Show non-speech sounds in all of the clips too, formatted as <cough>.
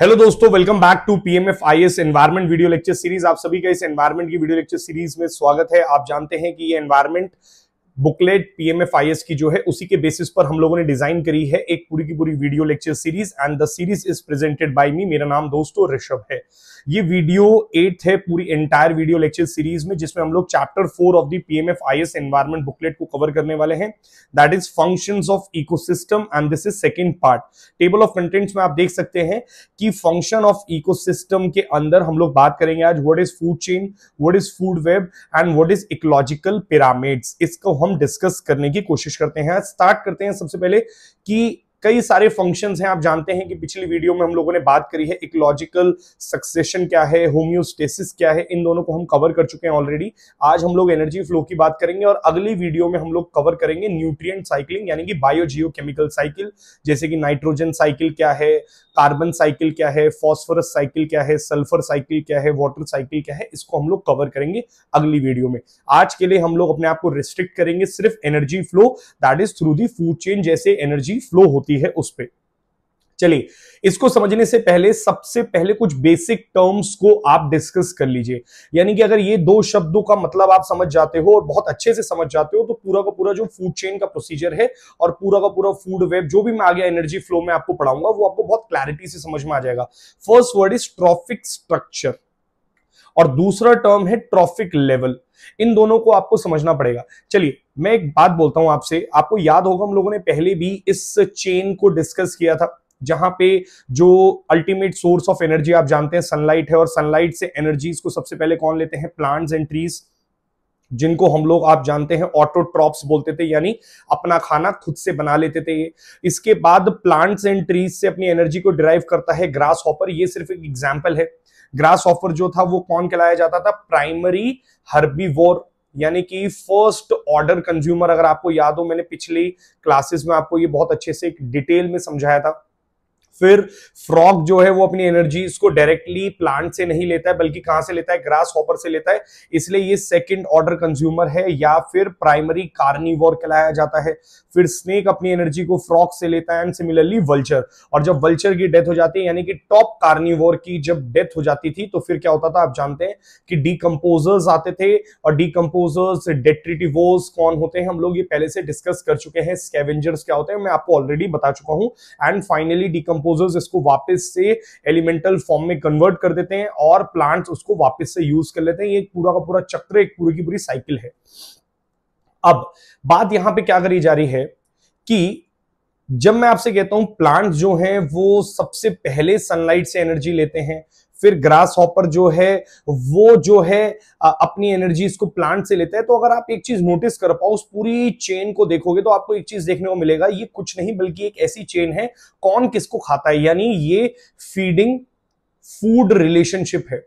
Hello दोस्तों welcome back to PMF IAS environment video lecture series आप सभी का इस एनवायरमेंट की वीडियो लेक्चर सीरीज में स्वागत है आप जानते हैं कि ये एनवायरमेंट बुकलेट आई एस की जो है उसी के बेसिस पर हम लोगों ने डिजाइन करी है एक पूरी की पूरी video lecture series and the series is presented by me मेरा नाम दोस्तों ऋषभ है ये वीडियो एट है पूरी एंटायर वीडियो लेक्चर सीरीज में जिसमें हम लोग chapter four of F I S environment booklet को कवर करने वाले हैं that is function of system and this is second part table of contents में आप देख सकते हैं कि फंक्शन ऑफ सिस्टम के अंदर हम लोग बात करेंगे आज what is food chain what is food web and what is ecological pyramids इसको हम हम डिस्कस करने की कोशिश करते हैं स्टार्ट करते हैं सबसे पहले कि कई सारे फंक्शंस हैं आप जानते हैं कि पिछली वीडियो में हम लोगों ने बात करी है इकोलॉजिकल सक्सेशन क्या है होम्योस्टेसिस क्या है इन दोनों को हम कवर कर चुके हैं ऑलरेडी आज हम लोग एनर्जी फ्लो की बात करेंगे और अगली वीडियो में हम लोग कवर करेंगे न्यूट्रिएंट साइकिलिंग यानी कि बायोजियोकेमिकल साइकिल जैसे कि नाइट्रोजन साइकिल क्या है कार्बन साइकिल क्या है फॉस्फोरस साइकिल क्या है सल्फर साइकिल क्या है वाटर साइकिल क्या है इसको हम लोग कवर करेंगे अगली वीडियो में आज के लिए हम लोग अपने आप को रिस्ट्रिक्ट करेंगे सिर्फ energy flow that is through the food chain जैसे एनर्जी फ्लो होती होती है उस पर चलिए इसको समझने से पहले सबसे पहले कुछ बेसिक टर्म्स को आप डिस्कस कर लीजिए यानी कि अगर ये दो शब्दों का मतलब आप समझ जाते हो और बहुत अच्छे से समझ जाते हो तो पूरा का पूरा जो फूड चेन का प्रोसीजर है और पूरा का पूरा फूड वेब जो भी मैं आगे एनर्जी फ्लो में आपको पढ़ाऊंगा वो आपको बहुत क्लैरिटी से समझ में आ जाएगा first word is trophic structure और दूसरा टर्म है ट्रॉफिक लेवल इन दोनों को आपको समझना पड़ेगा चलिए मैं एक बात बोलता हूं आपसे आपको याद होगा हम लोगों ने पहले भी इस चेन को डिस्कस किया था जहां पे जो अल्टीमेट सोर्स ऑफ एनर्जी आप जानते हैं सनलाइट है और सनलाइट से एनर्जीज को सबसे पहले कौन लेते हैं प्लांट्स एंड ट्रीज जिनको हम लोग आप जानते हैं ऑटोट्रॉप्स बोलते थे यानी अपना खाना खुद से बना लेते थे ये इसके बाद प्लांट्स एंड ट्रीज से अपनी एनर्जी को डिराइव करता है ग्रास हॉपर ये सिर्फ एक एग्जाम्पल है ग्रास ऑफर जो था वो कौन कहलाया जाता था प्राइमरी हर्बी यानी कि फर्स्ट ऑर्डर कंज्यूमर अगर आपको याद हो मैंने पिछली क्लासेस में आपको ये बहुत अच्छे से डिटेल में समझाया था फिर फ्रॉग जो है वो अपनी एनर्जी इसको डायरेक्टली प्लांट से नहीं लेता है बल्कि कहां से लेता है ग्रास हॉपर से लेता है इसलिए ये सेकंड ऑर्डर कंज्यूमर है या फिर प्राइमरी कार्निवोर कहलाया जाता है फिर स्नेक अपनी एनर्जी को फ्रॉक से लेता है एंड सिमिलरली वल्चर और जब वल्चर की डेथ हो जाती है यानी कि टॉप कार्निवोर की जब डेथ हो जाती थी तो फिर क्या होता था आप जानते हैं कि डीकम्पोजर्स आते थे और डीकम्पोजर्स डेट्रिटिवोज कौन होते हैं हम लोग ये पहले से डिस्कस कर चुके हैं स्केवेंजर्स क्या होते हैं मैं आपको ऑलरेडी बता चुका हूं एंड फाइनली डीकम्पोज डिकम्पोजर्स इसको वापस से एलिमेंटल फॉर्म में कन्वर्ट कर देते हैं और प्लांट्स उसको वापस से यूज कर लेते हैं ये पूरा का पूरा चक्र एक पूरी की पूरी साइकिल है अब बात यहां पे क्या करी जा रही है कि जब मैं आपसे कहता हूं प्लांट्स जो हैं वो सबसे पहले सनलाइट से एनर्जी लेते हैं फिर ग्रास हॉपर जो है वो जो है अपनी एनर्जी इसको प्लांट से लेता है तो अगर आप एक चीज नोटिस कर पाओ उस पूरी चेन को देखोगे तो आपको एक चीज देखने को मिलेगा ये कुछ नहीं बल्कि एक ऐसी चेन है कौन किसको खाता है यानी ये फीडिंग फूड रिलेशनशिप है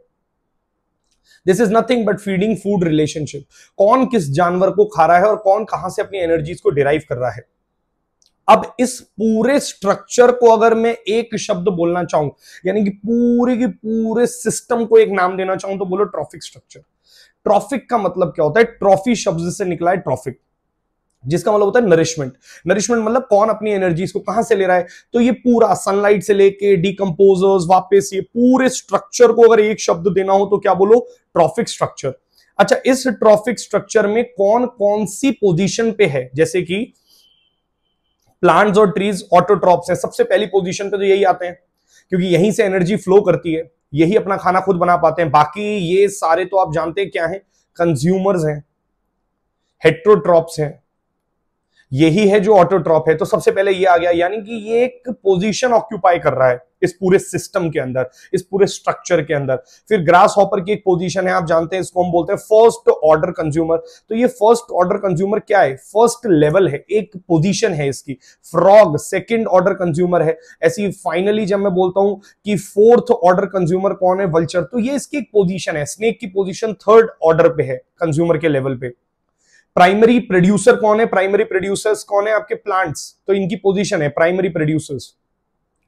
this is nothing but feeding food relationship कौन किस जानवर को खा रहा है और कौन कहां से अपनी एनर्जी को डिराइव कर रहा है अब इस पूरे स्ट्रक्चर को अगर मैं एक शब्द बोलना चाहूं यानी कि पूरे की पूरे सिस्टम को एक नाम देना चाहूं तो बोलो ट्रॉफिक स्ट्रक्चर ट्रॉफिक का मतलब क्या होता है ट्रॉफी शब्द से निकला है ट्रॉफिक जिसका मतलब होता है नरिशमेंट नरिशमेंट मतलब कौन अपनी एनर्जी को कहां से ले रहा है तो ये पूरा सनलाइट से लेके डिकम्पोजर्स वापस ये पूरे स्ट्रक्चर को अगर एक शब्द देना हो तो क्या बोलो ट्रॉफिक स्ट्रक्चर अच्छा इस ट्रॉफिक स्ट्रक्चर में कौन कौन सी पोजीशन पे है जैसे कि प्लांट्स और ट्रीज ऑटोट्रॉप्स हैं सबसे पहली पोजीशन पे तो यही आते हैं क्योंकि यहीं से एनर्जी फ्लो करती है यही अपना खाना खुद बना पाते हैं बाकी ये सारे तो आप जानते हैं क्या है कंज्यूमर्स हैं हेट्रोट्रॉप्स हैं यही है जो ऑटोट्रॉप है तो सबसे पहले ये आ गया यानी कि ये एक पोजीशन ऑक्यूपाई कर रहा है इस पूरे सिस्टम के अंदर इस पूरे स्ट्रक्चर के अंदर फिर ग्रास हॉपर की एक पोजीशन है आप जानते हैं इसको हम बोलते हैं फर्स्ट ऑर्डर कंज्यूमर तो ये फर्स्ट ऑर्डर कंज्यूमर क्या है फर्स्ट लेवल है एक पोजीशन है इसकी फ्रॉग सेकंड ऑर्डर कंज्यूमर है ऐसी फाइनली जब मैं बोलता हूं कि फोर्थ ऑर्डर कंज्यूमर कौन है वल्चर तो ये इसकी एक पोजिशन है स्नेक की पोजिशन थर्ड ऑर्डर पे है कंज्यूमर के लेवल पे प्राइमरी प्रोड्यूसर कौन है प्राइमरी प्रोड्यूसर्स कौन है आपके प्लांट्स तो इनकी पोजीशन है प्राइमरी प्रोड्यूसर्स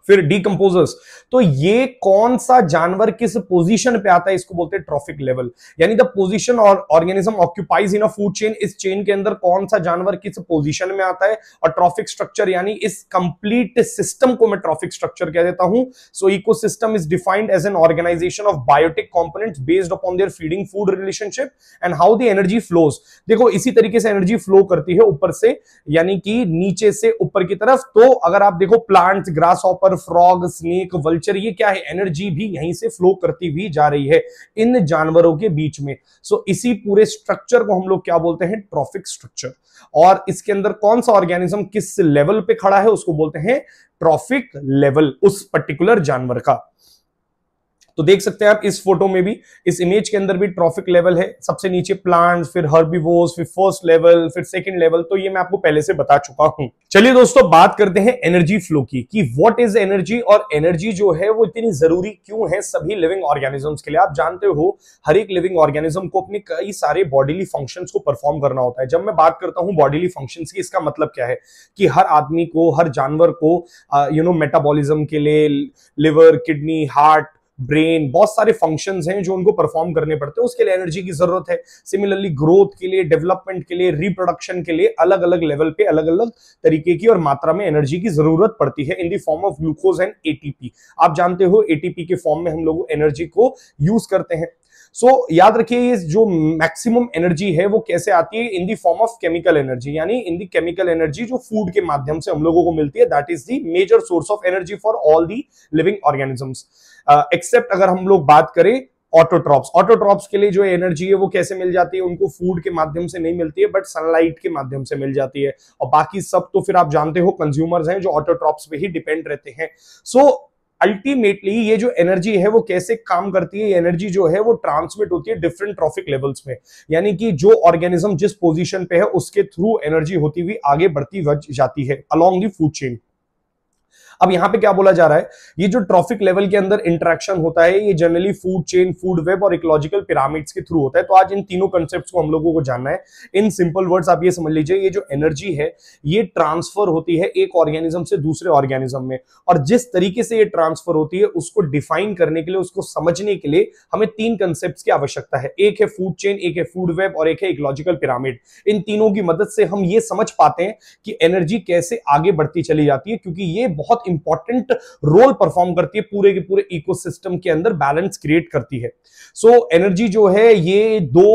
फिर डीकम्पोजर्स तो ये कौन सा जानवर किस पोजीशन पे आता है इसको बोलते हैं ट्रॉफिक लेवल यानी द पोजीशन और organism occupies in a food chain इस चेन के अंदर कौन सा जानवर किस पोजीशन में आता है और ट्रॉफिक स्ट्रक्चर यानी इस कंप्लीट सिस्टम को मैं ट्रॉफिक स्ट्रक्चर कह देता हूं so ecosystem is defined as an organisation of biotic component based upon their feeding food relationship and how the energy flows देखो इसी तरीके से एनर्जी फ्लो करती है ऊपर से यानी कि नीचे से ऊपर की तरफ तो अगर आप देखो plants grass hopper frog snake vulture ये क्या है एनर्जी भी यहीं से फ्लो करती हुई जा रही है इन जानवरों के बीच में सो इसी पूरे स्ट्रक्चर को हम लोग क्या बोलते हैं ट्रॉफिक स्ट्रक्चर और इसके अंदर कौन सा ऑर्गेनिज्म किस लेवल पे खड़ा है उसको बोलते हैं ट्रॉफिक लेवल उस पर्टिकुलर जानवर का तो देख सकते हैं आप इस फोटो में भी इस इमेज के अंदर भी ट्रॉफिक लेवल है सबसे नीचे प्लांट्स फिर हर्बिवोर्स फिर फर्स्ट लेवल फिर सेकंड लेवल तो ये मैं आपको पहले से बता चुका हूं चलिए दोस्तों बात करते हैं एनर्जी फ्लो की कि व्हाट इज एनर्जी और एनर्जी जो है वो इतनी जरूरी क्यों है सभी लिविंग ऑर्गेनिजम्स के लिए आप जानते हो हर एक लिविंग ऑर्गेनिज्म को अपने कई सारे बॉडीली फंक्शंस को परफॉर्म करना होता है जब मैं बात करता हूं बॉडीली फंक्शंस की इसका मतलब क्या है कि हर आदमी को हर जानवर को यू नो मेटाबॉलिज्म के लिए लिवर किडनी हार्ट ब्रेन बहुत सारे फंक्शन हैं जो उनको परफॉर्म करने पड़ते हैं उसके लिए एनर्जी की जरूरत है सिमिलरली ग्रोथ के लिए डेवलपमेंट के लिए रिप्रोडक्शन के लिए अलग अलग लेवल पे अलग अलग तरीके की और मात्रा में एनर्जी की जरूरत पड़ती है in the form of glucose and ATP आप जानते हो एटीपी के फॉर्म में हम लोग एनर्जी को यूज करते हैं सो so, याद रखिए ये जो मैक्सिमम एनर्जी है वो कैसे आती है in the form of chemical energy यानी इन दी केमिकल एनर्जी जो फूड के माध्यम से हम लोगों को मिलती है that is the major source of energy for all the living organisms except अगर हम लोग बात करें ऑटोट्रॉप्स ऑटोट्रॉप्स के लिए जो एनर्जी है वो कैसे मिल जाती है उनको फूड के माध्यम से नहीं मिलती है बट सनलाइट के माध्यम से मिल जाती है और बाकी सब तो फिर आप जानते हो कंज्यूमर्स हैं जो ऑटोट्रॉप्स पे ही डिपेंड रहते हैं सो so, अल्टीमेटली ये जो एनर्जी है वो कैसे काम करती है एनर्जी जो है वो ट्रांसमिट होती है डिफरेंट ट्रॉफिक लेवल्स में यानी कि जो ऑर्गेनिज्म जिस पोजीशन पे है उसके थ्रू एनर्जी होती हुई आगे बढ़ती जाती है अलोंग दी फूड चेन अब यहां पे क्या बोला जा रहा है ये जो ट्रॉफिक लेवल के अंदर इंटरेक्शन होता है ये generally food chain food web और इकोलॉजिकल पिरामिड्स के थ्रू होता है तो आज इन तीनों कंसेप्ट को हम लोगों को जानना है इन सिंपल वर्ड्स आप ये समझ लीजिए ये जो एनर्जी है ये ट्रांसफर होती है एक ऑर्गेनिज्म से दूसरे ऑर्गेनिज्म में और जिस तरीके से ये ट्रांसफर होती है उसको डिफाइन करने के लिए उसको समझने के लिए हमें तीन कंसेप्ट की आवश्यकता है एक है फूड चेन एक है फूड वेब और एक है इकोलॉजिकल पिरामिड इन तीनों की मदद से हम ये समझ पाते हैं कि एनर्जी कैसे आगे बढ़ती चली जाती है क्योंकि ये बहुत इंपॉर्टेंट रोल परफॉर्म करती है पूरे के पूरे इकोसिस्टम के अंदर बैलेंस क्रिएट करती है सो so, एनर्जी जो है ये दो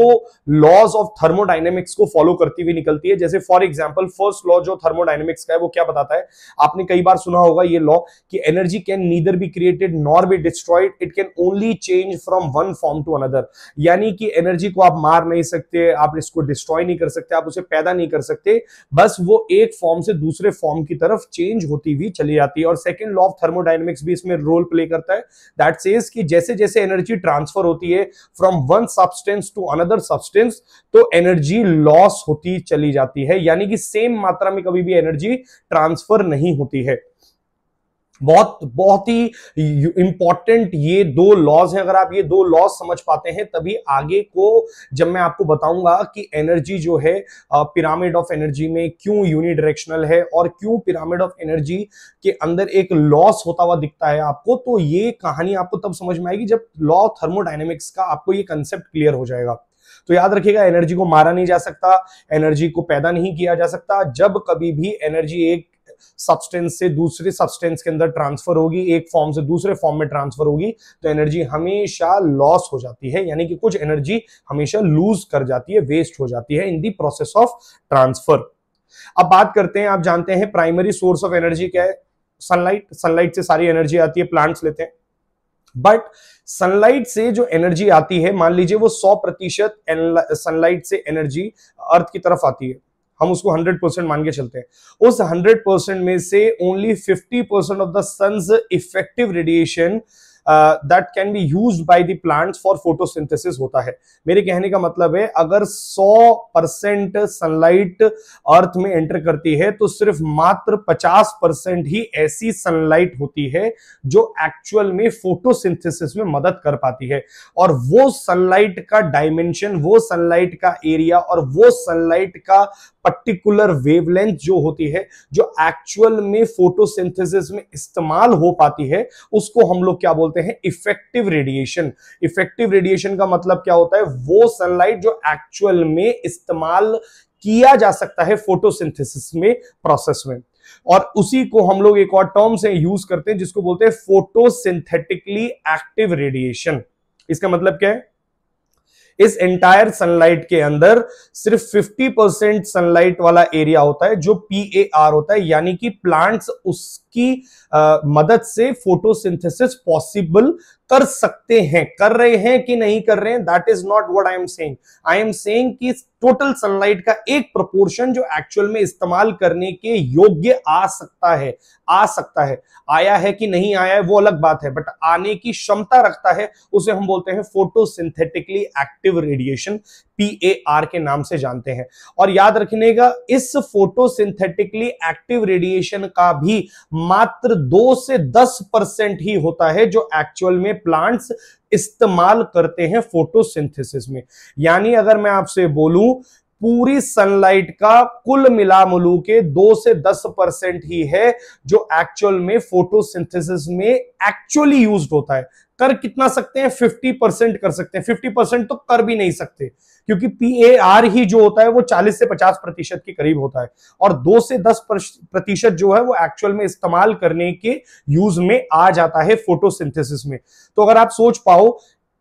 लॉज ऑफ थर्मोडाइनेमिक्स को फॉलो करती हुई निकलती है जैसे फॉर एग्जाम्पल फर्स्ट लॉ जो थर्मोडाइनेमिक्स का है वो क्या बताता है आपने कई बार सुना होगा ये लॉ कि energy can neither be created nor be destroyed it can only change from one form to another यानी कि एनर्जी को आप मार नहीं सकते आप इसको डिस्ट्रॉय नहीं कर सकते आप उसे पैदा नहीं कर सकते बस वो एक फॉर्म से दूसरे फॉर्म की तरफ चेंज होती हुई चली जाती है जाती है और सेकेंड लॉ ऑफ थर्मोडाइनमिक्स भी इसमें रोल प्ले करता है दैट सेज कि जैसे जैसे एनर्जी ट्रांसफर होती है from one substance to another substance तो एनर्जी लॉस होती चली जाती है यानी कि सेम मात्रा में कभी भी एनर्जी ट्रांसफर नहीं होती है बहुत बहुत ही इंपॉर्टेंट ये दो लॉज हैं अगर आप ये दो लॉज समझ पाते हैं तभी आगे को जब मैं आपको बताऊंगा कि एनर्जी जो है पिरामिड ऑफ एनर्जी में क्यों यूनिडायरेक्शनल है और क्यों पिरामिड ऑफ एनर्जी के अंदर एक लॉस होता हुआ दिखता है आपको तो ये कहानी आपको तब समझ में आएगी जब लॉ थर्मोडाइनेमिक्स का आपको ये कंसेप्ट क्लियर हो जाएगा तो याद रखिएगा एनर्जी को मारा नहीं जा सकता एनर्जी को पैदा नहीं किया जा सकता जब कभी भी एनर्जी एक सब्सटेंस से दूसरे सब्सटेंस के अंदर ट्रांसफर होगी एक फॉर्म से दूसरे फॉर्म में ट्रांसफर होगी तो एनर्जी हमेशा लॉस हो जाती है यानी कि कुछ एनर्जी हमेशा लूज कर जाती है वेस्ट हो जाती है in the process of transfer अब बात करते हैं आप जानते हैं प्राइमरी सोर्स ऑफ एनर्जी क्या है सनलाइट सनलाइट से सारी एनर्जी आती है प्लांट्स लेते हैं बट सनलाइट से जो एनर्जी आती है मान लीजिए वो 100 प्रतिशत सनलाइट से एनर्जी अर्थ की तरफ आती है हम उसको 100 परसेंट मान के चलते हैं उस 100 परसेंट में से only 50 percent of the sun's effective radiation that can be use by the plant for photosynthesis होता है मेरे कहने का मतलब है अगर 100 परसेंट सनलाइट अर्थ में एंटर करती है तो सिर्फ मात्र 50 परसेंट ही ऐसी सनलाइट होती है जो एक्चुअल में फोटोसिंथेसिस में मदद कर पाती है और वो सनलाइट का डायमेंशन वो सनलाइट का एरिया और वो सनलाइट का पर्टिकुलर वेवलेंथ जो होती है जो एक्चुअल में फोटोसिंथेसिस में इस्तेमाल हो पाती है उसको हम लोग क्या बोलते हैं बोलते हैं इफेक्टिव रेडिएशन इफेक्टिव रेडिएशन का मतलब क्या होता है वो सनलाइट जो एक्चुअल में इस्तेमाल किया जा सकता है फोटोसिंथेसिस में प्रोसेस में और उसी को हम लोग एक और टर्म से यूज करते हैं जिसको बोलते हैं फोटोसिंथेटिकली एक्टिव रेडिएशन इसका मतलब क्या है इस एंटायर सनलाइट के अंदर सिर्फ 50 परसेंट सनलाइट वाला एरिया होता है जो पी होता है यानी कि प्लांट्स उस उसकी आ, मदद से फोटोसिंथेसिस पॉसिबल कर सकते हैं कर रहे हैं कि नहीं कर रहे हैं that is not what I am saying I am saying कि टोटल सनलाइट का एक प्रोपोर्शन जो एक्चुअल में इस्तेमाल करने के योग्य आ सकता है आ सकता है आया है कि नहीं आया है वो अलग बात है बट आने की क्षमता रखता है उसे हम बोलते हैं photosynthetically active radiation A R के नाम से जानते हैं और याद रखने का इस फोटोसिंथेटिकली एक्टिव रेडिएशन का भी मात्र दो से दस परसेंट ही होता है जो एक्चुअल में प्लांट्स इस्तेमाल करते हैं फोटोसिंथेसिस में यानी अगर मैं आपसे बोलूं पूरी सनलाइट का कुल मिला मुलू के दो से दस परसेंट ही है जो एक्चुअल में फोटोसिंथेसिस में एक्चुअली यूज होता है कर कितना सकते हैं फिफ्टी परसेंट कर सकते हैं फिफ्टी परसेंट तो कर भी नहीं सकते क्योंकि पीएआर ही जो होता है वो 40 से 50 प्रतिशत के करीब होता है और 2 से 10 प्रतिशत जो है वो एक्चुअल में इस्तेमाल करने के यूज में आ जाता है फोटोसिंथेसिस में तो अगर आप सोच पाओ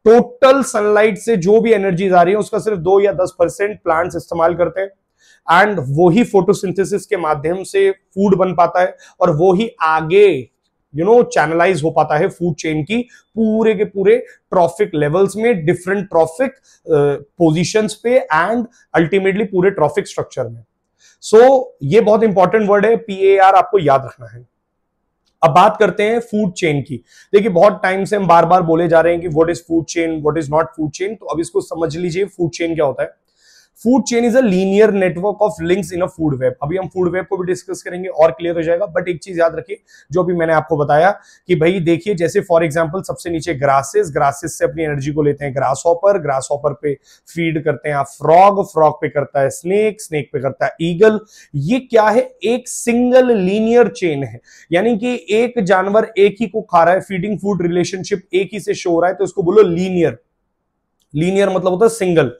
टोटल सनलाइट से जो भी एनर्जीज आ रही है उसका सिर्फ दो या दस परसेंट प्लांट्स इस्तेमाल करते हैं एंड वो ही फोटोसिंथेसिस के माध्यम से फूड बन पाता है और वो ही आगे यू नो चैनलाइज हो पाता है फूड चेन की पूरे के पूरे ट्रॉफिक लेवल्स में डिफरेंट ट्रॉफिक पोजीशंस पे एंड अल्टीमेटली पूरे ट्रॉफिक स्ट्रक्चर में सो so, ये बहुत इंपॉर्टेंट वर्ड है पी आपको याद रखना है अब बात करते हैं फूड चेन की देखिए बहुत टाइम से हम बार बार बोले जा रहे हैं कि what is food chain what is not food chain तो अब इसको समझ लीजिए फूड चेन क्या होता है food chain is uh network of links in a food web अभी हम फूड वेब को भी डिस्कस करेंगे और क्लियर हो जाएगा बट एक चीज याद रखिए जो अभी मैंने आपको बताया कि भाई देखिए जैसे फॉर एग्जाम्पल सबसे नीचे ग्रासेस ग्रासेस से अपनी एनर्जी को लेते हैं ग्रास ऑपर ग्रास ऑपर पे फीड करते हैं आप फ्रॉग फ्रॉग पे करता है स्नेक स्नेक पे करता है ईगल ये क्या है एक सिंगल लीनियर चेन है यानी कि एक जानवर एक ही को खा रहा है फीडिंग फूड रिलेशनशिप एक ही से शो हो रहा है तो इसको बोलो लीनियर लीनियर मतलब होता है सिंगल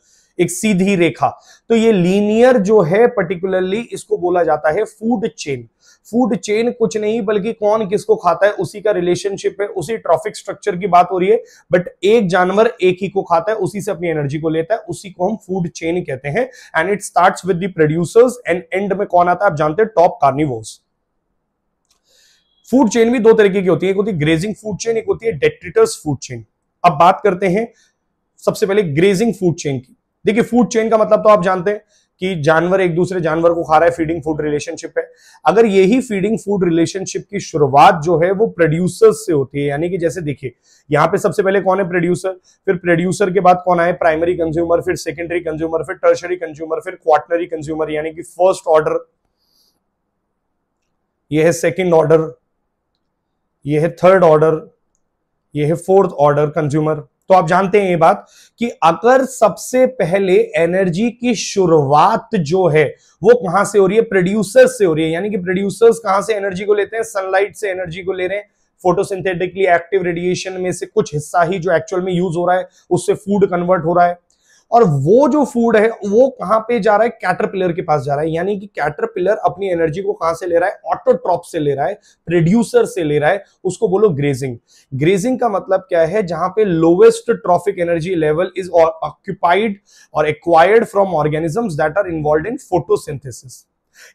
एक सीधी रेखा तो ये लीनियर जो है पर्टिकुलरली इसको बोला जाता है फूड चेन फूड चेन कुछ नहीं बल्कि कौन किसको खाता है उसी का रिलेशनशिप है उसी ट्रॉफिक स्ट्रक्चर की बात हो रही है बट एक जानवर एक ही को खाता है उसी से अपनी एनर्जी को लेता है उसी को हम फूड चेन कहते हैं and it start with producers and end में कौन आता है आप जानते हैं टॉप कार्निवोर्स फूड चेन भी दो तरीके की होती है एक होती है ग्रेजिंग फूड चेन एक होती है डेट्रिटर्स फूड चेन अब बात करते हैं सबसे पहले ग्रेजिंग फूड चेन की देखिए फूड चेन का मतलब तो आप जानते हैं कि जानवर एक दूसरे जानवर को खा रहा है फीडिंग फूड रिलेशनशिप है अगर यही फीडिंग फूड रिलेशनशिप की शुरुआत जो है वो प्रोड्यूसर्स से होती है यानी कि जैसे देखिए यहाँ पे सबसे पहले कौन है प्रोड्यूसर फिर प्रोड्यूसर के बाद कौन आए प्राइमरी कंज्यूमर फिर सेकेंडरी कंज्यूमर फिर टर्शरी कंज्यूमर फिर क्वार्टनरी कंज्यूमर यानी कि फर्स्ट ऑर्डर यह है सेकेंड ऑर्डर यह है थर्ड ऑर्डर यह है फोर्थ ऑर्डर कंज्यूमर तो आप जानते हैं ये बात कि अगर सबसे पहले एनर्जी की शुरुआत जो है वो कहां से हो रही है प्रोड्यूसर्स से हो रही है यानी कि प्रोड्यूसर्स कहां से एनर्जी को लेते हैं सनलाइट से एनर्जी को ले रहे हैं फोटोसिंथेटिकली एक्टिव रेडिएशन में से कुछ हिस्सा ही जो एक्चुअल में यूज हो रहा है उससे फूड कन्वर्ट हो रहा है और वो जो फूड है वो कहां पे जा रहा है कैटरपिलर के पास जा रहा है यानी कि कैटरपिलर अपनी एनर्जी को कहां से ले रहा है ऑटोट्रॉप से ले रहा है प्रोड्यूसर से ले रहा है उसको बोलो ग्रेजिंग ग्रेजिंग का मतलब क्या है जहां पे lowest trophic energy level is occupied और acquired from organisms that are involve in photosynthesis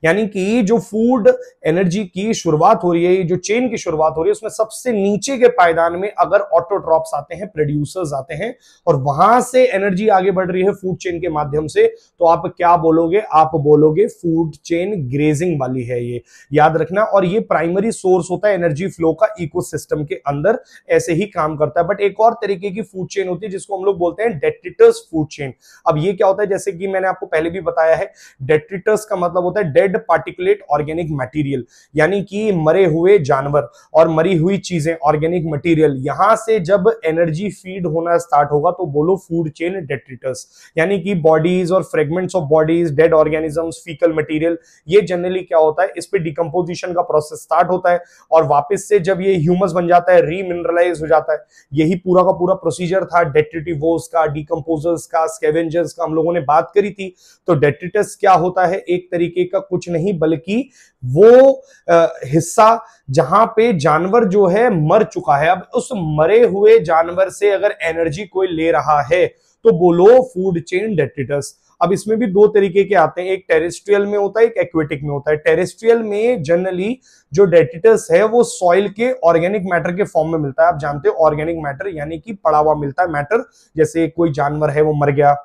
यानी कि जो फूड एनर्जी की शुरुआत हो रही है जो चेन की शुरुआत हो रही है उसमें सबसे नीचे के पायदान में अगर ऑटोट्रॉप्स आते हैं प्रोड्यूसर्स आते हैं और वहां से एनर्जी आगे बढ़ रही है फूड चेन के माध्यम से तो आप क्या बोलोगे आप बोलोगे फूड चेन ग्रेजिंग वाली है ये याद रखना और ये प्राइमरी सोर्स होता है एनर्जी फ्लो का इको के अंदर ऐसे ही काम करता है बट एक और तरीके की फूड चेन होती है जिसको हम लोग बोलते हैं डेटिटर्स फूड चेन अब ये क्या होता है जैसे कि मैंने आपको पहले भी बताया है डेटिटर्स का मतलब होता है डेड पार्टिकुलेट ऑर्गेनिक मटेरियल यानी कि मरे हुए जानवर और मरी हुई चीजें ऑर्गेनिक मटेरियल यहां से जब एनर्जी फीड होना स्टार्ट होगा तो बोलो फूड चेन डेट्रिटस यानी कि बॉडीज और fragments of bodies dead organisms faecal material ये जनरली क्या होता है इस पर डिकम्पोजिशन का प्रोसेस स्टार्ट होता है और वापिस से जब ये ह्यूमस बन जाता है रीमिनरलाइज हो जाता है यही पूरा का पूरा प्रोसीजर था डेट्रिटिवोस का डिकम्पोजर्स का स्केवेंजर्स का हम लोगों ने बात करी थी तो डेट्रिटस क्या होता है एक तरीके का का कुछ नहीं बल्कि वो आ, हिस्सा जहां पे जानवर जो है मर चुका है अब उस मरे हुए जानवर से अगर एनर्जी कोई ले रहा है तो बोलो फूड चेन डेटिटस अब इसमें भी दो तरीके के आते हैं एक टेरेस्ट्रियल में होता है एक एक्वेटिक में होता है टेरेस्ट्रियल में जनरली जो डेटिटस है वो सॉइल के ऑर्गेनिक मैटर के फॉर्म में मिलता है आप जानते हो ऑर्गेनिक मैटर यानी कि पड़ा हुआ मिलता है मैटर जैसे कोई जानवर है वो मर गया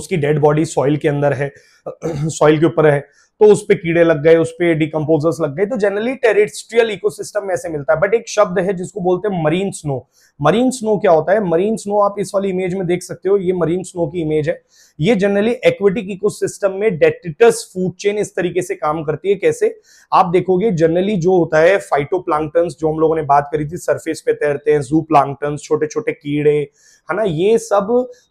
उसकी डेड बॉडी सॉइल के अंदर है सॉइल <clears throat> के ऊपर है तो उस पर कीड़े लग गए उस पर डिकम्पोजर्स लग गए तो जनरली टेरिस्ट्रियल इकोसिस्टम में ऐसे मिलता है बट एक शब्द है जिसको बोलते हैं मरीन स्नो मरीन स्नो क्या होता है मरीन स्नो आप इस वाली इमेज में देख सकते हो ये मरीन स्नो की इमेज है ये जनरली एक्वेटिक इकोसिस्टम में डेटिटस फूड चेन इस तरीके से काम करती है कैसे आप देखोगे जनरली जो होता है फाइटो जो हम लोगों ने बात करी थी सरफेस पे तैरते हैं जू छोटे छोटे कीड़े है ना ये सब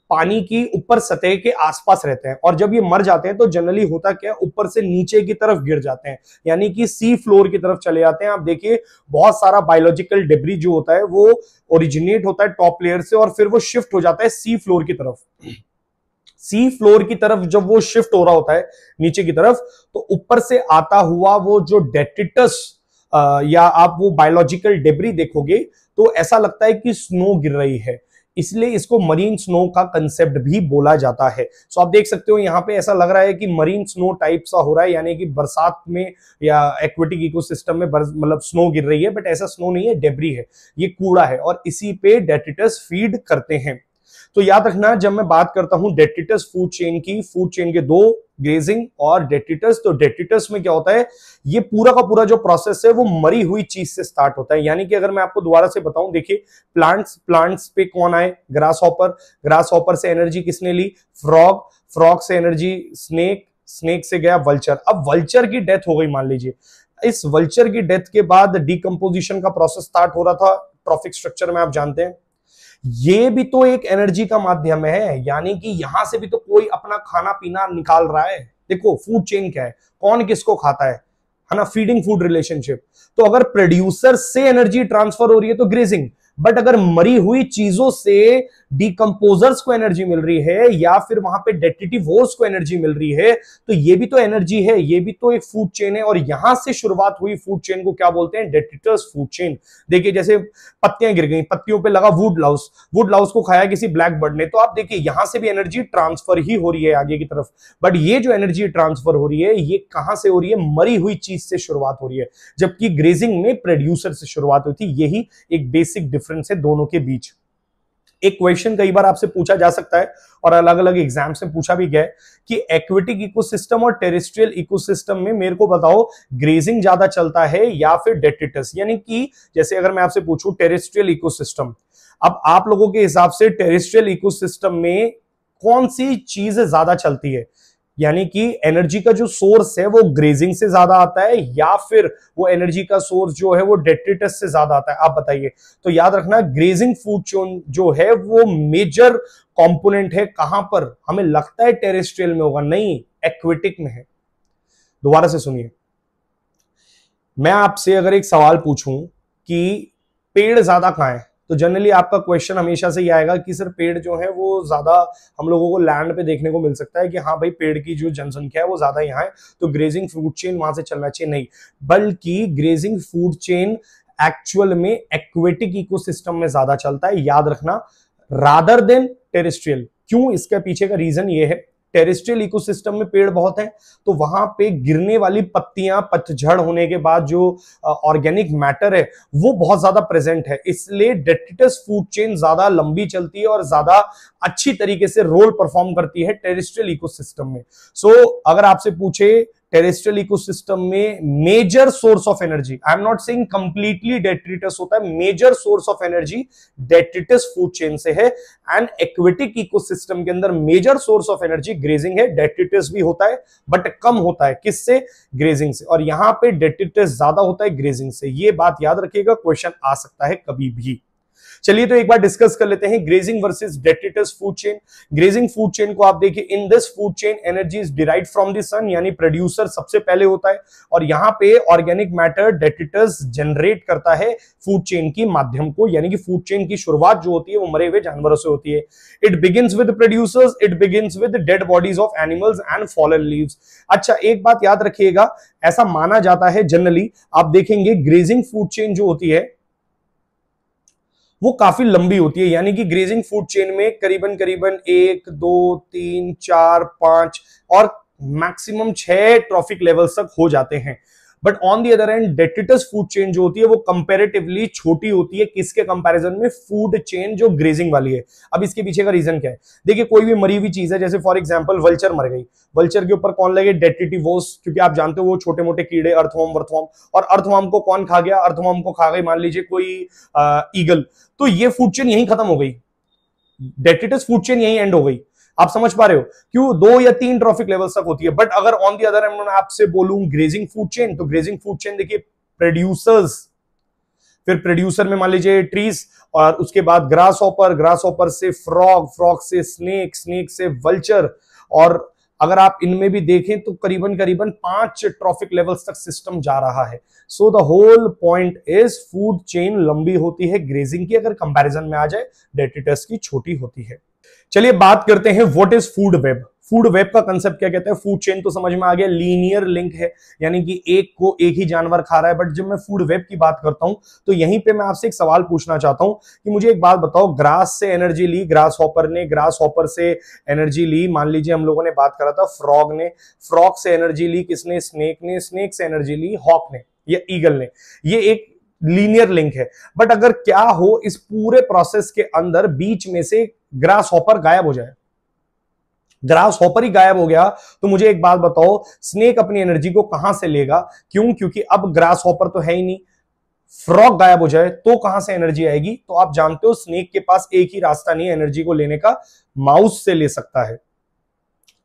पानी की ऊपर सतह के आसपास रहते हैं और जब ये मर जाते हैं तो जनरली होता क्या है ऊपर से नीचे की तरफ गिर जाते हैं यानी कि सी फ्लोर की तरफ चले जाते हैं आप देखिए बहुत सारा बायोलॉजिकल डिब्री जो होता है वो ओरिजिनेट होता है टॉप लेयर से और फिर वो शिफ्ट हो जाता है सी फ्लोर की तरफ सी फ्लोर की तरफ जब वो शिफ्ट हो रहा होता है नीचे की तरफ तो ऊपर से आता हुआ वो जो डेटिटस या आप वो बायोलॉजिकल डेबरी देखोगे तो ऐसा लगता है कि स्नो गिर रही है इसलिए इसको मरीन स्नो का कंसेप्ट भी बोला जाता है सो आप देख सकते हो यहाँ पे ऐसा लग रहा है कि मरीन स्नो टाइप सा हो रहा है यानी कि बरसात में या एक्वेटिक इकोसिस्टम में मतलब स्नो गिर रही है बट ऐसा स्नो नहीं है डेबरी है ये कूड़ा है और इसी पे डेटिटस फीड करते हैं तो याद रखना जब मैं बात करता हूं डेटिटस फूड चेन की फूड चेन के दो ग्रेजिंग और डेटिटस तो डेटिटस में क्या होता है ये पूरा का पूरा जो प्रोसेस है वो मरी हुई चीज से स्टार्ट होता है यानी कि अगर मैं आपको दोबारा से बताऊं देखिए प्लांट्स प्लांट्स पे कौन आए ग्रास ऑपर ग्रास ऑपर से एनर्जी किसने ली फ्रॉग फ्रॉग से एनर्जी स्नेक स्नेक से गया वल्चर अब वल्चर की डेथ हो गई मान लीजिए इस वल्चर की डेथ के बाद डिकम्पोजिशन का प्रोसेस स्टार्ट हो रहा था ट्रॉफिक स्ट्रक्चर में आप जानते हैं ये भी तो एक एनर्जी का माध्यम है यानी कि यहां से भी तो कोई अपना खाना पीना निकाल रहा है देखो फूड चेन क्या है कौन किसको खाता है है ना फीडिंग फूड रिलेशनशिप तो अगर प्रोड्यूसर से एनर्जी ट्रांसफर हो रही है तो ग्रेजिंग बट अगर मरी हुई चीजों से डिकम्पोजर्स को एनर्जी मिल रही है या फिर वहां पे वोर्स को एनर्जी मिल रही है तो ये भी तो एनर्जी है ये भी तो एक फूड चेन है और यहां से शुरुआत हुई फूड चेन को क्या बोलते हैं डेटिटर्स फूड चेन देखिए जैसे पत्तियां गिर गई पत्तियों पर लगा वुड लाउस वुड लाउस को खाया किसी ब्लैक बर्ड ने तो आप देखिए यहां से भी एनर्जी ट्रांसफर ही हो रही है आगे की तरफ बट ये जो एनर्जी ट्रांसफर हो रही है ये कहां से हो रही है मरी हुई चीज से शुरुआत हो रही है जबकि ग्रेजिंग में प्रोड्यूसर से शुरुआत हुई थी यही एक बेसिक डिफरेंस है दोनों के बीच एक क्वेश्चन कई बार आपसे पूछा जा सकता है और अलग अलग एग्जाम से पूछा भी गया कि एक्विटिक इकोसिस्टम और टेरिस्ट्रियल इकोसिस्टम में मेरे को बताओ ग्रेजिंग ज्यादा चलता है या फिर डेटिटस यानी कि जैसे अगर मैं आपसे पूछू टेरिस्ट्रियल इकोसिस्टम अब आप लोगों के हिसाब से टेरिस्ट्रियल इकोसिस्टम में कौन सी चीज ज्यादा चलती है यानी कि एनर्जी का जो सोर्स है वो ग्रेजिंग से ज्यादा आता है या फिर वो एनर्जी का सोर्स जो है वो डेट्रिटस से ज्यादा आता है आप बताइए तो याद रखना ग्रेजिंग फूड चोन जो है वो मेजर कंपोनेंट है कहां पर हमें लगता है टेरेस्ट्रियल में होगा नहीं एक्वेटिक में है दोबारा से सुनिए मैं आपसे अगर एक सवाल पूछूं कि पेड़ ज्यादा कहां है तो जनरली आपका क्वेश्चन हमेशा से ही आएगा कि सर पेड़ जो है वो ज्यादा हम लोगों को लैंड पे देखने को मिल सकता है कि हाँ भाई पेड़ की जो जनसंख्या है वो ज्यादा यहाँ है तो ग्रेजिंग फूड चेन वहां से चलना चाहिए नहीं बल्कि ग्रेजिंग फूड चेन एक्चुअल में एक्वेटिक इकोसिस्टम में ज्यादा चलता है याद रखना रादर देन टेरिस्ट्रियल क्यों इसके पीछे का रीजन ये है टेरिस्ट्रियल इकोसिस्टम में पेड़ बहुत है तो वहां पे गिरने वाली पत्तियां पतझड़ होने के बाद जो ऑर्गेनिक मैटर है वो बहुत ज्यादा प्रेजेंट है इसलिए डेटिटस फूड चेन ज्यादा लंबी चलती है और ज्यादा अच्छी तरीके से रोल परफॉर्म करती है टेरिस्ट्रियल इकोसिस्टम में सो so, अगर आपसे पूछे टेरेस्ट्रियल इकोसिस्टम में major source of energy I am not saying completely detritus होता है major source of energy detritus food chain से है एंड एक्वेटिक इकोसिस्टम के अंदर major source of energy grazing है डेट्रिटस भी होता है बट कम होता है किससे ग्रेजिंग से और यहां पे डेट्रिटस ज्यादा होता है ग्रेजिंग से ये बात याद रखिएगा क्वेश्चन आ सकता है कभी भी चलिए तो एक बार डिस्कस कर लेते हैं grazing versus detritus food chain grazing food chain को आप देखिए in this food chain energy is derive from the sun यानी प्रोड्यूसर सबसे पहले होता है और यहाँ पे ऑर्गेनिक मैटर डेटेटस जनरेट करता है फूड चेन की माध्यम को यानी कि फूड चेन की शुरुआत जो होती है वो मरे हुए जानवरों से होती है it begin with producers it begin with dead bodies of animals and fallen leave अच्छा एक बात याद रखिएगा ऐसा माना जाता है जनरली आप देखेंगे ग्रेजिंग फूड चेन जो होती है वो काफी लंबी होती है यानी कि ग्रेजिंग फूड चेन में करीबन करीबन एक दो तीन चार पांच और मैक्सिमम छह ट्रॉफिक लेवल्स तक हो जाते हैं but on the other end detritus food chain जो होती है वो कंपेरेटिवली छोटी होती है किसके कंपेरिजन में फूड चेन जो ग्रेजिंग वाली है अब इसके पीछे का रीजन क्या है देखिए कोई भी मरी हुई चीज है जैसे फॉर एग्जाम्पल वल्चर मर गई वल्चर के ऊपर कौन लगे डेटिटिवोस क्योंकि आप जानते हो वो छोटे मोटे कीड़े अर्थवॉम वर्थवॉम और अर्थवॉम को कौन खा गया अर्थवॉम को खा गई मान लीजिए कोई आ, ईगल तो ये फूड चेन यही खत्म हो गई डेटिटस फूड चेन यही एंड हो गई आप समझ पा रहे हो क्यों दो या तीन ट्रॉफिक लेवल तक होती है बट अगर ऑन दी अदर एंड आपसे बोलूं ग्रेजिंग फूड चेन तो ग्रेजिंग फूड चेन देखिए प्रोड्यूसर्स फिर प्रोड्यूसर में मान लीजिए ट्रीज और उसके बाद ग्रास ऑपर ग्रास ऑपर से फ्रॉग फ्रॉग से स्नेक स्नेक से वल्चर और अगर आप इनमें भी देखें तो करीबन करीबन पांच ट्रॉफिक लेवल्स तक सिस्टम जा रहा है so the whole point is food chain लंबी होती है ग्रेजिंग की अगर कंपैरिजन में आ जाए डेटिटस की छोटी होती है चलिए बात करते हैं what is food web food web का कंसेप्ट क्या कहते हैं फूड चेन तो समझ में आ गया लीनियर लिंक है यानी कि एक को एक ही जानवर खा रहा है बट जब मैं फूड वेब की बात करता हूं तो यहीं पे मैं आपसे एक सवाल पूछना चाहता हूं कि मुझे एक बात बताओ ग्रास से एनर्जी ली ग्रास हॉपर ने ग्रास हॉपर से एनर्जी ली मान लीजिए हम लोगों ने बात करा था फ्रॉग ने फ्रॉग से एनर्जी ली किसने स्नेक ने स्नेक से एनर्जी ली हॉक ने या ईगल ने ये एक लीनियर लिंक है बट अगर क्या हो इस पूरे प्रोसेस के अंदर बीच में से ग्रास हॉपर गायब हो जाए ग्रास हॉपर ही गायब हो गया तो मुझे एक बात बताओ स्नेक अपनी एनर्जी को कहां से लेगा क्यों क्योंकि अब ग्रास हॉपर तो है ही नहीं फ्रॉक गायब हो जाए तो कहां से एनर्जी आएगी तो आप जानते हो स्नेक के पास एक ही रास्ता नहीं है एनर्जी को लेने का माउस से ले सकता है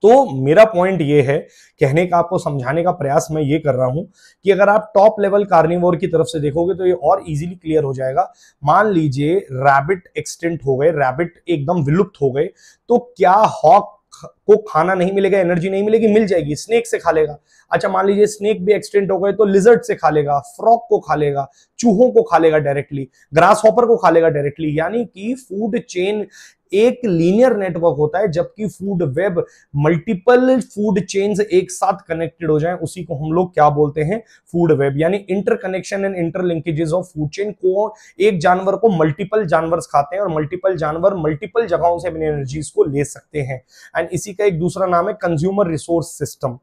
तो मेरा पॉइंट ये है कहने का आपको समझाने का प्रयास मैं ये कर रहा हूं कि अगर आप टॉप लेवल कार्निवोर की तरफ से देखोगे तो ये और इजीली क्लियर हो जाएगा मान लीजिए रैबिट एक्सटेंट हो गए रैबिट एकदम विलुप्त हो गए तो क्या हॉक को खाना नहीं मिलेगा एनर्जी नहीं मिलेगी मिल जाएगी स्नेक से खा लेगा अच्छा मान लीजिए स्नेक भी एक्सटेंट हो गए तो लिजर्ट से खा लेगा फ्रॉक को खा लेगा चूहों को खा लेगा डायरेक्टली ग्रास हॉपर को खा लेगा डायरेक्टली यानी कि फूड चेन एक लीनियर नेटवर्क होता है जबकि food web multiple food chains एक साथ कनेक्टेड हो जाएं उसी को हम लोग क्या बोलते हैं फूड वेब यानी interconnection and interlinkages of food chain को एक जानवर को मल्टीपल जानवर खाते हैं और मल्टीपल जानवर मल्टीपल जगहों से अपनी एनर्जीज को ले सकते हैं एंड इसी का एक दूसरा नाम है कंज्यूमर रिसोर्स सिस्टम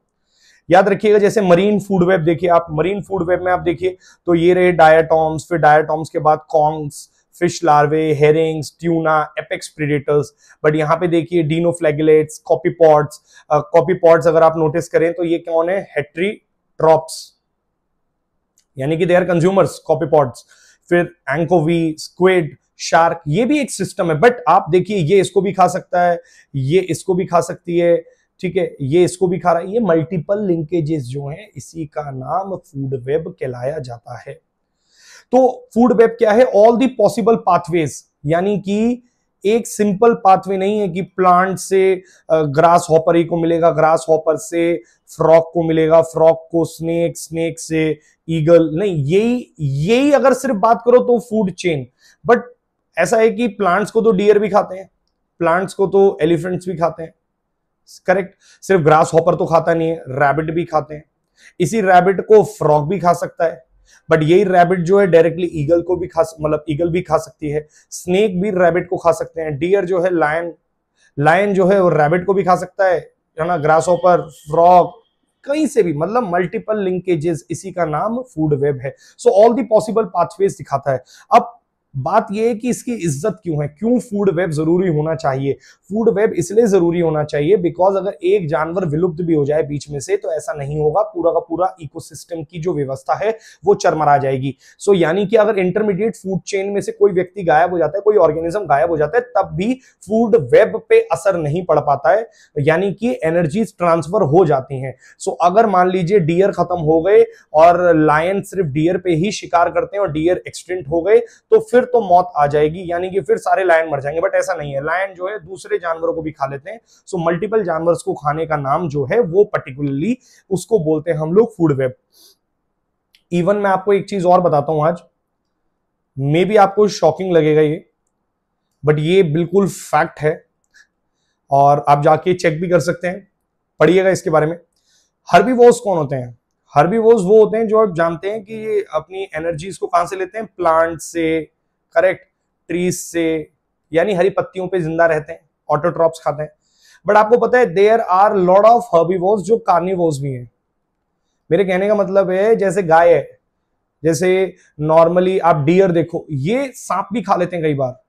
याद रखिएगा जैसे मरीन फूड वेब देखिए आप मरीन फूड वेब में आप देखिए तो ये रहे डायटॉम्स फिर डायटॉम्स के बाद कॉन्ग्स fish larvae herrings tuna apex predators but यहाँ पे देखिए डीनोफ्लेगुलेट्स कॉपी कॉपीपॉट्स अगर आप नोटिस करें तो ये कौन है हेट्री ट्रॉप्स यानी कि दे आर कंज्यूमर्स कॉपीपॉड्स फिर एंकोवी स्क्विड शार्क ये भी एक सिस्टम है बट आप देखिए ये इसको भी खा सकता है ये इसको भी खा सकती है ठीक है ये इसको भी खा रहा है ये मल्टीपल लिंकेजेस जो हैं इसी का नाम फूड वेब कहलाया जाता है तो फूड वेब क्या है ऑल दी पॉसिबल पाथवेज यानी कि एक सिंपल पाथवे नहीं है कि प्लांट से ग्रास हॉपर ही को मिलेगा ग्रास हॉपर से फ्रॉक को मिलेगा फ्रॉक को स्नेक स्नेक से ईगल नहीं यही यही अगर सिर्फ बात करो तो फूड चेन बट ऐसा है कि प्लांट्स को तो डियर भी खाते हैं प्लांट्स को तो एलिफेंट्स भी खाते हैं करेक्ट सिर्फ ग्रास हॉपर तो खाता नहीं है रैबिट भी खाते हैं इसी रैबिट को फ्रॉक भी खा सकता है बट यही रैबिट जो है डायरेक्टली ईगल को भी खा मतलब ईगल भी खा सकती है स्नेक भी रैबिट को खा सकते हैं डियर जो है लायन लायन जो है वो रैबिट को भी खा सकता है ना ग्रास ऑपर फ्रॉग कहीं से भी मतलब मल्टीपल लिंकेजेस इसी का नाम फूड वेब है so all the possible pathways दिखाता है अब बात यह है कि इसकी इज्जत क्यों है क्यों फूड वेब जरूरी होना चाहिए फूड वेब इसलिए जरूरी होना चाहिए बिकॉज अगर एक जानवर विलुप्त भी हो जाए बीच में से तो ऐसा नहीं होगा पूरा का पूरा इकोसिस्टम की जो व्यवस्था है वो चरमरा जाएगी सो so, यानी कि अगर इंटरमीडिएट फूड चेन में से कोई व्यक्ति गायब हो जाता है कोई ऑर्गेनिज्म गायब हो जाता है तब भी फूड वेब पे असर नहीं पड़ पाता है यानी कि एनर्जी ट्रांसफर हो जाती है सो so, अगर मान लीजिए डियर खत्म हो गए और लायन सिर्फ डियर पे ही शिकार करते हैं और डियर एक्सटेंट हो गए तो फिर फिर तो मौत आ जाएगी यानी कि फिर सारे लायन मर जाएंगे बट ऐसा नहीं है लायन जो है दूसरे जानवरों को भी खा लेते हैं सो मल्टीपल जानवर को खाने का नाम जो है वो पर्टिकुलरली उसको बोलते हैं हम लोग फूड वेब इवन मैं आपको एक चीज और बताता हूं आज मे भी आपको शॉकिंग लगेगा ये बट ये बिल्कुल फैक्ट है और आप जाके चेक भी कर सकते हैं पढ़िएगा इसके बारे में हर्बीवोर्स कौन होते हैं हर्बीवोर्स वो होते हैं जो आप जानते हैं कि ये अपनी एनर्जीज को कहां से लेते हैं प्लांट से करेक्ट ट्रीज से यानी हरी पत्तियों पे जिंदा रहते हैं ऑटोट्रॉप्स खाते हैं बट आपको पता है there are Lord of herbivores जो कार्निवोर्स भी हैं मेरे कहने का मतलब है जैसे गाय है जैसे नॉर्मली आप डियर देखो ये सांप भी खा लेते हैं कई बार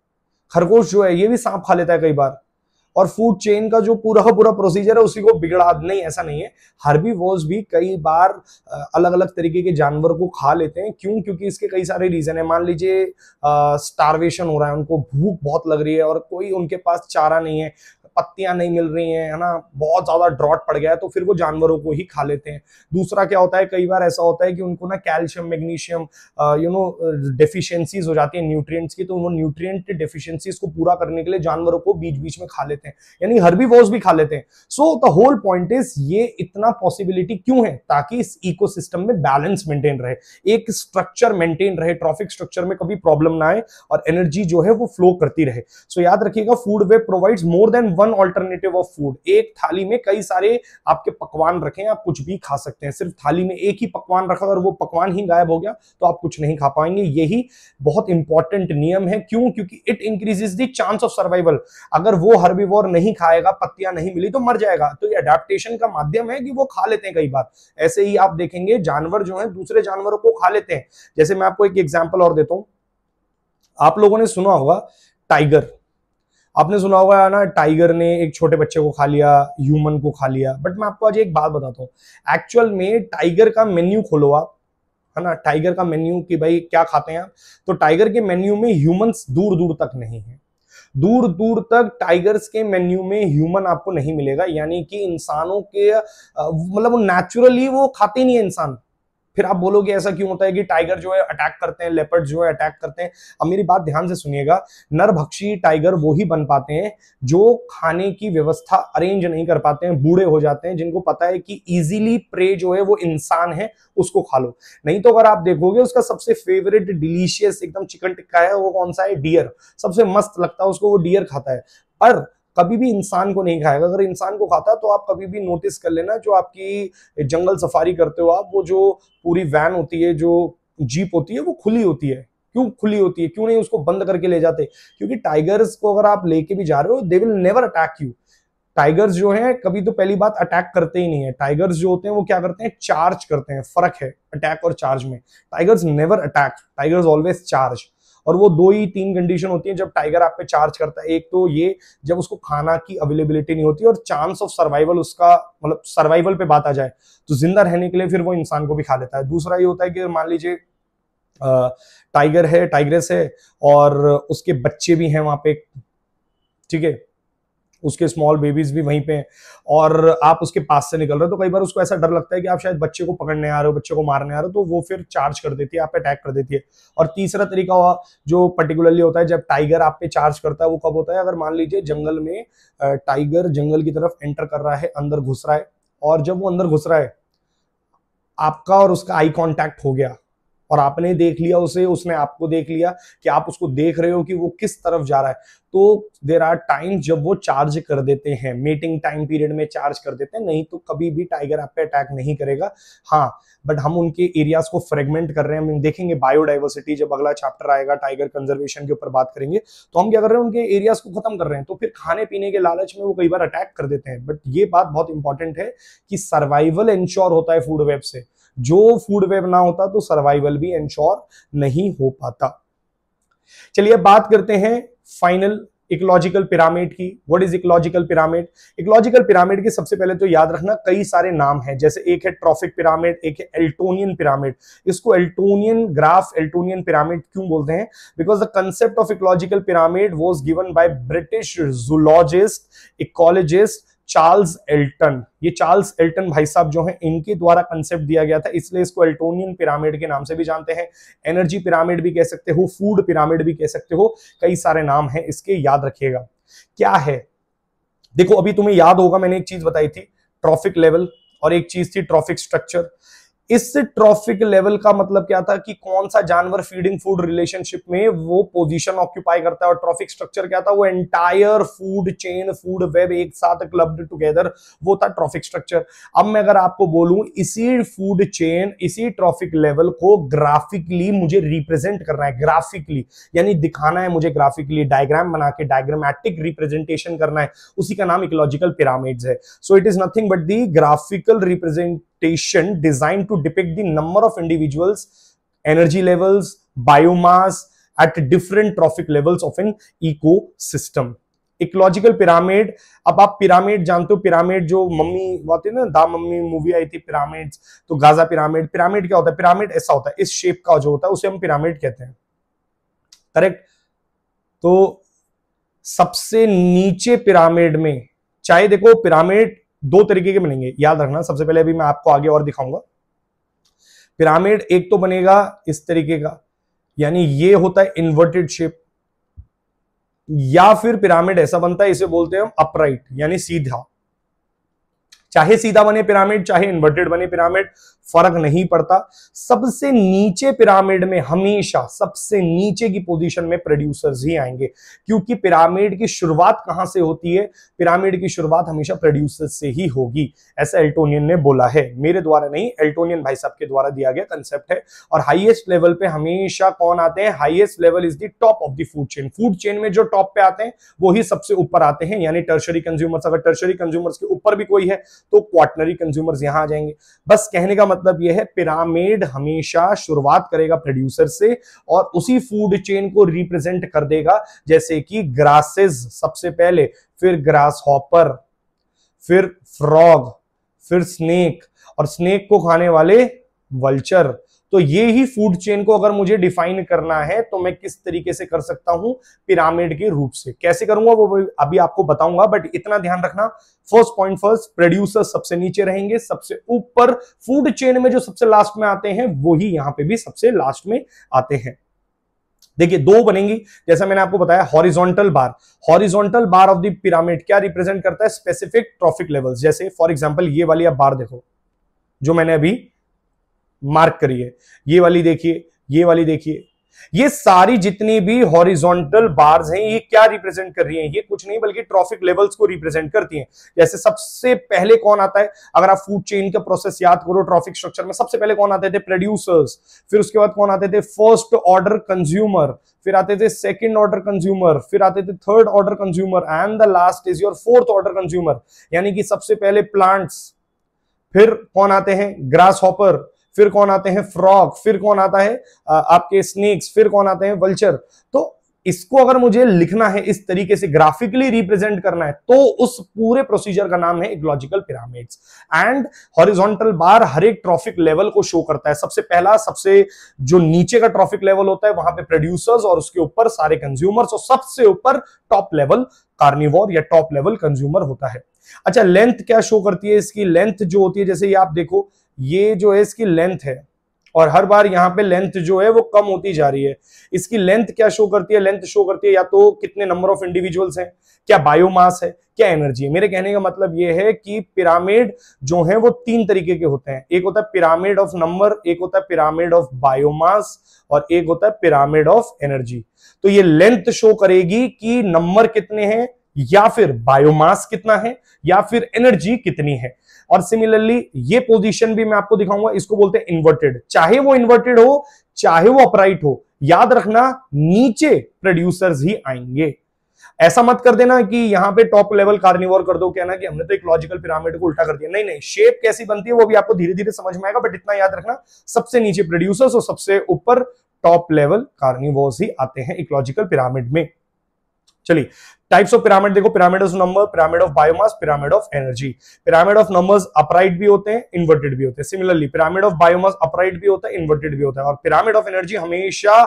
खरगोश जो है ये भी सांप खा लेता है कई बार और फूड चेन का जो पूरा का पूरा प्रोसीजर है उसी को बिगड़ा नहीं ऐसा नहीं है हर्बी भी कई बार अलग अलग तरीके के जानवर को खा लेते हैं क्यों क्योंकि इसके कई सारे रीजन है मान लीजिए स्टारवेशन हो रहा है उनको भूख बहुत लग रही है और कोई उनके पास चारा नहीं है पत्तियां नहीं मिल रही हैं है ना बहुत ज्यादा ड्रॉट पड़ गया है तो फिर वो जानवरों को ही खा लेते हैं दूसरा क्या होता है कई बार ऐसा होता है कि उनको ना calcium magnesium you know deficiencies हो जाती है न्यूट्रिएंट्स की तो वो न्यूट्रिएंट डेफिशिएंसीज को पूरा करने के लिए जानवरों को बीच बीच में खा लेते हैं यानी हर्बीवोर्स भी खा लेते हैं so the whole point is ये इतना पॉसिबिलिटी क्यों है ताकि इस इकोसिस्टम में बैलेंस मेंटेन रहे एक स्ट्रक्चर मेंटेन रहे ट्रॉफिक स्ट्रक्चर में कभी प्रॉब्लम ना आए और एनर्जी जो है वो फ्लो करती रहे सो so, याद रखिएगा food web provides more than one one alternative of food एक थाली में कई सारे आपके पकवान रखे आप कुछ भी खा सकते हैं सिर्फ थाली में एक ही पकवान रखा और वो पकवान ही गायब हो गया तो आप कुछ नहीं खा पाएंगे यही बहुत इंपॉर्टेंट नियम है क्यों क्योंकि it increases the chance of survival अगर वो हर्बीवोर नहीं खाएगा पत्तियां नहीं मिली तो मर जाएगा तो ये अडेप्टेशन का माध्यम है कि वो खा लेते हैं कई बार ऐसे ही आप देखेंगे जानवर जो है दूसरे जानवरों को खा लेते हैं जैसे मैं आपको एक एग्जाम्पल और देता हूं आप लोगों ने सुना होगा टाइगर आपने सुना होगा ना टाइगर ने एक छोटे बच्चे को खा लिया ह्यूमन को खा लिया बट मैं आपको आज एक बात बताता हूँ एक्चुअल में टाइगर का मेन्यू खोलो आप है ना टाइगर का मेन्यू कि भाई क्या खाते हैं आप तो टाइगर के मेन्यू में ह्यूमंस दूर दूर तक नहीं है दूर दूर तक टाइगर्स के मेन्यू में ह्यूमन आपको नहीं मिलेगा यानी कि इंसानों के मतलब वो नेचुरली वो खाते नहीं है इंसान फिर आप बोलोगे ऐसा क्यों होता है कि टाइगर जो है अटैक करते हैं लेपर्ड जो है अटैक करते हैं अब मेरी बात ध्यान से सुनिएगा नरभक्षी टाइगर वो ही बन पाते हैं जो खाने की व्यवस्था अरेंज नहीं कर पाते हैं बूढ़े हो जाते हैं जिनको पता है कि इजीली प्रे जो है वो इंसान है उसको खा लो नहीं तो अगर आप देखोगे उसका सबसे फेवरेट डिलीशियस एकदम चिकन टिक्का है वो कौन सा है डियर सबसे मस्त लगता है उसको वो डियर खाता है पर कभी भी इंसान को नहीं खाएगा अगर इंसान को खाता तो आप कभी भी नोटिस कर लेना जो आपकी जंगल सफारी करते हो आप वो जो पूरी वैन होती है जो जीप होती है वो खुली होती है क्यों खुली होती है क्यों नहीं उसको बंद करके ले जाते क्योंकि टाइगर्स को अगर आप लेके भी जा रहे हो they will never attack you tigers जो हैं कभी तो पहली बात अटैक करते ही नहीं है टाइगर्स जो होते हैं वो क्या करते हैं चार्ज करते हैं फर्क है अटैक और चार्ज में tigers never attack tigers always charge और वो दो ही तीन कंडीशन होती है जब टाइगर आप पे चार्ज करता है एक तो ये जब उसको खाना की अवेलेबिलिटी नहीं होती और चांस ऑफ सर्वाइवल उसका मतलब सर्वाइवल पे बात आ जाए तो जिंदा रहने के लिए फिर वो इंसान को भी खा लेता है दूसरा ये होता है कि मान लीजिए टाइगर है टाइग्रेस है और उसके बच्चे भी हैं वहां पे ठीक है उसके स्मॉल बेबीज भी वहीं पे हैं और आप उसके पास से निकल रहे हो तो कई बार उसको ऐसा डर लगता है कि आप शायद बच्चे को पकड़ने आ रहे हो बच्चे को मारने आ रहे हो तो वो फिर चार्ज कर देती है आप पे अटैक कर देती है और तीसरा तरीका हुआ जो पर्टिकुलरली होता है जब टाइगर आप पे चार्ज करता है वो कब होता है अगर मान लीजिए जंगल में टाइगर जंगल की तरफ एंटर कर रहा है अंदर घुस रहा है और जब वो अंदर घुस रहा है आपका और उसका आई कॉन्टैक्ट हो गया और आपने देख लिया उसे उसने आपको देख लिया कि आप उसको देख रहे हो कि वो किस तरफ जा रहा है तो देर आर टाइम जब वो चार्ज कर देते हैं मीटिंग टाइम पीरियड में चार्ज कर देते हैं नहीं तो कभी भी टाइगर आप पे अटैक नहीं करेगा हाँ बट हम उनके एरियाज को फ्रेगमेंट कर रहे हैं हम देखेंगे बायोडाइवर्सिटी जब अगला चैप्टर आएगा टाइगर कंजर्वेशन के ऊपर बात करेंगे तो हम क्या कर रहे हैं उनके एरियाज को खत्म कर रहे हैं तो फिर खाने पीने के लालच में वो कई बार अटैक कर देते हैं बट ये बात बहुत इंपॉर्टेंट है कि सर्वाइवल इंश्योर होता है फूड वेब से जो फूड वेब ना होता तो सर्वाइवल भी इंश्योर नहीं हो पाता चलिए बात करते हैं फाइनल इकोलॉजिकल पिरामिड की what is ecological pyramid ecological pyramid के सबसे पहले तो याद रखना कई सारे नाम हैं जैसे एक है ट्रॉफिक पिरामिड एक है एल्टोनियन पिरामिड इसको एल्टोनियन ग्राफ एल्टोनियन पिरामिड क्यों बोलते हैं because the concept of ecological pyramid was given by British zoologist ecologist Charles Elton ये चार्ल्स एल्टन भाई साहब जो हैं इनके द्वारा कंसेप्ट दिया गया था इसलिए इसको एल्टोनियन पिरामिड के नाम से भी जानते हैं एनर्जी पिरामिड भी कह सकते हो फूड पिरामिड भी कह सकते हो कई सारे नाम हैं इसके याद रखिएगा क्या है देखो अभी तुम्हें याद होगा मैंने एक चीज बताई थी ट्रॉफिक लेवल और एक चीज थी ट्रॉफिक स्ट्रक्चर इस ट्रॉफिक लेवल का मतलब क्या था कि कौन सा जानवर फीडिंग फूड रिलेशनशिप में वो पोजीशन ऑक्यूपाई करता है और ट्रॉफिक स्ट्रक्चर क्या था वो entire food chain food web एक साथ क्लब्ड टुगेदर वो था ट्रॉफिक स्ट्रक्चर अब मैं अगर आपको बोलूं इसी फूड चेन इसी ट्रॉफिक लेवल को ग्राफिकली मुझे रिप्रेजेंट करना है ग्राफिकली यानी दिखाना है मुझे ग्राफिकली डायग्राम बना के डायग्रामेटिक रिप्रेजेंटेशन करना है उसी का नाम इकोलॉजिकल पिरामिड्स है so it is nothing but the graphical represent representation designed to depict the number of individuals, energy levels, biomass at different trophic levels of an ecosystem. Ecological pyramid अब आप pyramid जानते हो pyramid जो mummy होती है ना दा mummy movie आई थी पिरामिड तो गाजा पिरामिड पिरामिड क्या होता है पिरामिड ऐसा होता है इस शेप का जो होता है उसे हम पिरामिड कहते हैं करेक्ट तो सबसे नीचे पिरामिड में चाहे देखो पिरामिड दो तरीके के बनेंगे याद रखना सबसे पहले अभी मैं आपको आगे और दिखाऊंगा पिरामिड एक तो बनेगा इस तरीके का यानी ये होता है इन्वर्टेड शेप या फिर पिरामिड ऐसा बनता है इसे बोलते हैं हम अपराइट यानी सीधा चाहे सीधा बने पिरामिड चाहे इन्वर्टेड बने पिरामिड फर्क नहीं पड़ता सबसे नीचे पिरामिड में हमेशा सबसे नीचे की पोजीशन में प्रोड्यूसर्स ही आएंगे क्योंकि पिरामिड की शुरुआत कहां से होती है पिरामिड की शुरुआत हमेशा प्रोड्यूसर्स से ही होगी ऐसा एल्टोनियन ने बोला है मेरे द्वारा नहीं एल्टोनियन भाई साहब के द्वारा दिया गया कंसेप्ट है और हाइएस्ट लेवल पे हमेशा कौन आते हैं highest level is the top of the food chain food chain में जो टॉप पे आते हैं वो ही सबसे ऊपर आते हैं यानी टर्शरी कंज्यूमर्स अगर टर्शरी कंज्यूमर्स के ऊपर भी कोई है तो क्वार्टनरी कंज्यूमर्स यहां आ जाएंगे बस कहने का मतलब यह है पिरामिड हमेशा शुरुआत करेगा प्रोड्यूसर से और उसी फूड चेन को रिप्रेजेंट कर देगा जैसे कि ग्रासेस सबसे पहले फिर ग्रास हॉपर फिर फ्रॉग फिर स्नेक और स्नेक को खाने वाले वल्चर तो ये ही फूड चेन को अगर मुझे डिफाइन करना है तो मैं किस तरीके से कर सकता हूं पिरामिड के रूप से कैसे करूंगा वो अभी आपको बताऊंगा बट इतना ध्यान रखना फर्स्ट पॉइंट फर्स्ट प्रोड्यूसर सबसे नीचे रहेंगे सबसे ऊपर फूड चेन में जो सबसे लास्ट में आते हैं वो ही यहां पर भी सबसे लास्ट में आते हैं देखिए दो बनेंगी जैसा मैंने आपको बताया horizontal bar horizontal bar of the pyramid क्या रिप्रेजेंट करता है स्पेसिफिक ट्रॉफिक लेवल्स जैसे फॉर एग्जांपल ये वाली आप बार देखो जो मैंने अभी मार्क करिए ये वाली देखिए ये वाली देखिए ये सारी जितनी भी हॉरिजॉन्टल बार्स हैं ये क्या रिप्रेजेंट कर रही हैं ये कुछ नहीं बल्कि ट्रॉफिक लेवल्स को रिप्रेजेंट करती हैं जैसे सबसे पहले कौन आता है अगर आप फूड चेन का प्रोसेस याद करो ट्रॉफिक स्ट्रक्चर में सबसे पहले कौन आते थे प्रोड्यूसर्स फिर उसके बाद कौन आते थे फर्स्ट ऑर्डर कंज्यूमर फिर आते थे सेकंड ऑर्डर कंज्यूमर फिर आते थे third order consumer and the last is your fourth order consumer यानी कि सबसे पहले प्लांट्स फिर कौन आते हैं ग्रास हॉपर फिर कौन आते हैं फ्रॉग फिर कौन आता है आपके स्नेक्स फिर कौन आते हैं वल्चर तो इसको अगर मुझे लिखना है इस तरीके से ग्राफिकली रिप्रेजेंट करना है तो उस पूरे प्रोसीजर का नाम है ecological pyramids and horizontal bar हर एक ट्रॉफिक लेवल को शो करता है सबसे पहला सबसे जो नीचे का ट्रॉफिक लेवल होता है वहां पे प्रोड्यूसर्स और उसके ऊपर सारे कंज्यूमर्स और सबसे ऊपर टॉप लेवल कार्निवोर या टॉप लेवल कंज्यूमर होता है अच्छा लेंथ क्या शो करती है इसकी लेंथ जो होती है जैसे ये आप देखो ये जो है इसकी लेंथ है और हर बार यहाँ पे लेंथ जो है वो कम होती जा रही है इसकी लेंथ क्या शो करती है लेंथ शो करती है या तो कितने नंबर ऑफ इंडिविजुअल्स हैं क्या बायोमास है क्या एनर्जी है मेरे कहने का मतलब ये है कि पिरामिड जो है वो तीन तरीके के होते हैं एक होता है पिरामिड ऑफ नंबर एक होता है पिरामिड ऑफ बायोमास और एक होता है पिरामिड ऑफ एनर्जी तो ये लेंथ शो करेगी कि नंबर कितने हैं या फिर बायोमास कितना है या फिर एनर्जी कितनी है और सिमिलरली ये पोजीशन भी मैं आपको दिखाऊंगा इसको बोलते हैं इन्वर्टेड चाहे वो इन्वर्टेड हो चाहे वो अपराइट हो याद रखना नीचे प्रोड्यूसर्स ही आएंगे ऐसा मत कर देना कि यहां पे टॉप लेवल कार्निवर कर दो कहना कि हमने तो एक लॉजिकल पिरामिड को उल्टा कर दिया नहीं नहीं शेप कैसी बनती है वो भी आपको धीरे धीरे समझ में आएगा बट इतना याद रखना सबसे नीचे प्रोड्यूसर्स और सबसे ऊपर टॉप लेवल कार्निवर्स ही आते हैं इकोलॉजिकल पिरामिड में चलिए टाइप्स ऑफ पिरामिड देखो pyramid of number pyramid of biomass pyramid of energy pyramid of numbers upright भी होते हैं इन्वर्टेड भी होते हैं similarly pyramid of biomass upright भी होता है इन्वर्टेड भी होता है और पिरामिड ऑफ एनर्जी हमेशा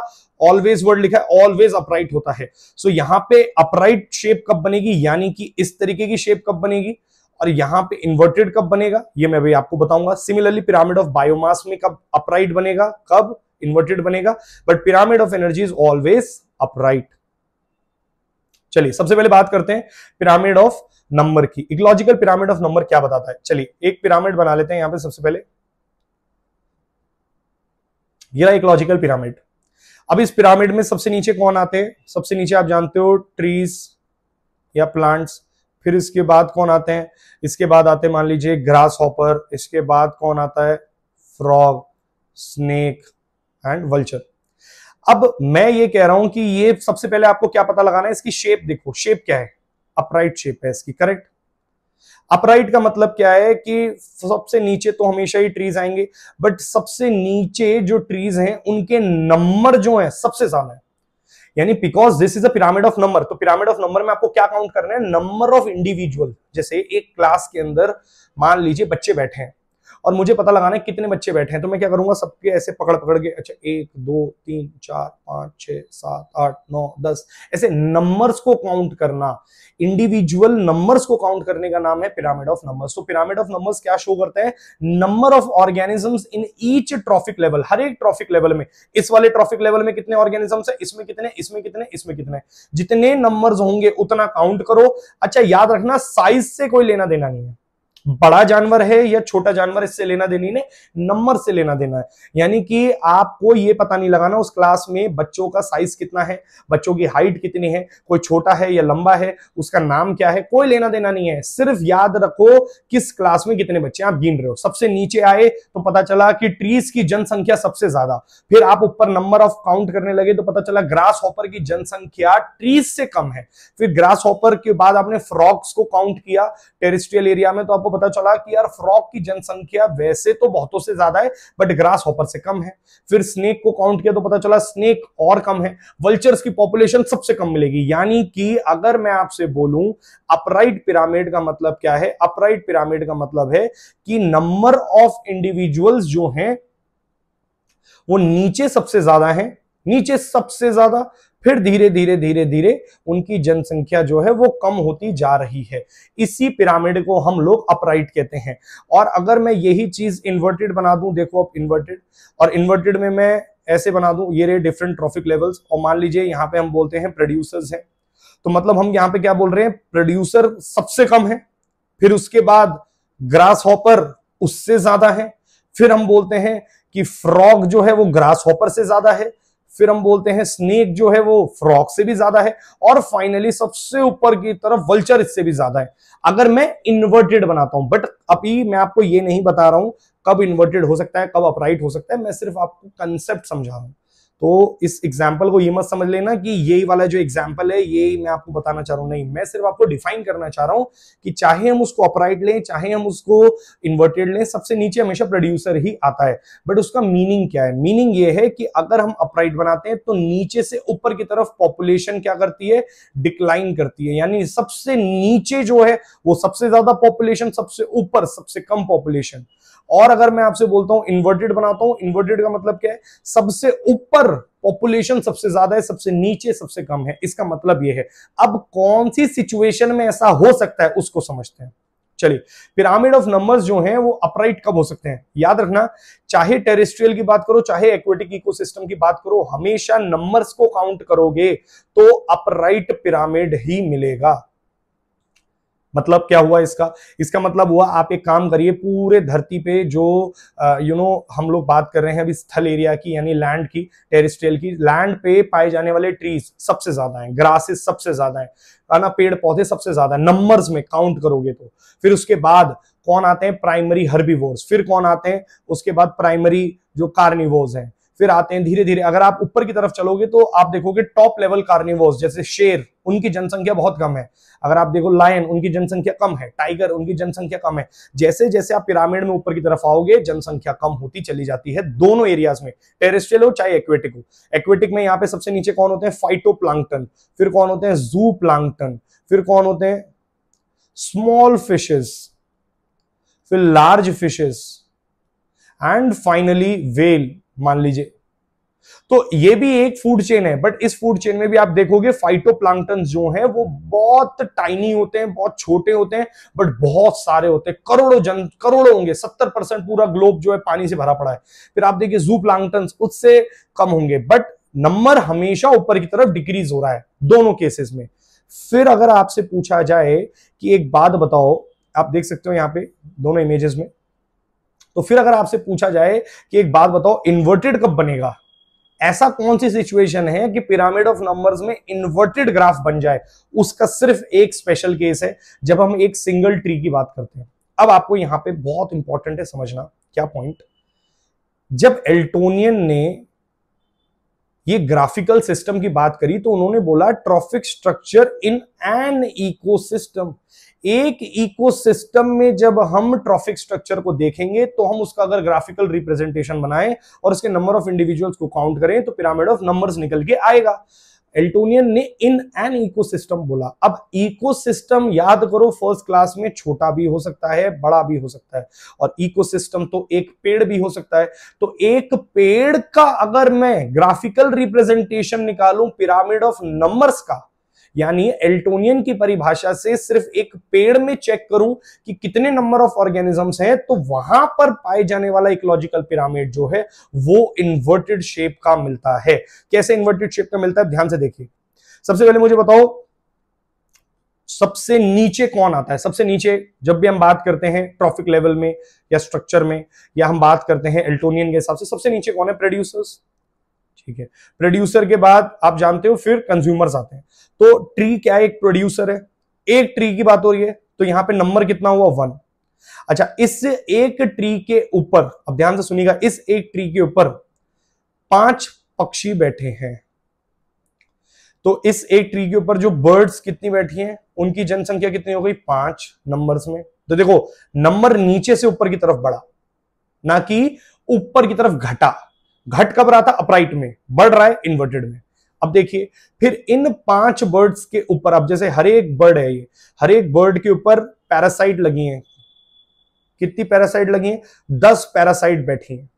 ऑलवेज वर्ड लिखा है ऑलवेज अपराइट होता है सो so, यहाँ पे अपराइट शेप कब बनेगी यानी कि इस तरीके की शेप कब बनेगी और यहाँ पे इन्वर्टेड कब बनेगा ये मैं अभी आपको बताऊंगा सिमिलरली पिरामिड ऑफ बायोमास में कब अपराइट बनेगा कब इन्वर्टेड बनेगा but pyramid of energy is always upright चलिए सबसे पहले बात करते हैं पिरामिड ऑफ नंबर की इकोलॉजिकल पिरामिड ऑफ नंबर क्या बताता है चलिए एक पिरामिड बना लेते हैं यहां पे सबसे पहले यह इकोलॉजिकल पिरामिड अब इस पिरामिड में सबसे नीचे कौन आते हैं सबसे नीचे आप जानते हो ट्रीज या प्लांट्स फिर इसके बाद कौन आते हैं इसके बाद आते मान लीजिए ग्रास हॉपर इसके बाद कौन आता है फ्रॉग स्नेक एंड वल्चर अब मैं ये कह रहा हूं कि ये सबसे पहले आपको क्या पता लगाना है इसकी शेप देखो शेप क्या है अपराइट शेप है इसकी करेक्ट अपराइट का मतलब क्या है कि सबसे नीचे तो हमेशा ही ट्रीज आएंगे बट सबसे नीचे जो ट्रीज हैं उनके नंबर जो हैं सबसे ज्यादा है यानी because this is a pyramid of number तो पिरामिड ऑफ नंबर में आपको क्या काउंट करना है नंबर ऑफ इंडिविजुअल जैसे एक क्लास के अंदर मान लीजिए बच्चे बैठे हैं और मुझे पता लगाना है कितने बच्चे बैठे हैं तो मैं क्या करूंगा सबके ऐसे पकड़ पकड़ के अच्छा एक दो तीन चार पांच छह सात आठ नौ दस ऐसे नंबर्स को काउंट करना इंडिविजुअल नंबर्स को काउंट करने का नाम है पिरामिड ऑफ नंबर्स तो पिरामिड ऑफ नंबर्स क्या शो करते हैं number of organisms in each trophic level हर एक ट्रॉफिक लेवल में इस वाले ट्रॉफिक लेवल में कितने ऑर्गेनिजम्स है इसमें कितने इसमें कितने इसमें कितने जितने नंबर्स होंगे उतना काउंट करो अच्छा याद रखना साइज से कोई लेना देना नहीं है बड़ा जानवर है या छोटा जानवर इससे लेना देनी ने नंबर से लेना देना है यानी कि आपको ये पता नहीं लगाना उस क्लास में बच्चों का साइज कितना है बच्चों की हाइट कितनी है कोई छोटा है या लंबा है उसका नाम क्या है कोई लेना देना नहीं है सिर्फ याद रखो किस क्लास में कितने बच्चे आप गिन रहे हो सबसे नीचे आए तो पता चला कि ट्रीज की जनसंख्या सबसे ज्यादा फिर आप ऊपर नंबर ऑफ काउंट करने लगे तो पता चला ग्रास हॉपर की जनसंख्या ट्रीज से कम है फिर ग्रास हॉपर के बाद आपने फ्रॉक्स को काउंट किया टेरिस्ट्रियल एरिया में तो आपको पता चला कि यार फ्रॉग की जनसंख्या वैसे तो बहुतों से ज्यादा है बट ग्रास हॉपर से कम है फिर स्नेक को काउंट किया तो पता चला स्नेक और कम है वल्चर्स की पॉपुलेशन सबसे कम मिलेगी यानी कि अगर मैं आपसे बोलू अपराइट पिरामिड का मतलब क्या है अपराइट पिरामिड का मतलब है कि नंबर ऑफ इंडिविजुअल्स जो हैं वो नीचे सबसे ज्यादा हैं नीचे सबसे ज्यादा फिर धीरे धीरे धीरे धीरे उनकी जनसंख्या जो है वो कम होती जा रही है इसी पिरामिड को हम लोग अपराइट कहते हैं और अगर मैं यही चीज इन्वर्टेड बना दूं देखो अब इन्वर्टेड और इन्वर्टेड में मैं ऐसे बना दूं ये रहे डिफरेंट ट्रॉफिक लेवल्स और मान लीजिए यहाँ पे हम बोलते हैं प्रोड्यूसर्स है तो मतलब हम यहाँ पे क्या बोल रहे हैं प्रोड्यूसर सबसे कम है फिर उसके बाद ग्रास हॉपर उससे ज्यादा है फिर हम बोलते हैं कि फ्रॉग जो है वो ग्रास हॉपर से ज्यादा है फिर हम बोलते हैं स्नेक जो है वो फ्रॉक से भी ज्यादा है और फाइनली सबसे ऊपर की तरफ वल्चर इससे भी ज्यादा है अगर मैं इन्वर्टेड बनाता हूं बट अभी मैं आपको ये नहीं बता रहा हूं कब इन्वर्टेड हो सकता है कब अपराइट हो सकता है मैं सिर्फ आपको कंसेप्ट समझा रहा हूं तो इस एग्जाम्पल को ये मत समझ लेना कि यही वाला जो एग्जाम्पल है ये मैं आपको बताना चाह रहा हूँ नहीं मैं सिर्फ आपको डिफाइन करना चाह रहा हूँ कि चाहे हम उसको अपराइट लें चाहे हम उसको इन्वर्टेड लें सबसे नीचे हमेशा प्रोड्यूसर ही आता है बट उसका मीनिंग क्या है मीनिंग ये है कि अगर हम अपराइट बनाते हैं तो नीचे से ऊपर की तरफ पॉपुलेशन क्या करती है डिक्लाइन करती है यानी सबसे नीचे जो है वो सबसे ज्यादा पॉपुलेशन सबसे ऊपर सबसे कम पॉपुलेशन और अगर मैं आपसे बोलता हूं इन्वर्टेड बनाता हूं इन्वर्टेड का मतलब क्या है सबसे ऊपर पॉपुलेशन सबसे ज्यादा है सबसे नीचे सबसे कम है इसका मतलब यह है अब कौन सी सिचुएशन में ऐसा हो सकता है उसको समझते हैं चलिए पिरामिड ऑफ नंबर्स जो हैं वो अपराइट कब हो सकते हैं याद रखना चाहे टेरेस्ट्रियल की बात करो चाहे एक्वेटिक इकोसिस्टम की बात करो हमेशा नंबर्स को काउंट करोगे तो अपराइट पिरामिड ही मिलेगा मतलब क्या हुआ इसका इसका मतलब हुआ आप एक काम करिए पूरे धरती पे जो यू नो हम लोग बात कर रहे हैं अभी स्थल एरिया की यानी लैंड की टेरिस्ट्रियल की लैंड पे पाए जाने वाले ट्रीज सबसे ज्यादा हैं ग्रासेस सबसे ज्यादा हैं है ना पेड़ पौधे सबसे ज्यादा नंबर्स में काउंट करोगे तो फिर उसके बाद कौन आते हैं प्राइमरी हर्बीवोर्स फिर कौन आते हैं उसके बाद प्राइमरी जो कार्निवोर्स हैं फिर आते हैं धीरे धीरे अगर आप ऊपर की तरफ चलोगे तो आप देखोगे टॉप लेवल कार्निवोर्स जैसे शेर उनकी जनसंख्या बहुत कम है अगर आप देखो लायन उनकी जनसंख्या कम है टाइगर उनकी जनसंख्या कम है जैसे जैसे आप पिरामिड में ऊपर की तरफ आओगे जनसंख्या कम होती चली जाती है दोनों एरियाज में टेरेस्ट्रियल हो चाहे एक्वेटिक हो एक्वेटिक में यहाँ पे सबसे नीचे कौन होते हैं फाइटो फिर कौन होते हैं जू प्लांटन फिर कौन होते हैं स्मॉल फिशेस फिर large fishes and finally well मान लीजिए तो ये भी एक फूड चेन है बट इस फूड चेन में भी आप देखोगे फाइटोप्लांटन जो है वो बहुत टाइनी होते हैं बहुत छोटे होते हैं बट बहुत सारे होते हैं करोड़ों जन करोड़ों होंगे सत्तर परसेंट पूरा ग्लोब जो है पानी से भरा पड़ा है फिर आप देखिए जू प्लांटन उससे कम होंगे बट नंबर हमेशा ऊपर की तरफ डिक्रीज हो रहा है दोनों केसेस में फिर अगर आपसे पूछा जाए कि एक बात बताओ आप देख सकते हो यहां पे दोनों इमेजेस में तो फिर अगर आपसे पूछा जाए कि एक बात बताओ इन्वर्टेड कब बनेगा ऐसा कौन सी सिचुएशन है कि पिरामिड ऑफ नंबर्स में इन्वर्टेड ग्राफ बन जाए उसका सिर्फ एक स्पेशल केस है जब हम एक सिंगल ट्री की बात करते हैं अब आपको यहां पे बहुत इंपॉर्टेंट है समझना क्या पॉइंट जब एल्टोनियन ने ये ग्राफिकल सिस्टम की बात करी तो उन्होंने बोला trophic structure in an ecosystem एक इकोसिस्टम में जब हम ट्रॉफिक स्ट्रक्चर को देखेंगे तो हम उसका अगर ग्राफिकल रिप्रेजेंटेशन बनाएं और उसके नंबर ऑफ इंडिविजुअल्स को काउंट करें तो पिरामिड ऑफ नंबर्स निकल के आएगा एल्टोनियन ने इन एन इकोसिस्टम बोला अब इकोसिस्टम याद करो फर्स्ट क्लास में छोटा भी हो सकता है बड़ा भी हो सकता है और इकोसिस्टम तो एक पेड़ भी हो सकता है तो एक पेड़ का अगर मैं ग्राफिकल रिप्रेजेंटेशन निकालूं पिरामिड ऑफ नंबर्स का यानी एल्टोनियन की परिभाषा से सिर्फ एक पेड़ में चेक करूं कि कितने नंबर ऑफ ऑर्गेनिजम्स हैं तो वहां पर पाए जाने वाला इकोलॉजिकल पिरामिड जो है वो इन्वर्टेड शेप का मिलता है कैसे इन्वर्टेड शेप का मिलता है ध्यान से देखिए सबसे पहले मुझे बताओ सबसे नीचे कौन आता है सबसे नीचे जब भी हम बात करते हैं ट्रॉफिक लेवल में या स्ट्रक्चर में या हम बात करते हैं एल्टोनियन के हिसाब से सबसे नीचे कौन है प्रोड्यूसर्स ठीक है प्रोड्यूसर के बाद आप जानते हो फिर कंज्यूमर्स आते हैं तो ट्री क्या एक प्रोड्यूसर है एक ट्री की बात हो रही है तो यहां पे नंबर कितना हुआ वन अच्छा इस एक ट्री के ऊपर अब ध्यान से सुनिएगा इस एक ट्री के ऊपर पांच पक्षी बैठे हैं तो इस एक ट्री के ऊपर जो बर्ड्स कितनी बैठी हैं उनकी जनसंख्या कितनी हो गई पांच नंबर्स में तो देखो नंबर नीचे से ऊपर की तरफ बढ़ा ना कि ऊपर की तरफ घटा घट कब रहा था अपराइट में बढ़ रहा है इन्वर्टेड में अब देखिए फिर इन पांच बर्ड्स के ऊपर अब जैसे हर एक बर्ड है ये हर एक बर्ड के ऊपर पैरासाइट लगी है कितनी पैरासाइट लगी है दस पैरासाइट बैठी है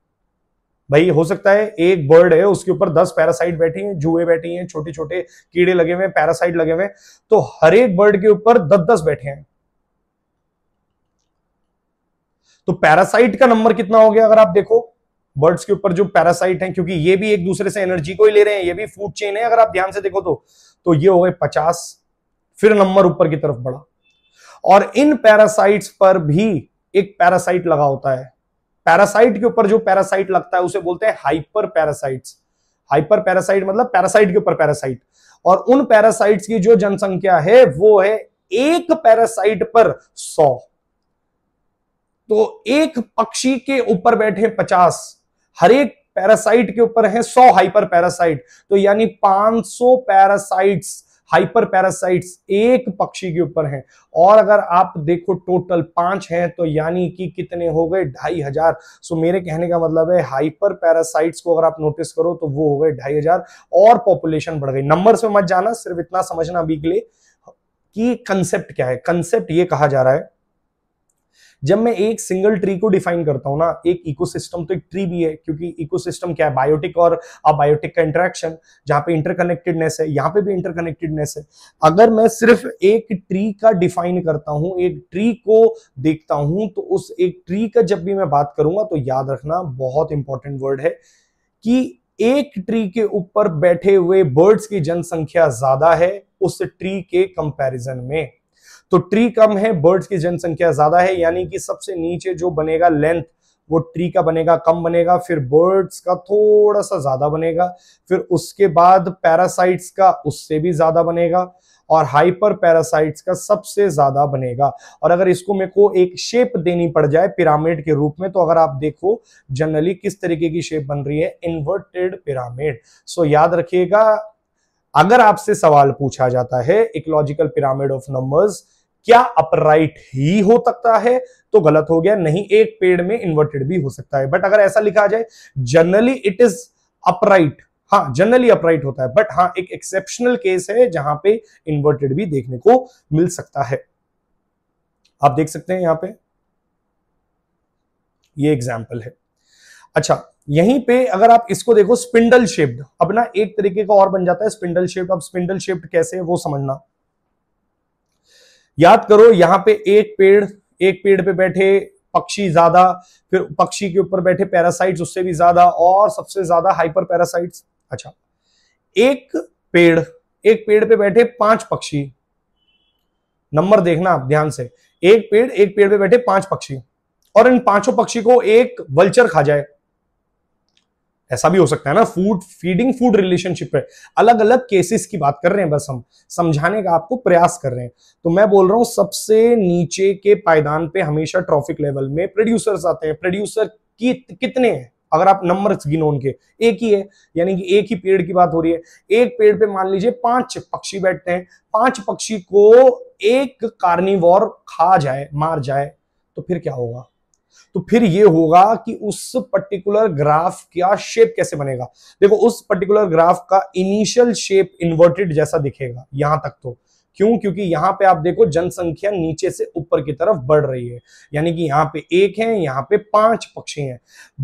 भाई हो सकता है एक बर्ड है उसके ऊपर दस पैरासाइट बैठी हैं जुए बैठी हैं छोटे छोटे कीड़े लगे हुए पैरासाइट लगे हुए तो हर एक बर्ड के ऊपर दस दस बैठे हैं तो पैरासाइट का नंबर कितना हो गया अगर आप देखो बर्ड्स के ऊपर जो पैरासाइट हैं क्योंकि ये भी एक दूसरे से एनर्जी को ही ले रहे हैं ये भी फूड चेन है अगर आप ध्यान से देखो तो तो ये हो गए पचास फिर नंबर ऊपर की तरफ बढ़ा और इन पैरासाइट्स पर भी एक पैरासाइट लगा होता है पैरासाइट के ऊपर जो पैरासाइट लगता है उसे बोलते हैं हाइपर पैरासाइट्स हाइपर पैरासाइट मतलब पैरासाइट के ऊपर पैरासाइट और उन पैरासाइट्स की जो जनसंख्या है वो है एक पैरासाइट पर सौ तो एक पक्षी के ऊपर बैठे पचास हर एक पैरासाइट के ऊपर है 100 हाइपर पैरासाइट तो यानी 500 पैरासाइट्स हाइपर पैरासाइट्स एक पक्षी के ऊपर हैं और अगर आप देखो टोटल पांच हैं तो यानी कि कितने हो गए ढाई हजार सो मेरे कहने का मतलब है हाइपर पैरासाइट्स को अगर आप नोटिस करो तो वो हो गए ढाई हजार और पॉपुलेशन बढ़ गई नंबर से मत जाना सिर्फ इतना समझना अभी के लिए कि कंसेप्ट क्या है कंसेप्ट ये कहा जा रहा है जब मैं एक सिंगल ट्री को डिफाइन करता हूं ना एक इकोसिस्टम तो एक ट्री भी है क्योंकि इकोसिस्टम क्या है बायोटिक और अबायोटिक का इंटरेक्शन जहां पे इंटरकनेक्टेडनेस है यहाँ पे भी इंटरकनेक्टेडनेस है अगर मैं सिर्फ एक ट्री का डिफाइन करता हूँ एक ट्री को देखता हूँ तो उस एक ट्री का जब भी मैं बात करूंगा तो याद रखना बहुत इंपॉर्टेंट वर्ड है कि एक ट्री के ऊपर बैठे हुए बर्ड्स की जनसंख्या ज्यादा है उस ट्री के कंपैरिजन में तो ट्री कम है बर्ड्स की जनसंख्या ज्यादा है यानी कि सबसे नीचे जो बनेगा लेंथ वो ट्री का बनेगा कम बनेगा फिर बर्ड्स का थोड़ा सा ज्यादा बनेगा फिर उसके बाद पैरासाइट्स का उससे भी ज्यादा बनेगा और हाइपर पैरासाइट्स का सबसे ज्यादा बनेगा और अगर इसको मेरे को एक शेप देनी पड़ जाए पिरामिड के रूप में तो अगर आप देखो जनरली किस तरीके की शेप बन रही है इन्वर्टेड पिरामिड सो याद रखिएगा अगर आपसे सवाल पूछा जाता है इकोलॉजिकल पिरामिड ऑफ नंबर्स क्या अपराइट ही हो सकता है तो गलत हो गया नहीं एक पेड़ में इन्वर्टेड भी हो सकता है बट अगर ऐसा लिखा जाए जनरली इट इज अपराइट हाँ जनरली अपराइट होता है बट हाँ एक एक्सेप्शनल केस है जहां पे इन्वर्टेड भी देखने को मिल सकता है आप देख सकते हैं यहां पे ये एग्जाम्पल है अच्छा यहीं पे अगर आप इसको देखो स्पिंडल शेप्ड अपना एक तरीके का और बन जाता है स्पिंडल शेप्ड अब स्पिंडल शेप्ड कैसे है वो समझना याद करो यहाँ पे एक पेड़ एक पेड़ पे बैठे पक्षी ज्यादा फिर पक्षी के ऊपर बैठे पैरासाइट्स उससे भी ज्यादा और सबसे ज्यादा हाइपर पैरासाइट अच्छा एक पेड़ एक पेड़ पे बैठे पांच पक्षी नंबर देखना आप ध्यान से एक पेड़ एक पेड़ पे बैठे पांच पक्षी और इन पांचों पक्षी को एक वल्चर खा जाए ऐसा भी हो सकता है ना फूड फीडिंग फूड रिलेशनशिप है अलग अलग केसेस की बात कर रहे हैं बस हम समझाने का आपको प्रयास कर रहे हैं तो मैं बोल रहा हूं सबसे नीचे के पायदान पे हमेशा ट्रॉफिक लेवल में प्रोड्यूसर्स आते हैं प्रोड्यूसर की कितने हैं अगर आप नंबर गिनो उनके एक ही है यानी कि एक ही पेड़ की बात हो रही है एक पेड़ पे मान लीजिए पांच पक्षी बैठते हैं पांच पक्षी को एक कार्निवोर खा जाए मार जाए तो फिर क्या होगा तो फिर ये होगा कि उस पर्टिकुलर ग्राफ का शेप कैसे बनेगा देखो उस पर्टिकुलर ग्राफ का इनिशियल शेप इन्वर्टेड जैसा दिखेगा यहां तक तो क्यों क्योंकि यहां पे आप देखो जनसंख्या नीचे से ऊपर की तरफ बढ़ रही है यानी कि यहां पे एक है यहां पे पांच पक्षी हैं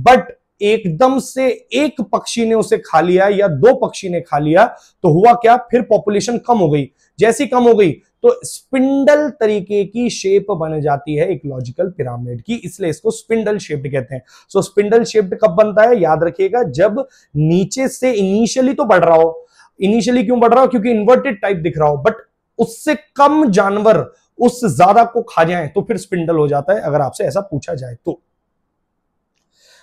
बट एकदम से एक पक्षी ने उसे खा लिया या दो पक्षी ने खा लिया तो हुआ क्या फिर पॉपुलेशन कम हो गई जैसी कम हो गई तो स्पिंडल तरीके की शेप बन जाती है एक लॉजिकल पिरामिड की इसलिए इसको स्पिंडल शेप्ड कहते हैं सो स्पिंडल शेप्ड कब बनता है याद रखिएगा जब नीचे से इनिशियली तो बढ़ रहा हो इनिशियली क्यों बढ़ रहा हो क्योंकि इन्वर्टेड टाइप दिख रहा हो बट उससे कम जानवर उस ज्यादा को खा जाए तो फिर स्पिंडल हो जाता है अगर आपसे ऐसा पूछा जाए तो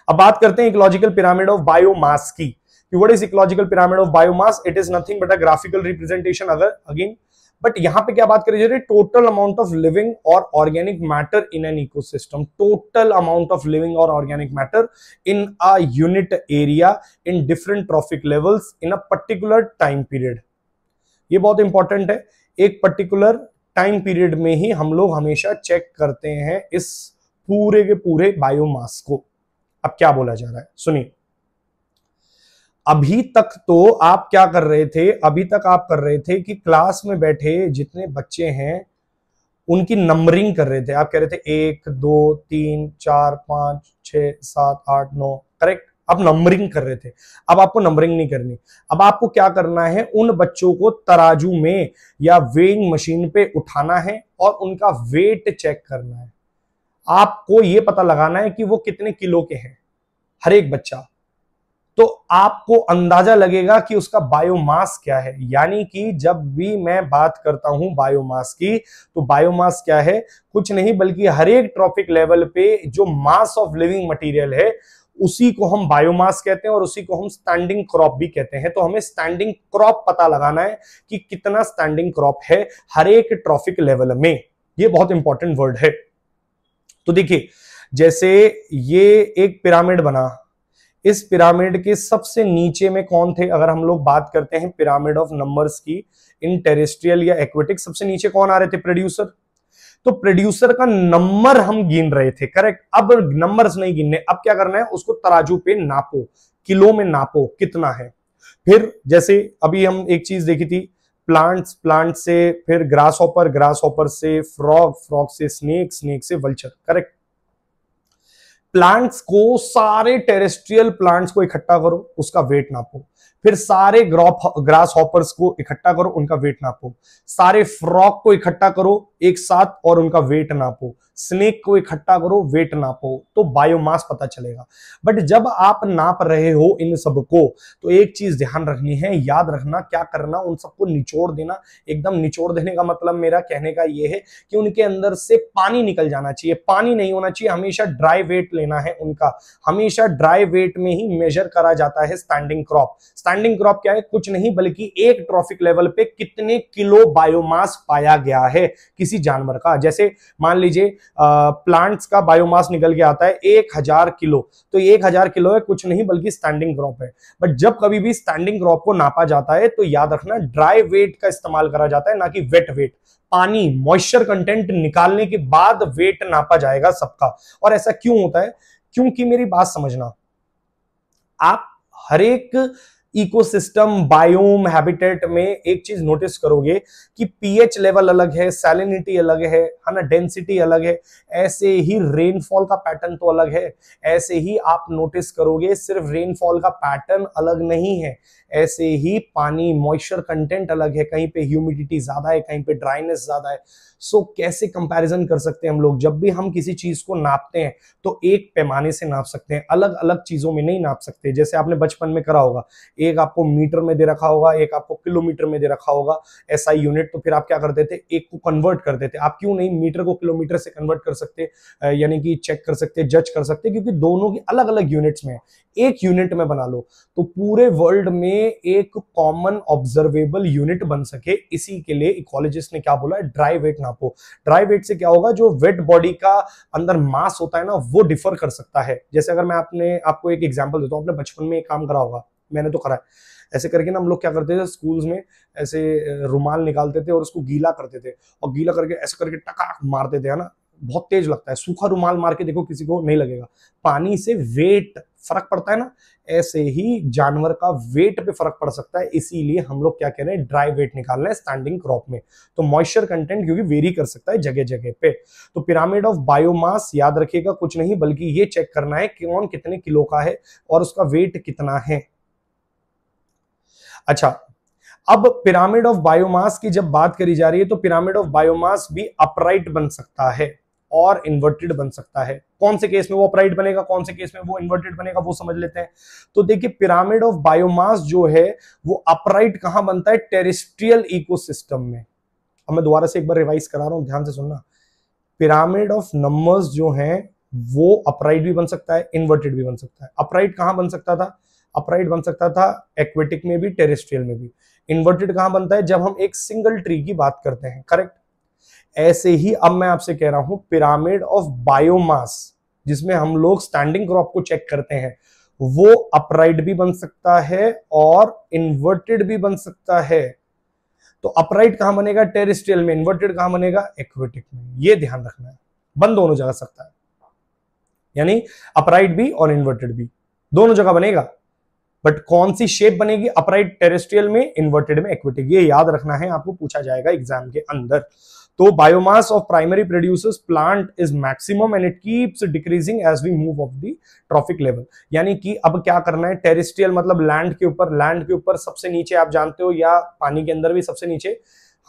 अब बात करते हैं इकोलॉजिकल पिरामिड ऑफ बायोमास की what is ecological pyramid of biomass it is nothing but a graphical representation अगर अगेन बट यहां पे क्या बात करी जा रही है टोटल अमाउंट ऑफ लिविंग और organic matter in an ecosystem total amount of living और organic matter in a unit area in different trophic levels in a particular time period ये बहुत इंपॉर्टेंट है एक पर्टिकुलर टाइम पीरियड में ही हम लोग हमेशा चेक करते हैं इस पूरे के पूरे बायोमास को अब क्या बोला जा रहा है सुनिए अभी तक तो आप क्या कर रहे थे अभी तक आप कर रहे थे कि क्लास में बैठे जितने बच्चे हैं उनकी नंबरिंग कर रहे थे आप कह रहे थे एक दो तीन चार पांच छ सात आठ नौ करेक्ट अब नंबरिंग कर रहे थे अब आपको नंबरिंग नहीं करनी अब आपको क्या करना है उन बच्चों को तराजू में या वेइंग मशीन पे उठाना है और उनका वेट चेक करना है आपको ये पता लगाना है कि वो कितने किलो के हैं हर एक बच्चा तो आपको अंदाजा लगेगा कि उसका बायोमास क्या है यानी कि जब भी मैं बात करता हूं बायोमास की तो बायोमास क्या है कुछ नहीं बल्कि हर एक ट्रॉपिक लेवल पे जो मास ऑफ लिविंग मटेरियल है उसी को हम बायोमास कहते हैं और उसी को हम स्टैंडिंग क्रॉप भी कहते हैं तो हमें स्टैंडिंग क्रॉप पता लगाना है कि कितना स्टैंडिंग क्रॉप है हर एक ट्रॉफिक लेवल में ये बहुत इंपॉर्टेंट वर्ड है तो देखिए जैसे ये एक पिरामिड बना इस पिरामिड के सबसे नीचे में कौन थे अगर हम लोग बात करते हैं पिरामिड ऑफ नंबर्स की इन टेरेस्ट्रियल या एक्वेटिक सबसे नीचे कौन आ रहे थे प्रोड्यूसर तो प्रोड्यूसर का नंबर हम गिन रहे थे करेक्ट अब नंबर्स नहीं गिनने अब क्या करना है उसको तराजू पे नापो किलो में नापो कितना है फिर जैसे अभी हम एक चीज देखी थी प्लांट्स प्लांट से फिर ग्रास ऑपर ग्रास ऑपर से फ्रॉग फ्रॉग से स्नेक स्नेक से वल्चर करेक्ट प्लांट्स को सारे टेरेस्ट्रियल प्लांट्स को इकट्ठा करो उसका वेट नापो फिर सारे ग्रॉप ग्रास हॉपर्स को इकट्ठा करो उनका वेट नापो सारे फ्रॉग को इकट्ठा करो एक साथ और उनका वेट नापो स्नेक को इकट्ठा करो वेट नापो तो बायोमास पता चलेगा बट जब आप नाप रहे हो इन सबको तो एक चीज ध्यान रखनी है याद रखना क्या करना उन सबको निचोड़ देना एकदम निचोड़ देने का मतलब मेरा कहने का यह है कि उनके अंदर से पानी निकल जाना चाहिए पानी नहीं होना चाहिए हमेशा ड्राई वेट लेना है उनका हमेशा ड्राई वेट में ही मेजर करा जाता है स्टैंडिंग क्रॉप स्टैंडिंग क्रॉप क्या है कुछ नहीं बल्कि एक ट्रॉफिक लेवल पे कितने किलो बायोमास पाया गया है किसी जानवर का जैसे मान लीजिए प्लांट्स का बायोमास निकल के आता है एक हजार किलो तो एक हजार किलो है कुछ नहीं बल्कि स्टैंडिंग क्रॉप है बट जब कभी भी स्टैंडिंग क्रॉप को नापा जाता है तो याद रखना ड्राई वेट का इस्तेमाल करा जाता है ना कि वेट वेट पानी मॉइस्चर कंटेंट निकालने के बाद वेट नापा जाएगा सबका और ऐसा क्यों होता है क्योंकि मेरी बात समझना आप हर एक इकोसिस्टम बायोम हैबिटेट में एक चीज नोटिस करोगे कि पीएच लेवल अलग है सैलिनिटी अलग है है ना डेंसिटी अलग है ऐसे ही रेनफॉल का पैटर्न तो अलग है ऐसे ही आप नोटिस करोगे सिर्फ रेनफॉल का पैटर्न अलग नहीं है ऐसे ही पानी मॉइस्चर कंटेंट अलग है कहीं पे ह्यूमिडिटी ज्यादा है कहीं पे ड्राइनेस ज्यादा है सो कैसे कंपैरिजन कर सकते हैं हम लोग जब भी हम किसी चीज को नापते हैं तो एक पैमाने से नाप सकते हैं अलग अलग चीजों में नहीं नाप सकते जैसे आपने बचपन में करा होगा एक आपको मीटर में दे रखा होगा एक आपको किलोमीटर में दे रखा होगा ऐसा यूनिट तो फिर आप क्या करते थे एक को कन्वर्ट करते थे आप क्यों नहीं मीटर को किलोमीटर से कन्वर्ट कर सकते यानी कि चेक कर सकते जज कर सकते क्योंकि दोनों की अलग अलग यूनिट्स में एक यूनिट में बना लो तो पूरे वर्ल्ड में एक कॉमन ऑब्जर्वेबल यूनिट बन सके इसी के लिए इकोलॉजिस्ट ने क्या बोला ड्राई वेट नाप आपको ड्राई वेट से क्या होगा जो वेट बॉडी का अंदर मास होता है ना वो डिफर कर सकता है जैसे अगर मैं आपने आपको एक एग्जाम्पल देता हूँ आपने बचपन में एक काम करा होगा मैंने तो करा है ऐसे करके ना हम लोग क्या करते थे स्कूल्स में ऐसे रुमाल निकालते थे और उसको गीला करते थे और गीला करके ऐसे करके टकाक मारते थे है ना बहुत तेज लगता है सूखा रुमाल मार के देखो किसी को नहीं लगेगा पानी से वेट फर्क पड़ता है ना ऐसे ही जानवर का वेट पे फर्क पड़ सकता है इसीलिए हम लोग क्या कह रहे हैं ड्राई वेट निकालना है स्टैंडिंग क्रॉप में तो मॉइस्चर कंटेंट क्योंकि वेरी कर सकता है जगह जगह पे तो पिरामिड ऑफ बायोमास याद रखिएगा कुछ नहीं बल्कि ये चेक करना है कि कौन कितने किलो का है और उसका वेट कितना है अच्छा अब पिरामिड ऑफ बायोमास की जब बात करी जा रही है तो पिरामिड ऑफ बायोमास भी अपराइट बन सकता है और इन्वर्टेड बन सकता है कौन से केस में वो अपराइट बनेगा कौन से केस में वो इन्वर्टेड बनेगा वो समझ लेते हैं तो देखिए पिरामिड ऑफ बायोमास जो है वो अपराइट कहां बनता है टेरिस्ट्रियल इकोसिस्टम में अब मैं दोबारा से एक बार रिवाइज करा रहा हूं ध्यान से सुनना पिरामिड ऑफ नंबर्स जो है वो अपराइट भी बन सकता है इन्वर्टेड भी बन सकता है अपराइट कहां बन सकता था अपराइट बन सकता था एक्वेटिक में भी टेरेस्ट्रियल में भी इन्वर्टेड कहां बनता है जब हम एक सिंगल ट्री की बात करते हैं करेक्ट ऐसे ही अब मैं आपसे कह रहा हूं पिरामिड ऑफ बायोमास जिसमें हम लोग स्टैंडिंग क्रॉप को चेक करते हैं वो अपराइट भी बन सकता है और इन्वर्टेड भी बन सकता है तो अपराइट कहां बनेगा टेरिस्ट्रियल में इन्वर्टेड कहां बनेगा एक्वेटिक में ये ध्यान रखना है बन दोनों जगह सकता है यानी अपराइट भी और इन्वर्टेड भी दोनों जगह बनेगा बट कौन सी शेप बनेगी अपराइट टेरिस्ट्रियल में इन्वर्टेड में एक्वेटिक ये याद रखना है आपको पूछा जाएगा एग्जाम के अंदर तो biomass of primary producers plant is maximum and it keeps decreasing as we move of the trophic level यानी कि अब क्या करना है टेरिस्ट्रियल मतलब लैंड के ऊपर लैंड के ऊपर सबसे नीचे आप जानते हो या पानी के अंदर भी सबसे नीचे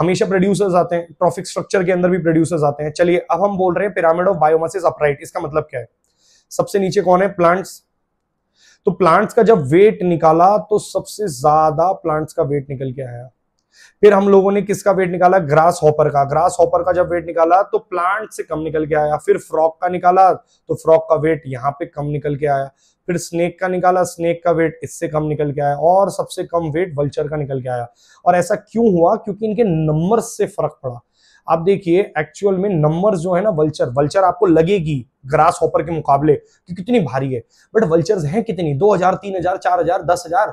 हमेशा प्रोड्यूसर्स आते हैं ट्रॉफिक स्ट्रक्चर के अंदर भी प्रोड्यूसर्स आते हैं चलिए अब हम बोल रहे हैं पिरामिड ऑफ बायोमास अपराइट इसका मतलब क्या है सबसे नीचे कौन है प्लांट्स तो प्लांट्स का जब वेट निकाला तो सबसे ज्यादा प्लांट्स का वेट निकल के आया फिर हम लोगों ने किसका वेट निकाला ग्रास हॉपर का ग्रास हॉपर का जब वेट निकाला तो प्लांट से कम निकल के आया फिर फ्रॉक का निकाला तो फ्रॉक का वेट यहाँ पे कम निकल के आया फिर स्नेक का निकाला स्नेक का वेट इससे कम निकल के आया और सबसे कम वेट वल्चर का निकल के आया और ऐसा क्यों हुआ क्योंकि इनके नंबर से फर्क पड़ा आप देखिए एक्चुअल में नंबर जो है ना वल्चर वल्चर आपको लगेगी ग्रास हॉपर के मुकाबले कि कितनी भारी है बट वल्चर हैं कितनी दो हजार तीन हजार चार हजार दस हजार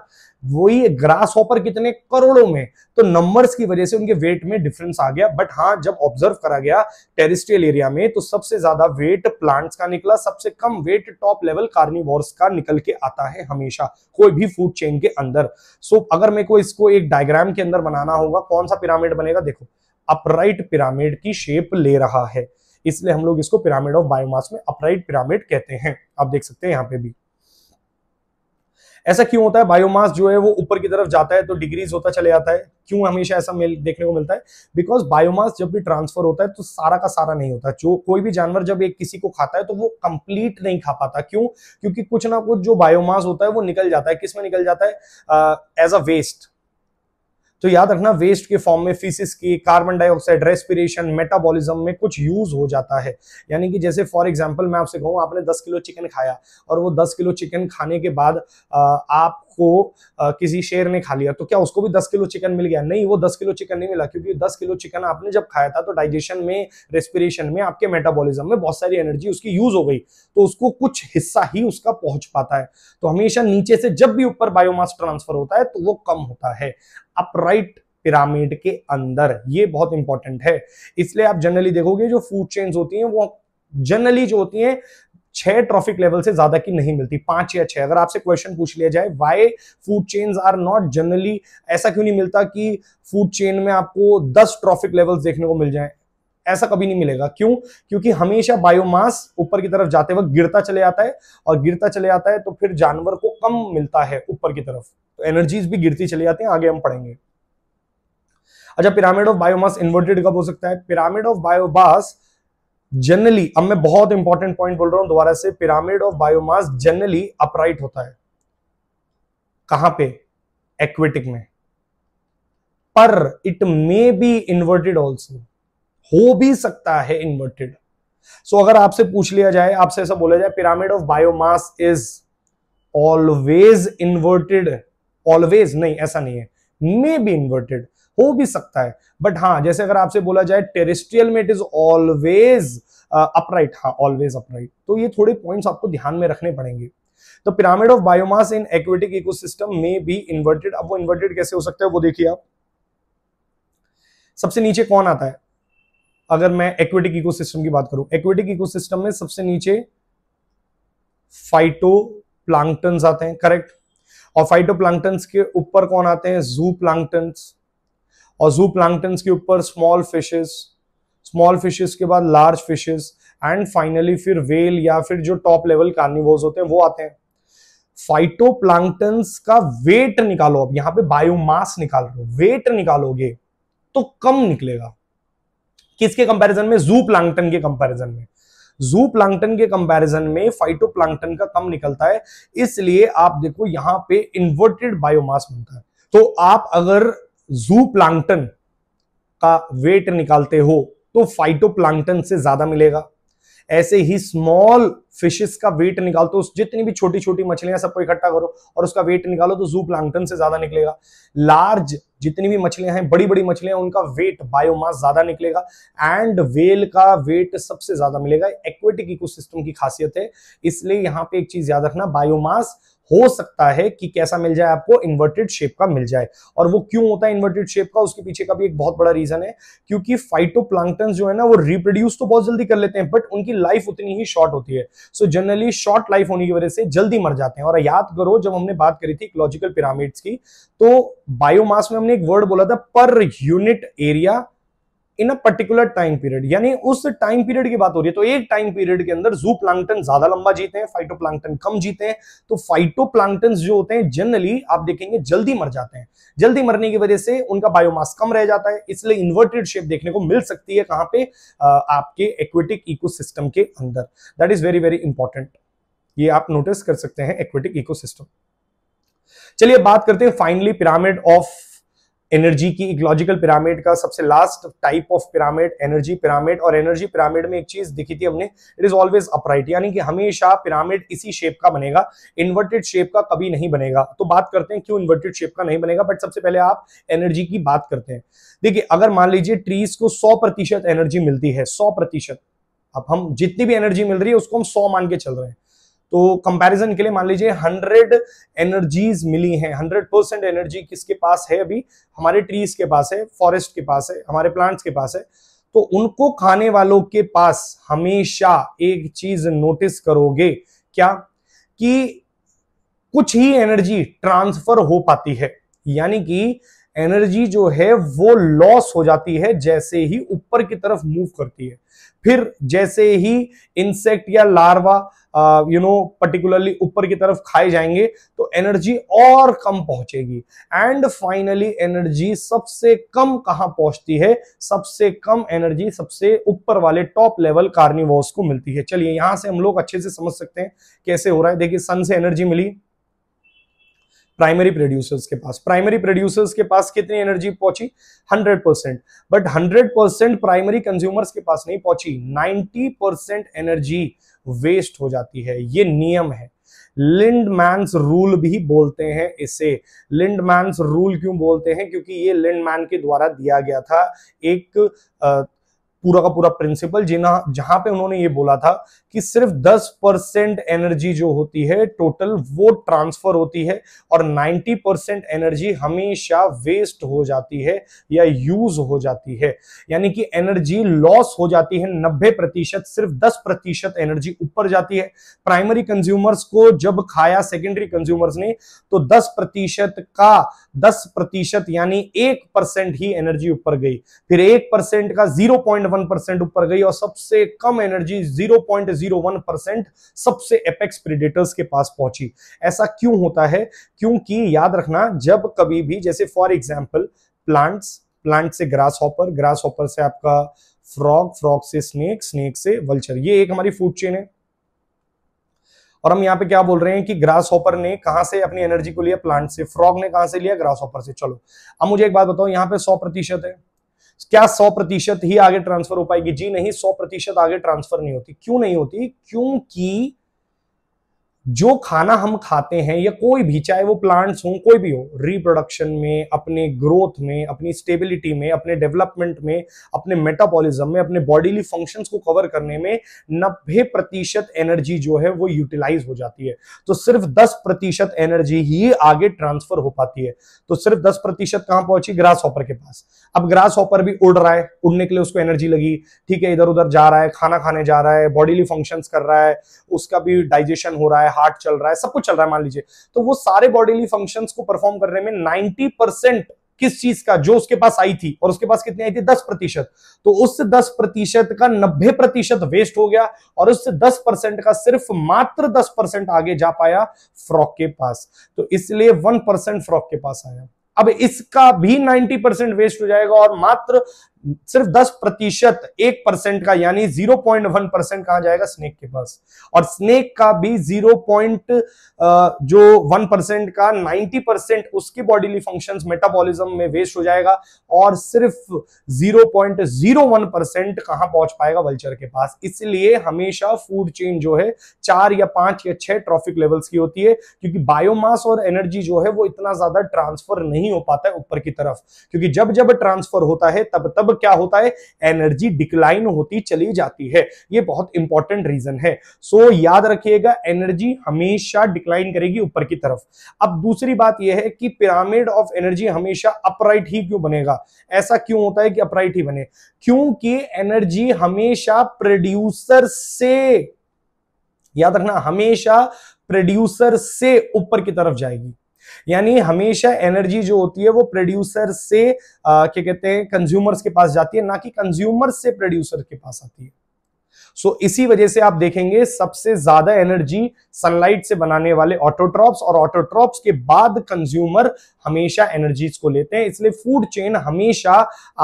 वही ग्रास हॉपर कितने करोड़ों में तो नंबर्स की वजह से उनके वेट में डिफरेंस आ गया बट हाँ जब ऑब्जर्व करा गया टेरिस्ट्रियल एरिया में तो सबसे ज्यादा वेट प्लांट्स का निकला सबसे कम वेट टॉप लेवल कार्निवॉर्स का निकल के आता है हमेशा कोई भी फूड चेन के अंदर सो अगर मेरे को इसको एक डायग्राम के अंदर बनाना होगा कौन सा पिरामिड बनेगा देखो अपराइट पिरामिड की शेप ले रहा है इसलिए हम लोग इसको पिरामिड ऑफ बायोमास में अपराइट पिरामिड कहते हैं आप देख सकते हैं यहाँ पे भी ऐसा क्यों होता है बायोमास जो है वो ऊपर की तरफ जाता है तो डिग्रीज होता चले जाता है क्यों हमेशा ऐसा मिल देखने को मिलता है बिकॉज बायोमास जब भी ट्रांसफर होता है तो सारा का सारा नहीं होता जो कोई भी जानवर जब एक किसी को खाता है तो वो कंप्लीट नहीं खा पाता क्यों क्योंकि कुछ ना कुछ जो बायोमास होता है वो निकल जाता है किसमें निकल जाता है एज अ वेस्ट तो याद रखना वेस्ट के फॉर्म में फिसिस की कार्बन डाइऑक्साइड रेस्पिरेशन मेटाबॉलिज्म में कुछ यूज हो जाता है यानी कि जैसे फॉर एग्जाम्पल मैं आपसे कहूँ आपने दस किलो चिकन खाया और वो दस किलो चिकन खाने के बाद आप को आ, किसी शेर ने खा लिया तो क्या उसको भी दस किलो चिकन मिल गया नहीं वो दस किलो चिकन नहीं मिला क्योंकि दस किलो चिकन आपने जब खाया था तो डाइजेशन में रेस्पिरेशन में आपके मेटाबोलिज्म में बहुत सारी एनर्जी उसकी यूज हो गई तो उसको कुछ हिस्सा ही उसका पहुंच पाता है तो हमेशा नीचे से जब भी ऊपर बायोमास ट्रांसफर होता है तो वो कम होता है अपराइट पिरामिड के अंदर ये बहुत इंपॉर्टेंट है इसलिए आप जनरली देखोगे जो फूड चेन्स होती हैं वो जनरली जो होती हैं छह ट्रॉफिक लेवल से ज्यादा की नहीं मिलती पांच या छह अगर आपसे क्वेश्चन पूछ लिया जाए why food chains are not generally ऐसा क्यों नहीं मिलता कि फूड चेन में आपको दस ट्रॉफिक लेवल्स देखने को मिल जाए ऐसा कभी नहीं मिलेगा क्यों क्योंकि हमेशा बायोमास ऊपर की तरफ जाते वक्त गिरता चले आता है और गिरता चले आता है तो फिर जानवर को कम मिलता है ऊपर की तरफ तो एनर्जीज भी गिरती चली जाती है आगे हम पढ़ेंगे अच्छा पिरामिड ऑफ बायोमास इन्वर्टेड कब हो सकता है पिरामिड ऑफ बायोमास जनरली अब मैं बहुत इंपॉर्टेंट पॉइंट बोल रहा हूं दोबारा से pyramid of biomass generally upright होता है कहां पे एक्वेटिक में पर it may be inverted also हो भी सकता है इन्वर्टेड सो so, अगर आपसे पूछ लिया जाए आपसे ऐसा बोला जाए pyramid of biomass is always inverted always नहीं ऐसा नहीं है मे बी इन्वर्टेड हो भी सकता है बट हाँ जैसे अगर आपसे बोला जाए टेरिस्ट्रियल में इट इज ऑलवेज अपराइट हाँ ऑलवेज अपराइट तो ये थोड़े पॉइंट्स आपको ध्यान में रखने पड़ेंगे तो pyramid of biomass in aquatic ecosystem में भी इन्वर्टेड अब वो इन्वर्टेड कैसे हो सकता है वो देखिए आप सबसे नीचे कौन आता है अगर मैं एक्वेटिक इकोसिस्टम की बात करूं एक्वेटिक इकोसिस्टम में सबसे नीचे फाइटो प्लांटन आते हैं करेक्ट और फाइटो के ऊपर कौन आते हैं जू प्लांटन्स और जू प्लांटन्स के ऊपर स्मॉल फिशेस स्मॉल फिशेस के बाद लार्ज फिशेस एंड फाइनली फिर वेल या फिर जो टॉप लेवल कार्निवोज होते हैं वो आते हैं फाइटो का वेट निकालो अब यहां पे बायोमास निकाल रहे हो वेट निकालोगे तो कम निकलेगा किसके कंपैरिजन में जू प्लांक्टन के कंपैरिजन में जू प्लांक्टन के कंपैरिजन में फाइटो का कम निकलता है इसलिए आप देखो यहां पे इन्वर्टेड बायोमास बनता है तो आप अगर जू प्लांटन का वेट निकालते हो तो फाइटो प्लांटन से ज्यादा मिलेगा ऐसे ही स्मॉल फिशेस का वेट निकालते तो जितनी भी छोटी छोटी मछलियां सबको इकट्ठा करो और उसका वेट निकालो तो जू प्लांटन से ज्यादा निकलेगा लार्ज जितनी भी मछलियां हैं बड़ी बड़ी मछलियां उनका वेट बायोमास ज्यादा निकलेगा एंड वेल का वेट सबसे ज्यादा मिलेगा एक्वेटिक इकोसिस्टम की खासियत है इसलिए यहां पे एक चीज याद रखना बायोमास हो सकता है कि कैसा मिल जाए आपको इन्वर्टेड शेप का मिल जाए और वो क्यों होता है इन्वर्टेड शेप का उसके पीछे का भी एक बहुत बड़ा रीजन है क्योंकि फाइटो जो है ना वो रिप्रोड्यूस तो बहुत जल्दी कर लेते हैं बट उनकी लाइफ उतनी ही शॉर्ट होती है सो जनरली शॉर्ट लाइफ होने की वजह से जल्दी मर जाते हैं और याद करो जब हमने बात करी थी इकोलॉजिकल पिरामिड्स की तो बायोमास में हमने एक वर्ड बोला था per unit area in a particular time period यानी उस टाइम पीरियड की बात हो रही है तो एक टाइम पीरियड के अंदर जू प्लांटन ज्यादा लंबा जीते हैं फाइटोप्लांटन कम जीते हैं तो फाइटोप्लांटन जो होते हैं जनरली आप देखेंगे जल्दी मर जाते हैं जल्दी मरने की वजह से उनका बायोमास कम रह जाता है इसलिए इन्वर्टेड शेप देखने को मिल सकती है कहां पे आ, आपके एक्वेटिक इकोसिस्टम के अंदर that is very very important ये आप नोटिस कर सकते हैं एक्वेटिक इकोसिस्टम चलिए बात करते हैं फाइनली पिरामिड ऑफ एनर्जी की इकोलॉजिकल पिरामिड का सबसे last type of pyramid energy pyramid और एनर्जी पिरामिड में एक चीज दिखी थी हमने इट इज ऑलवेज अपराइट यानी कि हमेशा पिरामिड इसी शेप का बनेगा इन्वर्टेड शेप का कभी नहीं बनेगा तो बात करते हैं क्यों इन्वर्टेड शेप का नहीं बनेगा बट सबसे पहले आप एनर्जी की बात करते हैं देखिए अगर मान लीजिए ट्रीज को सौ एनर्जी मिलती है सौ अब हम जितनी भी एनर्जी मिल रही है उसको हम सौ मान के चल रहे हैं तो कंपैरिजन के लिए मान लीजिए 100 एनर्जीज मिली हैं 100 परसेंट एनर्जी किसके पास है अभी हमारे ट्रीज के पास है फॉरेस्ट के पास है हमारे प्लांट्स के पास है तो उनको खाने वालों के पास हमेशा एक चीज नोटिस करोगे क्या कि कुछ ही एनर्जी ट्रांसफर हो पाती है यानी कि एनर्जी जो है वो लॉस हो जाती है जैसे ही ऊपर की तरफ मूव करती है फिर जैसे ही इंसेक्ट या लार्वा यू नो पर्टिकुलरली ऊपर की तरफ खाए जाएंगे तो एनर्जी और कम पहुंचेगी एंड फाइनली एनर्जी सबसे कम कहां पहुंचती है सबसे कम एनर्जी सबसे ऊपर वाले टॉप लेवल कार्निवॉस को मिलती है चलिए यहां से हम लोग अच्छे से समझ सकते हैं कैसे हो रहा है देखिए सन से एनर्जी मिली प्राइमरी प्रोड्यूसर्स के पास प्राइमरी प्रोड्यूसर्स के पास कितनी एनर्जी पहुंची 100 percent but 100 percent primary consumers के पास नहीं पहुंची 90 परसेंट एनर्जी वेस्ट हो जाती है ये नियम है लिंडमैन्स रूल भी बोलते हैं इसे लिंडमैन्स रूल क्यों बोलते हैं क्योंकि ये लिंडमैन के द्वारा दिया गया था एक पूरा का पूरा प्रिंसिपल जिना जहां पे उन्होंने ये बोला था कि सिर्फ 10 परसेंट एनर्जी जो होती है टोटल वो ट्रांसफर होती है और 90 परसेंट एनर्जी हमेशा वेस्ट हो जाती है या यूज हो जाती है यानी कि एनर्जी लॉस हो जाती है 90 प्रतिशत सिर्फ 10 प्रतिशत एनर्जी ऊपर जाती है प्राइमरी कंज्यूमर्स को जब खाया सेकेंडरी कंज्यूमर्स ने तो दस प्रतिशत का दस प्रतिशत यानी एक परसेंट ही एनर्जी ऊपर गई फिर एक परसेंट का जीरो पॉइंट वन परसेंट ऊपर गई और सबसे कम energy zero point zero one percent सबसे एपेक्स प्रीडेटर्स के पास पहुंची ऐसा क्यों होता है क्योंकि याद रखना जब कभी भी जैसे फॉर एग्जाम्पल प्लांट्स प्लांट से ग्रास हॉपर ग्रास हॉपर से आपका फ्रॉग फ्रॉग से स्नेक स्नेक से वल्चर ये एक हमारी फूड चेन है और हम यहाँ पे क्या बोल रहे हैं कि ग्रास हॉपर ने कहा से अपनी एनर्जी को लिया प्लांट से फ्रॉग ने कहा से लिया ग्रास हॉपर से चलो अब मुझे एक बात बताओ यहाँ पे 100 प्रतिशत है क्या सौ प्रतिशत ही आगे ट्रांसफर हो पाएगी जी नहीं सौ प्रतिशत आगे ट्रांसफर नहीं होती क्यों नहीं होती क्योंकि जो खाना हम खाते हैं या कोई भी चाहे वो प्लांट्स हो कोई भी हो रिप्रोडक्शन में अपने ग्रोथ में अपनी स्टेबिलिटी में अपने डेवलपमेंट में अपने मेटाबॉलिज्म में अपने बॉडीली फंक्शंस को कवर करने में नब्बे प्रतिशत एनर्जी जो है वो यूटिलाइज हो जाती है तो सिर्फ दस प्रतिशत एनर्जी ही आगे ट्रांसफर हो पाती है तो सिर्फ दस प्रतिशत कहां पहुंची ग्रास ऑपर के पास अब ग्रास ऑपर भी उड़ रहा है उड़ने के लिए उसको एनर्जी लगी ठीक है इधर उधर जा रहा है खाना खाने जा रहा है बॉडीली फंक्शन कर रहा है उसका भी डाइजेशन हो रहा है है हार्ट चल रहा है सब कुछ चल रहा है मान लीजिए तो वो सारे बॉडीली फंक्शन को परफॉर्म करने में नाइन्टी किस चीज का जो उसके पास आई थी और उसके पास कितनी आई थी दस प्रतिशत तो उस दस प्रतिशत का नब्बे प्रतिशत वेस्ट हो गया और उस दस परसेंट का सिर्फ मात्र दस परसेंट आगे जा पाया फ्रॉक के पास तो इसलिए वन परसेंट फ्रॉक के पास आया अब इसका भी नाइनटी परसेंट वेस्ट हो जाएगा और मात्र सिर्फ 10 प्रतिशत एक परसेंट का यानी 0.1 परसेंट कहा जाएगा स्नेक के पास और स्नेक का भी 0. जो 1 परसेंट का 90 परसेंट उसकी बॉडीली फंक्शंस मेटाबॉलिज्म में वेस्ट हो जाएगा और सिर्फ 0.01 परसेंट कहां पहुंच पाएगा वल्चर के पास इसलिए हमेशा फूड चेन जो है चार या पांच या छह ट्रॉफिक लेवल्स की होती है क्योंकि बायोमास और एनर्जी जो है वो इतना ज्यादा ट्रांसफर नहीं हो पाता है ऊपर की तरफ क्योंकि जब जब ट्रांसफर होता है तब तब क्या होता है एनर्जी डिक्लाइन होती चली जाती है ये बहुत इंपॉर्टेंट रीजन है सो so, याद रखिएगा एनर्जी हमेशा डिक्लाइन करेगी ऊपर की तरफ अब दूसरी बात यह है कि पिरामिड ऑफ एनर्जी हमेशा अपराइट ही क्यों बनेगा ऐसा क्यों होता है कि अपराइट ही बने क्योंकि एनर्जी हमेशा प्रोड्यूसर से याद रखना हमेशा प्रोड्यूसर से ऊपर की तरफ जाएगी यानी हमेशा एनर्जी जो होती है वो प्रोड्यूसर से क्या कहते हैं कंज्यूमर्स के पास जाती है ना कि कंज्यूमर से प्रोड्यूसर के पास आती है सो so, इसी वजह से आप देखेंगे सबसे ज्यादा एनर्जी सनलाइट से बनाने वाले ऑटोट्रॉप्स और ऑटोट्रॉप्स के बाद कंज्यूमर हमेशा एनर्जीज को लेते हैं इसलिए फूड चेन हमेशा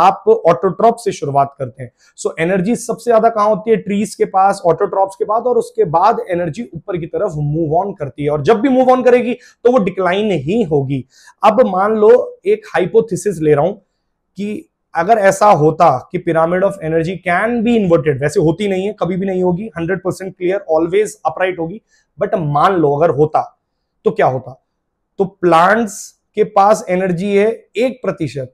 आप ऑटोट्रॉप से शुरुआत करते हैं सो so, एनर्जी सबसे ज्यादा कहाँ होती है ट्रीज के पास ऑटोट्रॉप्स के बाद और उसके बाद एनर्जी ऊपर की तरफ मूव ऑन करती है और जब भी मूव ऑन करेगी तो वो डिक्लाइन ही होगी अब मान लो एक हाइपोथिस ले रहा हूं कि अगर ऐसा होता कि pyramid of energy can be inverted वैसे होती नहीं है कभी भी नहीं होगी 100 परसेंट क्लियर ऑलवेज अपराइट होगी बट मान लो अगर होता तो क्या होता तो प्लांट्स के पास एनर्जी है एक प्रतिशत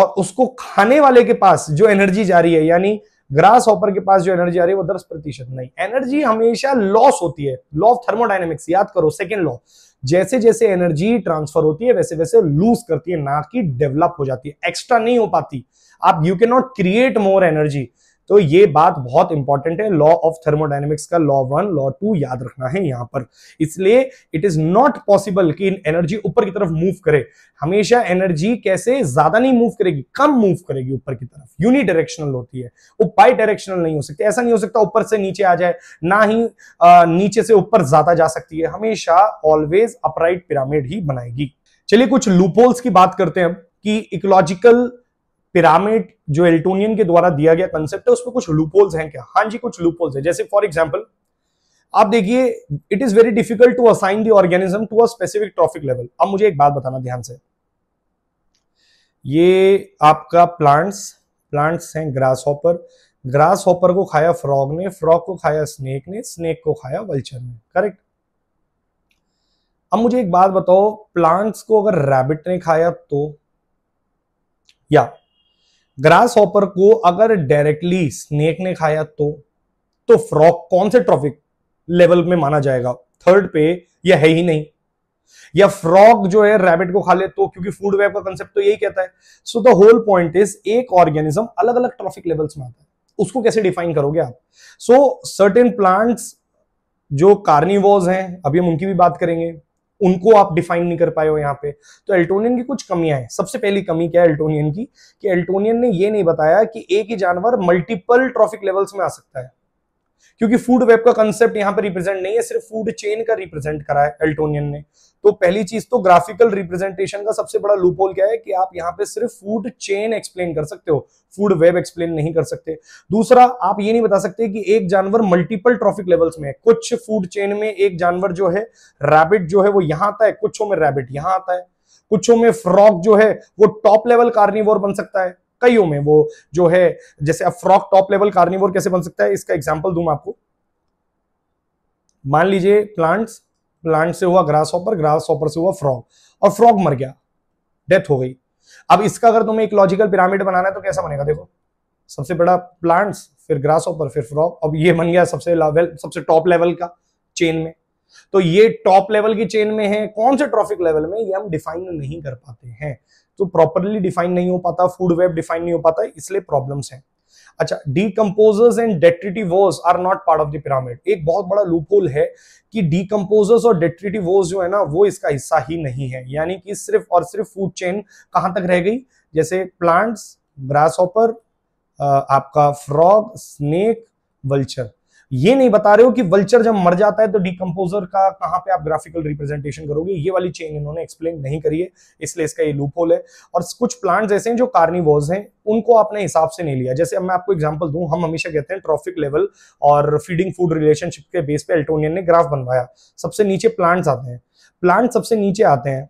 और उसको खाने वाले के पास जो एनर्जी जा रही है यानी ग्रास ऑपर के पास जो एनर्जी आ रही है वो दस प्रतिशत नहीं एनर्जी हमेशा लॉस होती है लॉ ऑफ थर्मोडाइनेमिक्स याद करो सेकेंड लॉ जैसे जैसे एनर्जी ट्रांसफर होती है वैसे वैसे लूज करती है ना कि डेवलप हो जाती है एक्स्ट्रा नहीं हो पाती आप you can not create more energy तो ये बात बहुत इंपॉर्टेंट है लॉ ऑफ थर्मोडाइनमिक्स का लॉ वन लॉ टू याद रखना है यहां पर इसलिए इट इज नॉट पॉसिबल कि एनर्जी ऊपर की तरफ मूव करे हमेशा एनर्जी कैसे ज्यादा नहीं मूव करेगी कम मूव करेगी ऊपर की तरफ यूनि डायरेक्शनल होती है वो बाई डायरेक्शनल नहीं हो सकती ऐसा नहीं हो सकता ऊपर से नीचे आ जाए ना ही आ, नीचे से ऊपर ज्यादा जा सकती है हमेशा ऑलवेज अपराइट पिरामिड ही बनाएगी चलिए कुछ लूपोल्स की बात करते हैं कि इकोलॉजिकल पिरामिड जो एल्टोनियन के द्वारा दिया गया कंसेप्ट है उसमें कुछ लूपोल्स हैं क्या हाँ जी कुछ लूपोल्स है जैसे फॉर एग्जाम्पल आप देखिए it is very difficult to assign the organism to a specific trophic level अब मुझे एक बात बताना ध्यान से ये आपका प्लांट्स प्लांट्स हैं ग्रास हॉपर ग्रास हॉपर को खाया फ्रॉग ने फ्रॉग को खाया स्नेक ने स्नेक को खाया वल्चर ने करेक्ट अब मुझे एक बात बताओ प्लांट्स को अगर रैबिट ने खाया तो या ग्रास हॉपर को अगर डायरेक्टली स्नेक ने खाया तो तो फ्रॉक कौन से ट्रॉफिक लेवल में माना जाएगा थर्ड पे या है ही नहीं या फ्रॉग जो है रैबिट को खा ले तो क्योंकि फूड वेब का कंसेप्ट तो यही कहता है so the whole point is एक ऑर्गेनिज्म अलग अलग ट्रॉफिक लेवल्स में आता है उसको कैसे डिफाइन करोगे आप सो सर्टेन प्लांट्स जो कार्निवोज हैं अभी हम उनकी भी बात करेंगे उनको आप डिफाइन नहीं कर पाए हो यहाँ पे तो एल्टोनियन की कुछ कमियां हैं सबसे पहली कमी क्या है एल्टोनियन की कि एल्टोनियन ने ये नहीं बताया कि एक ही जानवर मल्टीपल ट्रॉफिक लेवल्स में आ सकता है क्योंकि फूड वेब का कंसेप्ट यहाँ पर रिप्रेजेंट नहीं है सिर्फ फूड चेन का रिप्रेजेंट करा है एल्टोनियन ने तो पहली चीज तो ग्राफिकल रिप्रेजेंटेशन का सबसे बड़ा लूपोल क्या है कि आप यहाँ पे सिर्फ फूड चेन एक्सप्लेन कर सकते हो फूड वेब एक्सप्लेन नहीं कर सकते दूसरा आप ये नहीं बता सकते कि एक जानवर मल्टीपल ट्रॉफिक लेवल्स में है कुछ फूड चेन में एक जानवर जो है रैबिट जो है वो यहाँ आता है कुछों में रैबिट यहाँ आता है कुछों में फ्रॉक जो है वो टॉप लेवल कार्निवोर बन सकता है कईयों में वो जो है जैसे अब फ्रॉक टॉप लेवल कार्निवोर कैसे बन सकता है इसका एग्जाम्पल दू आपको मान लीजिए प्लांट्स प्लांट से हुआ ग्रास ऑपर ग्रास ऑपर से हुआ फ्रॉग और फ्रॉग मर गया डेथ हो गई अब इसका अगर तुम्हें एक लॉजिकल पिरामिड बनाना है तो कैसा बनेगा देखो सबसे बड़ा प्लांट्स फिर ग्रास ऑपर फिर फ्रॉग अब ये बन गया सबसे लेवल सबसे टॉप लेवल का चेन में तो ये टॉप लेवल की चेन में है कौन से ट्रॉफिक लेवल में ये हम डिफाइन नहीं कर पाते हैं तो प्रॉपरली डिफाइन नहीं हो पाता फूड वेब डिफाइन नहीं हो पाता इसलिए प्रॉब्लम्स हैं अच्छा decomposers and those are not part of the pyramid एक बहुत बड़ा लूपोल है कि डीकम्पोजर्स और वोज जो है ना वो इसका हिस्सा ही नहीं है यानी कि सिर्फ और सिर्फ फूड चेन कहां तक रह गई जैसे प्लांट्स ग्रास ऑपर आपका फ्रॉग स्नेक वल्चर ये नहीं बता रहे हो कि वल्चर जब मर जाता है तो डिकम्पोजर का कहां पे आप ग्राफिकल रिप्रेजेंटेशन करोगे ये वाली चेन इन्होंने एक्सप्लेन नहीं करी है इसलिए इसका ये लूप होल है और कुछ प्लांट्स ऐसे हैं जो कार्निवोज हैं उनको आपने हिसाब से नहीं लिया जैसे अब मैं आपको एग्जांपल दूं हम हमेशा कहते हैं ट्रॉफिक लेवल और फीडिंग फूड रिलेशनशिप के बेस पे एल्टोनियन ने ग्राफ बनवाया सबसे नीचे प्लांट्स आते हैं प्लांट सबसे नीचे आते हैं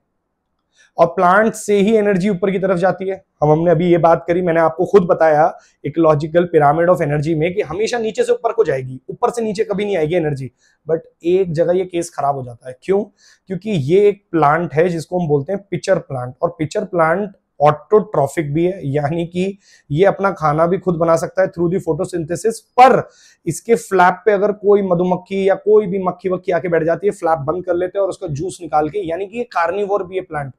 और प्लांट से ही एनर्जी ऊपर की तरफ जाती है हम हमने अभी ये बात करी मैंने आपको खुद बताया एक लॉजिकल पिरामिड ऑफ एनर्जी में कि हमेशा नीचे से ऊपर को जाएगी ऊपर से नीचे कभी नहीं आएगी एनर्जी बट एक जगह ये केस खराब हो जाता है क्यों क्योंकि ये एक प्लांट है जिसको हम बोलते हैं पिचर प्लांट और पिचर प्लांट ऑटोट्रॉफिक भी है यानी कि ये अपना खाना भी खुद बना सकता है थ्रू दी फोटोसिंथेसिस पर इसके फ्लैप पे अगर कोई मधुमक्खी या कोई भी मक्खी वक्खी आके बैठ जाती है फ्लैप बंद कर लेते हैं और उसका जूस निकाल के यानी कि ये कार्निवोर भी है प्लांट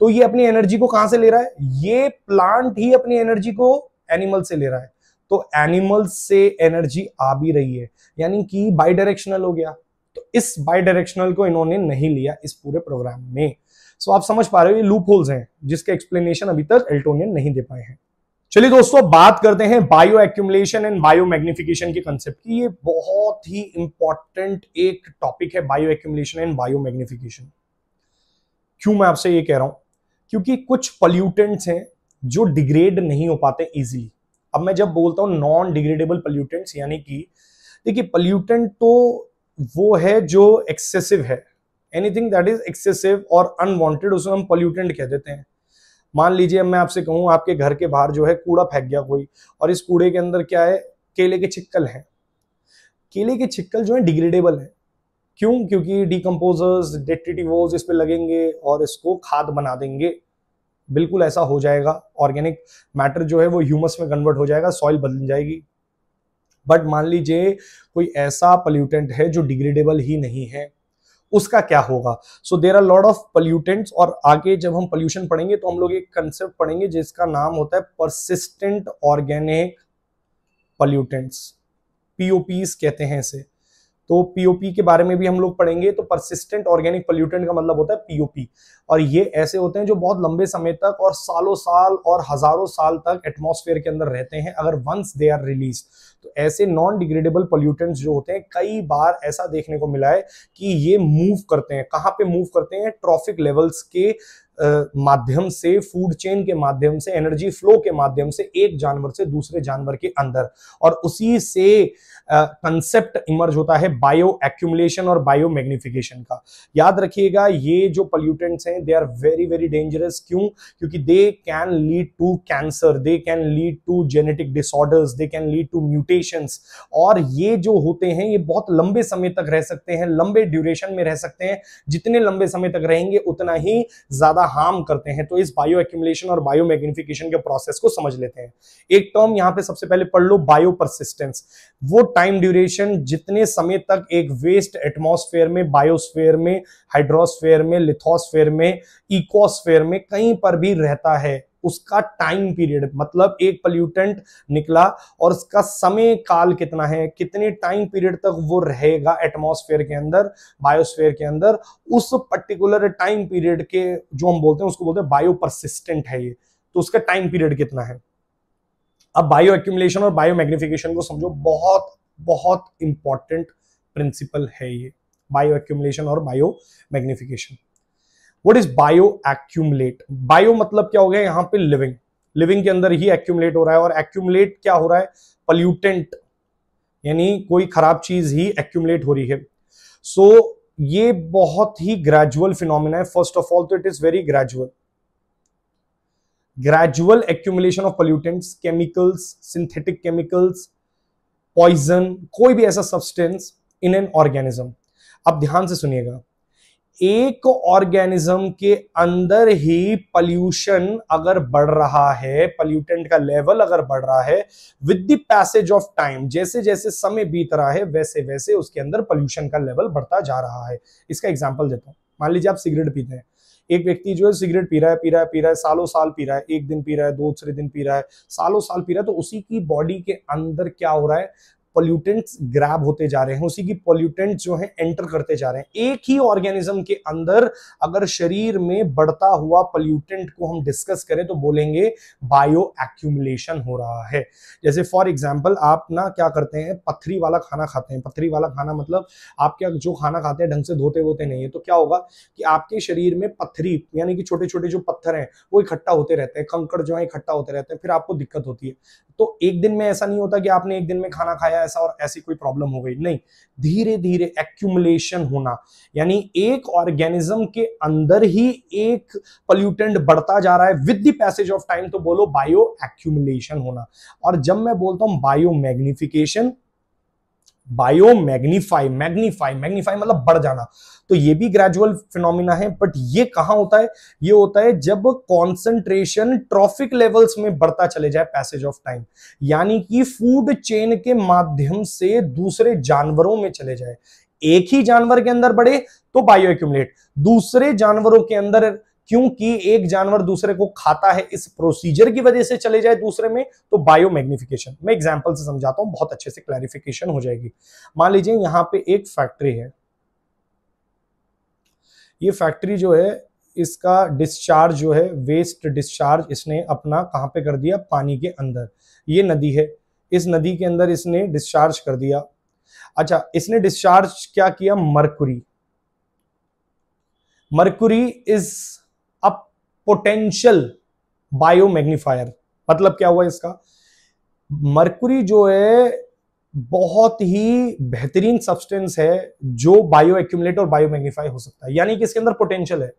तो ये अपनी एनर्जी को कहां से ले रहा है ये प्लांट ही अपनी एनर्जी को एनिमल से ले रहा है तो एनिमल से एनर्जी आ भी रही है यानी कि बाई डायरेक्शनल हो गया तो इस बाई डायरेक्शनल को इन्होंने नहीं लिया इस पूरे प्रोग्राम में सो आप समझ पा रहे हो ये लूप होल्स हैं जिसके एक्सप्लेनेशन अभी तक एल्टोनियन नहीं दे पाए हैं चलिए दोस्तों बात करते हैं bioaccumulation and bio magnification के कंसेप्ट की ये बहुत ही इंपॉर्टेंट एक टॉपिक है bio bioaccumulation and bio biomagnification क्यों मैं आपसे ये कह रहा हूं क्योंकि कुछ पॉल्यूटेंट्स हैं जो डिग्रेड नहीं हो पाते इजीली अब मैं जब बोलता हूं नॉन डिग्रेडेबल पॉल्यूटेंट्स यानी कि देखिए पॉल्यूटेंट तो वो है जो एक्सेसिव है एनीथिंग दैट इज एक्सेसिव और अनवांटेड उसमें हम पोल्यूटेंट कह देते हैं मान लीजिए मैं आपसे कहूँ आपके घर के बाहर जो है कूड़ा फेंक गया कोई और इस कूड़े के अंदर क्या है केले के छिक्कल हैं केले के छिक्कल जो है डिग्रेडेबल है क्यों क्योंकि डिकम्पोजर्स डेट्रिटिवोज इस पर लगेंगे और इसको खाद बना देंगे बिल्कुल ऐसा हो जाएगा ऑर्गेनिक मैटर जो है वो ह्यूमस में कन्वर्ट हो जाएगा सॉइल बदल जाएगी बट मान लीजिए कोई ऐसा पल्यूटेंट है जो डिग्रेडेबल ही नहीं है उसका क्या होगा so there are Lord of pollutants और आगे जब हम पॉल्यूशन पढ़ेंगे तो हम लोग एक कंसेप्ट पढ़ेंगे जिसका नाम होता है परसिस्टेंट ऑर्गेनिक पॉल्यूटेंट्स पीओपीस कहते हैं इसे तो पीओपी के बारे में भी हम लोग पढ़ेंगे तो परसिस्टेंट ऑर्गेनिक पोल्यूटेंट का मतलब होता है पीओपी और ये ऐसे होते हैं जो बहुत लंबे समय तक और सालों साल और हजारों साल तक एटमॉस्फेयर के अंदर रहते हैं अगर वंस दे आर रिलीज तो ऐसे नॉन डिग्रेडेबल पोल्यूटेंट्स जो होते हैं कई बार ऐसा देखने को मिला है कि ये मूव करते हैं कहाँ पे मूव करते हैं ट्रॉफिक लेवल्स के माध्यम से फूड चेन के माध्यम से एनर्जी फ्लो के माध्यम से एक जानवर से दूसरे जानवर के अंदर और उसी से कंसेप्ट इमर्ज होता है बायो एक्यूमुलेशन और बायो मैग्निफिकेशन का याद रखिएगा ये जो पॉल्यूटेंट्स हैं they are very very dangerous क्यों क्योंकि they can lead to cancer they can lead to genetic disorders they can lead to mutation और ये जो होते हैं ये बहुत लंबे समय तक रह सकते हैं लंबे ड्यूरेशन में रह सकते हैं जितने लंबे समय तक रहेंगे उतना ही ज्यादा हार्म करते हैं तो इस बायो एक्यूमुलेशन और बायो मैग्निफिकेशन के प्रोसेस को समझ लेते हैं एक टर्म यहाँ पे सबसे पहले पढ़ लो बायो परसिस्टेंस वो टाइम ड्यूरेशन जितने समय तक एक वेस्ट एटमोस्फेयर में बायोस्फेयर में हाइड्रोस्फेयर में लिथोस्फेयर में इकोस्फेयर में कहीं पर भी रहता है उसका टाइम पीरियड मतलब एक पल्यूटेंट निकला और उसका समय काल कितना है कितने टाइम पीरियड तक वो रहेगा एटमॉस्फेयर के अंदर बायोस्फेयर के अंदर उस पर्टिकुलर टाइम पीरियड के जो हम बोलते हैं उसको बोलते हैं बायो परसिस्टेंट है ये तो उसका टाइम पीरियड कितना है अब बायो एक्यूमुलेशन और बायो मैग्निफिकेशन को समझो बहुत बहुत इंपॉर्टेंट प्रिंसिपल है ये बायो एक्यूमुलेशन और bio magnification what is bio accumulate bio मतलब क्या हो गया यहाँ पे लिविंग लिविंग के अंदर ही एक्यूमलेट हो रहा है और एक्यूमलेट क्या हो रहा है पल्यूटेंट यानी कोई खराब चीज ही एक्यूमलेट हो रही है सो so, ये बहुत ही ग्रेजुअल फिनोमिना है फर्स्ट ऑफ ऑल तो it is very gradual gradual accumulation of pollutants chemicals synthetic chemicals poison कोई भी ऐसा सब्सटेंस इन एन ऑर्गेनिज्म आप ध्यान से सुनिएगा एक ऑर्गेनिज्म के अंदर ही पल्यूशन अगर बढ़ रहा है पल्यूटेंट का लेवल अगर बढ़ रहा है with the passage of time जैसे जैसे समय बीत रहा है वैसे वैसे उसके अंदर पल्यूशन का लेवल बढ़ता जा रहा है इसका एग्जाम्पल देता हूँ मान लीजिए आप सिगरेट पीते हैं एक व्यक्ति जो है सिगरेट पी रहा है पी रहा है पी रहा है सालों साल पी रहा है एक दिन पी रहा है दूसरे दिन पी रहा है सालों साल पी रहा है तो उसी की बॉडी के अंदर क्या हो रहा है पॉल्यूटेंट्स ग्रैब होते जा रहे हैं उसी की पोल्यूटेंट जो है एंटर करते जा रहे हैं एक ही ऑर्गेनिज्म के अंदर अगर शरीर में बढ़ता हुआ पॉल्यूटेंट को हम डिस्कस करें तो बोलेंगे बायो एक्यूमुलेशन हो रहा है जैसे फॉर एग्जाम्पल आप ना क्या करते हैं पथरी वाला खाना खाते हैं पथरी वाला खाना मतलब आप क्या जो खाना खाते हैं ढंग से धोते वोते नहीं है तो क्या होगा कि आपके शरीर में पथरी यानी कि छोटे छोटे जो पत्थर हैं वो इकट्ठा होते रहते हैं कंकड़ जो है इकट्ठा होते रहते हैं फिर आपको दिक्कत होती है तो एक दिन में ऐसा नहीं होता कि आपने एक दिन में खाना खाया गया ऐसा और ऐसी कोई प्रॉब्लम हो गई नहीं धीरे धीरे एक्यूमुलेशन होना यानी एक ऑर्गेनिज्म के अंदर ही एक पल्यूटेंट बढ़ता जा रहा है with the passage of time तो बोलो बायो एक्यूमुलेशन होना और जब मैं बोलता हूं bio magnification bio magnify magnify magnify मतलब बढ़ जाना तो ये भी ग्रेजुअल फिनोमिना है बट ये कहा होता है ये होता है जब कॉन्सेंट्रेशन ट्रॉफिक लेवल्स में बढ़ता चले जाए पैसेज ऑफ टाइम यानी कि फूड चेन के माध्यम से दूसरे जानवरों में चले जाए एक ही जानवर के अंदर बढ़े तो बायो एक्यूमलेट दूसरे जानवरों के अंदर क्योंकि एक जानवर दूसरे को खाता है इस प्रोसीजर की वजह से चले जाए दूसरे में तो बायो मैग्निफिकेशन मैं एग्जाम्पल से समझाता हूं बहुत अच्छे से क्लैरिफिकेशन हो जाएगी मान लीजिए यहां पे एक फैक्ट्री है ये फैक्ट्री जो है इसका डिस्चार्ज जो है वेस्ट डिस्चार्ज इसने अपना कहाँ पे कर दिया पानी के अंदर ये नदी है इस नदी के अंदर इसने डिस्चार्ज कर दिया अच्छा इसने डिस्चार्ज क्या किया mercury mercury is a potential bio magnifier मतलब क्या हुआ इसका मरकुरी जो है बहुत ही बेहतरीन सब्सटेंस है जो बायो एक्यूमलेट और बायो मैग्नीफाई हो सकता है यानी कि इसके अंदर पोटेंशियल है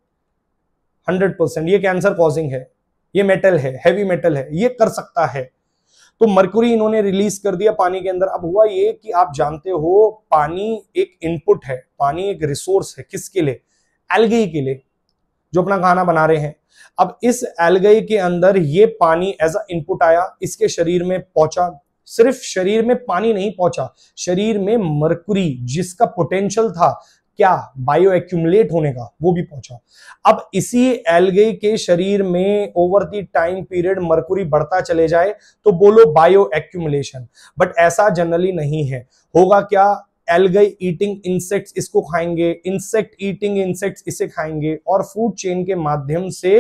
100 परसेंट ये कैंसर कॉजिंग है ये मेटल है हैवी मेटल है ये कर सकता है तो मरकुरी इन्होंने रिलीज कर दिया पानी के अंदर अब हुआ ये कि आप जानते हो पानी एक इनपुट है पानी एक रिसोर्स है किसके लिए एलगई के लिए जो अपना खाना बना रहे हैं अब इस एलगई के अंदर ये पानी एज अ इनपुट आया इसके शरीर में पहुंचा सिर्फ शरीर में पानी नहीं पहुंचा शरीर में मरकुरी जिसका पोटेंशियल था क्या बायो एक्यूमुलेट होने का वो भी पहुंचा अब इसी एलगे के शरीर में over the time period mercury बढ़ता चले जाए तो बोलो बायो एक्यूमुलेशन बट ऐसा जनरली नहीं है होगा क्या एलगई ईटिंग इंसेक्ट्स इसको खाएंगे इंसेक्ट ईटिंग इंसेक्ट्स इसे खाएंगे और फूड चेन के माध्यम से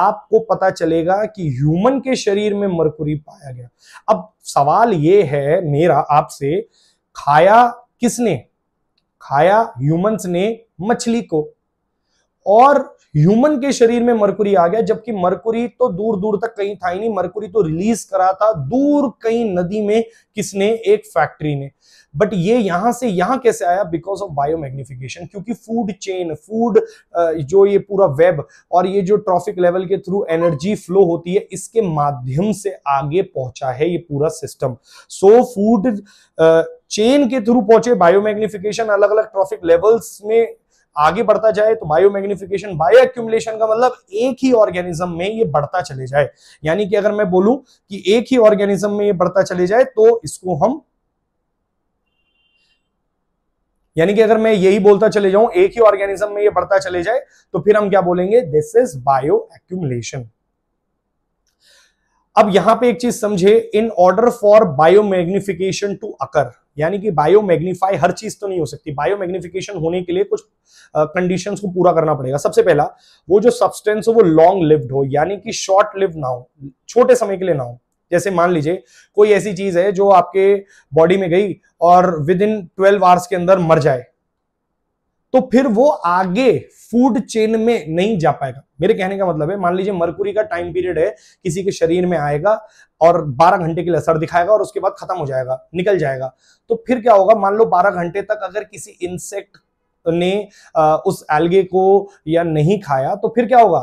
आपको पता चलेगा कि ह्यूमन के शरीर में मरकुरी पाया गया अब सवाल ये है मेरा आपसे खाया किसने खाया ह्यूमंस ने मछली को और ह्यूमन के शरीर में मरकुरी आ गया जबकि मरकुरी तो दूर दूर तक कहीं था ही नहीं मरकुरी तो रिलीज करा था दूर कहीं नदी में किसने एक फैक्ट्री ने बट ये यहां से यहां कैसे आया बिकॉज ऑफ बायोमैग्निफिकेशन क्योंकि फूड चेन फूड जो ये पूरा वेब और ये जो ट्रॉफिक लेवल के थ्रू एनर्जी फ्लो होती है इसके माध्यम से आगे पहुंचा है ये पूरा सिस्टम सो फूड चेन के थ्रू पहुंचे बायोमैग्निफिकेशन अलग अलग ट्रॉफिक लेवल्स में आगे बढ़ता जाए तो बायोमैग्निफिकेशन बायो एक्यूमुलेशन का मतलब एक ही ऑर्गेनिज्म में ये बढ़ता चले जाए यानी कि अगर मैं बोलूं कि एक ही ऑर्गेनिज्म में ये बढ़ता चले जाए तो इसको हम यानी कि अगर मैं यही बोलता चले जाऊं एक ही ऑर्गेनिज्म में ये बढ़ता चले जाए तो फिर हम क्या बोलेंगे दिस इज बायो एक्यूमुलेशन अब यहां पे एक चीज समझे in order for biomagnification to occur यानी कि बायो मैग्नीफाई हर चीज तो नहीं हो सकती बायो मैग्निफिकेशन होने के लिए कुछ कंडीशन को पूरा करना पड़ेगा सबसे पहला वो जो सब्सटेंस हो वो लॉन्ग लिव्ड हो यानी कि शॉर्ट लिव ना हो छोटे समय के लिए ना हो जैसे मान लीजिए कोई ऐसी चीज है जो आपके बॉडी में गई और विद इन ट्वेल्व आवर्स के अंदर मर जाए तो फिर वो आगे फूड चेन में नहीं जा पाएगा मेरे कहने का मतलब है मान लीजिए मरकुरी का टाइम पीरियड है किसी के शरीर में आएगा और 12 घंटे के लिए असर दिखाएगा और उसके बाद खत्म हो जाएगा निकल जाएगा तो फिर क्या होगा मान लो 12 घंटे तक अगर किसी इंसेक्ट ने आ, उस एल्गे को या नहीं खाया तो फिर क्या होगा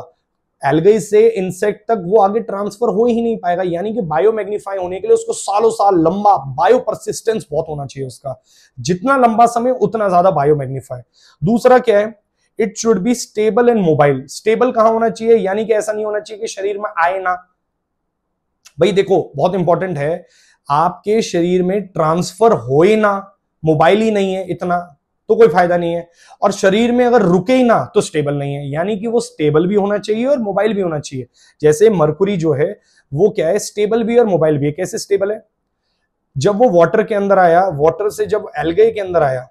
एलगई से इंसेक्ट तक वो आगे ट्रांसफर हो ही नहीं पाएगा यानी कि बायो मैग्नीफाई होने के लिए उसको सालों साल लंबा बायो परसिस्टेंस बहुत होना चाहिए उसका जितना लंबा समय उतना ज्यादा बायो मैग्नीफाई दूसरा क्या है it should be stable and mobile stable कहा होना चाहिए यानी कि ऐसा नहीं होना चाहिए कि शरीर में आए ना भाई देखो बहुत इंपॉर्टेंट है आपके शरीर में ट्रांसफर हो ना मोबाइल ही नहीं है इतना तो कोई फायदा नहीं है और शरीर में अगर रुके ही ना तो स्टेबल नहीं है यानी कि वो स्टेबल भी होना चाहिए और मोबाइल भी होना चाहिए जैसे मरकुरी जो है वो क्या है स्टेबल भी और मोबाइल भी है कैसे स्टेबल है जब वो वाटर के अंदर आया वाटर से जब एलगे के अंदर आया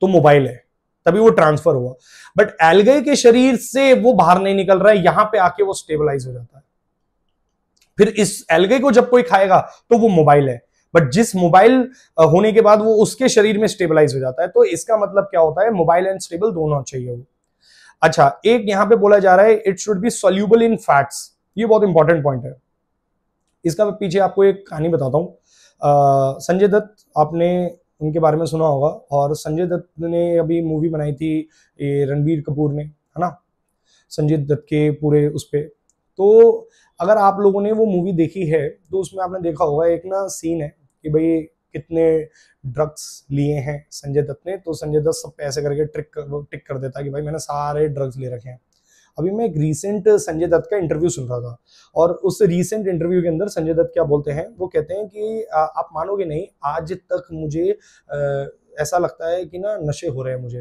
तो मोबाइल है तभी वो ट्रांसफर हुआ बट एलगे के शरीर से वो बाहर नहीं निकल रहा है यहां पे आके वो स्टेबलाइज हो जाता है फिर इस एलगे को जब कोई खाएगा तो वो मोबाइल है बट जिस मोबाइल होने के बाद वो उसके शरीर में स्टेबलाइज हो जाता है तो इसका मतलब क्या होता है मोबाइल एंड स्टेबल दोनों चाहिए वो अच्छा एक यहां पे बोला जा रहा है it should be soluble in fats ये बहुत इंपॉर्टेंट पॉइंट है इसका पीछे आपको एक कहानी बताता हूँ संजय दत्त आपने उनके बारे में सुना होगा और संजय दत्त ने अभी मूवी बनाई थी रणबीर कपूर ने है ना संजय दत्त के पूरे उस पर तो अगर आप लोगों ने वो मूवी देखी है तो उसमें आपने देखा होगा एक ना सीन है कि भाई कितने ड्रग्स लिए हैं संजय दत्त ने तो संजय दत्त सब पैसे करके ट्रिक कर ट्रिक कर देता है कि भाई मैंने सारे ड्रग्स ले रखे हैं अभी मैं एक रीसेंट संजय दत्त का इंटरव्यू सुन रहा था और उस रीसेंट इंटरव्यू के अंदर संजय दत्त क्या बोलते हैं वो कहते हैं कि आप मानोगे नहीं आज तक मुझे आ, ऐसा लगता है कि ना नशे हो रहे हैं मुझे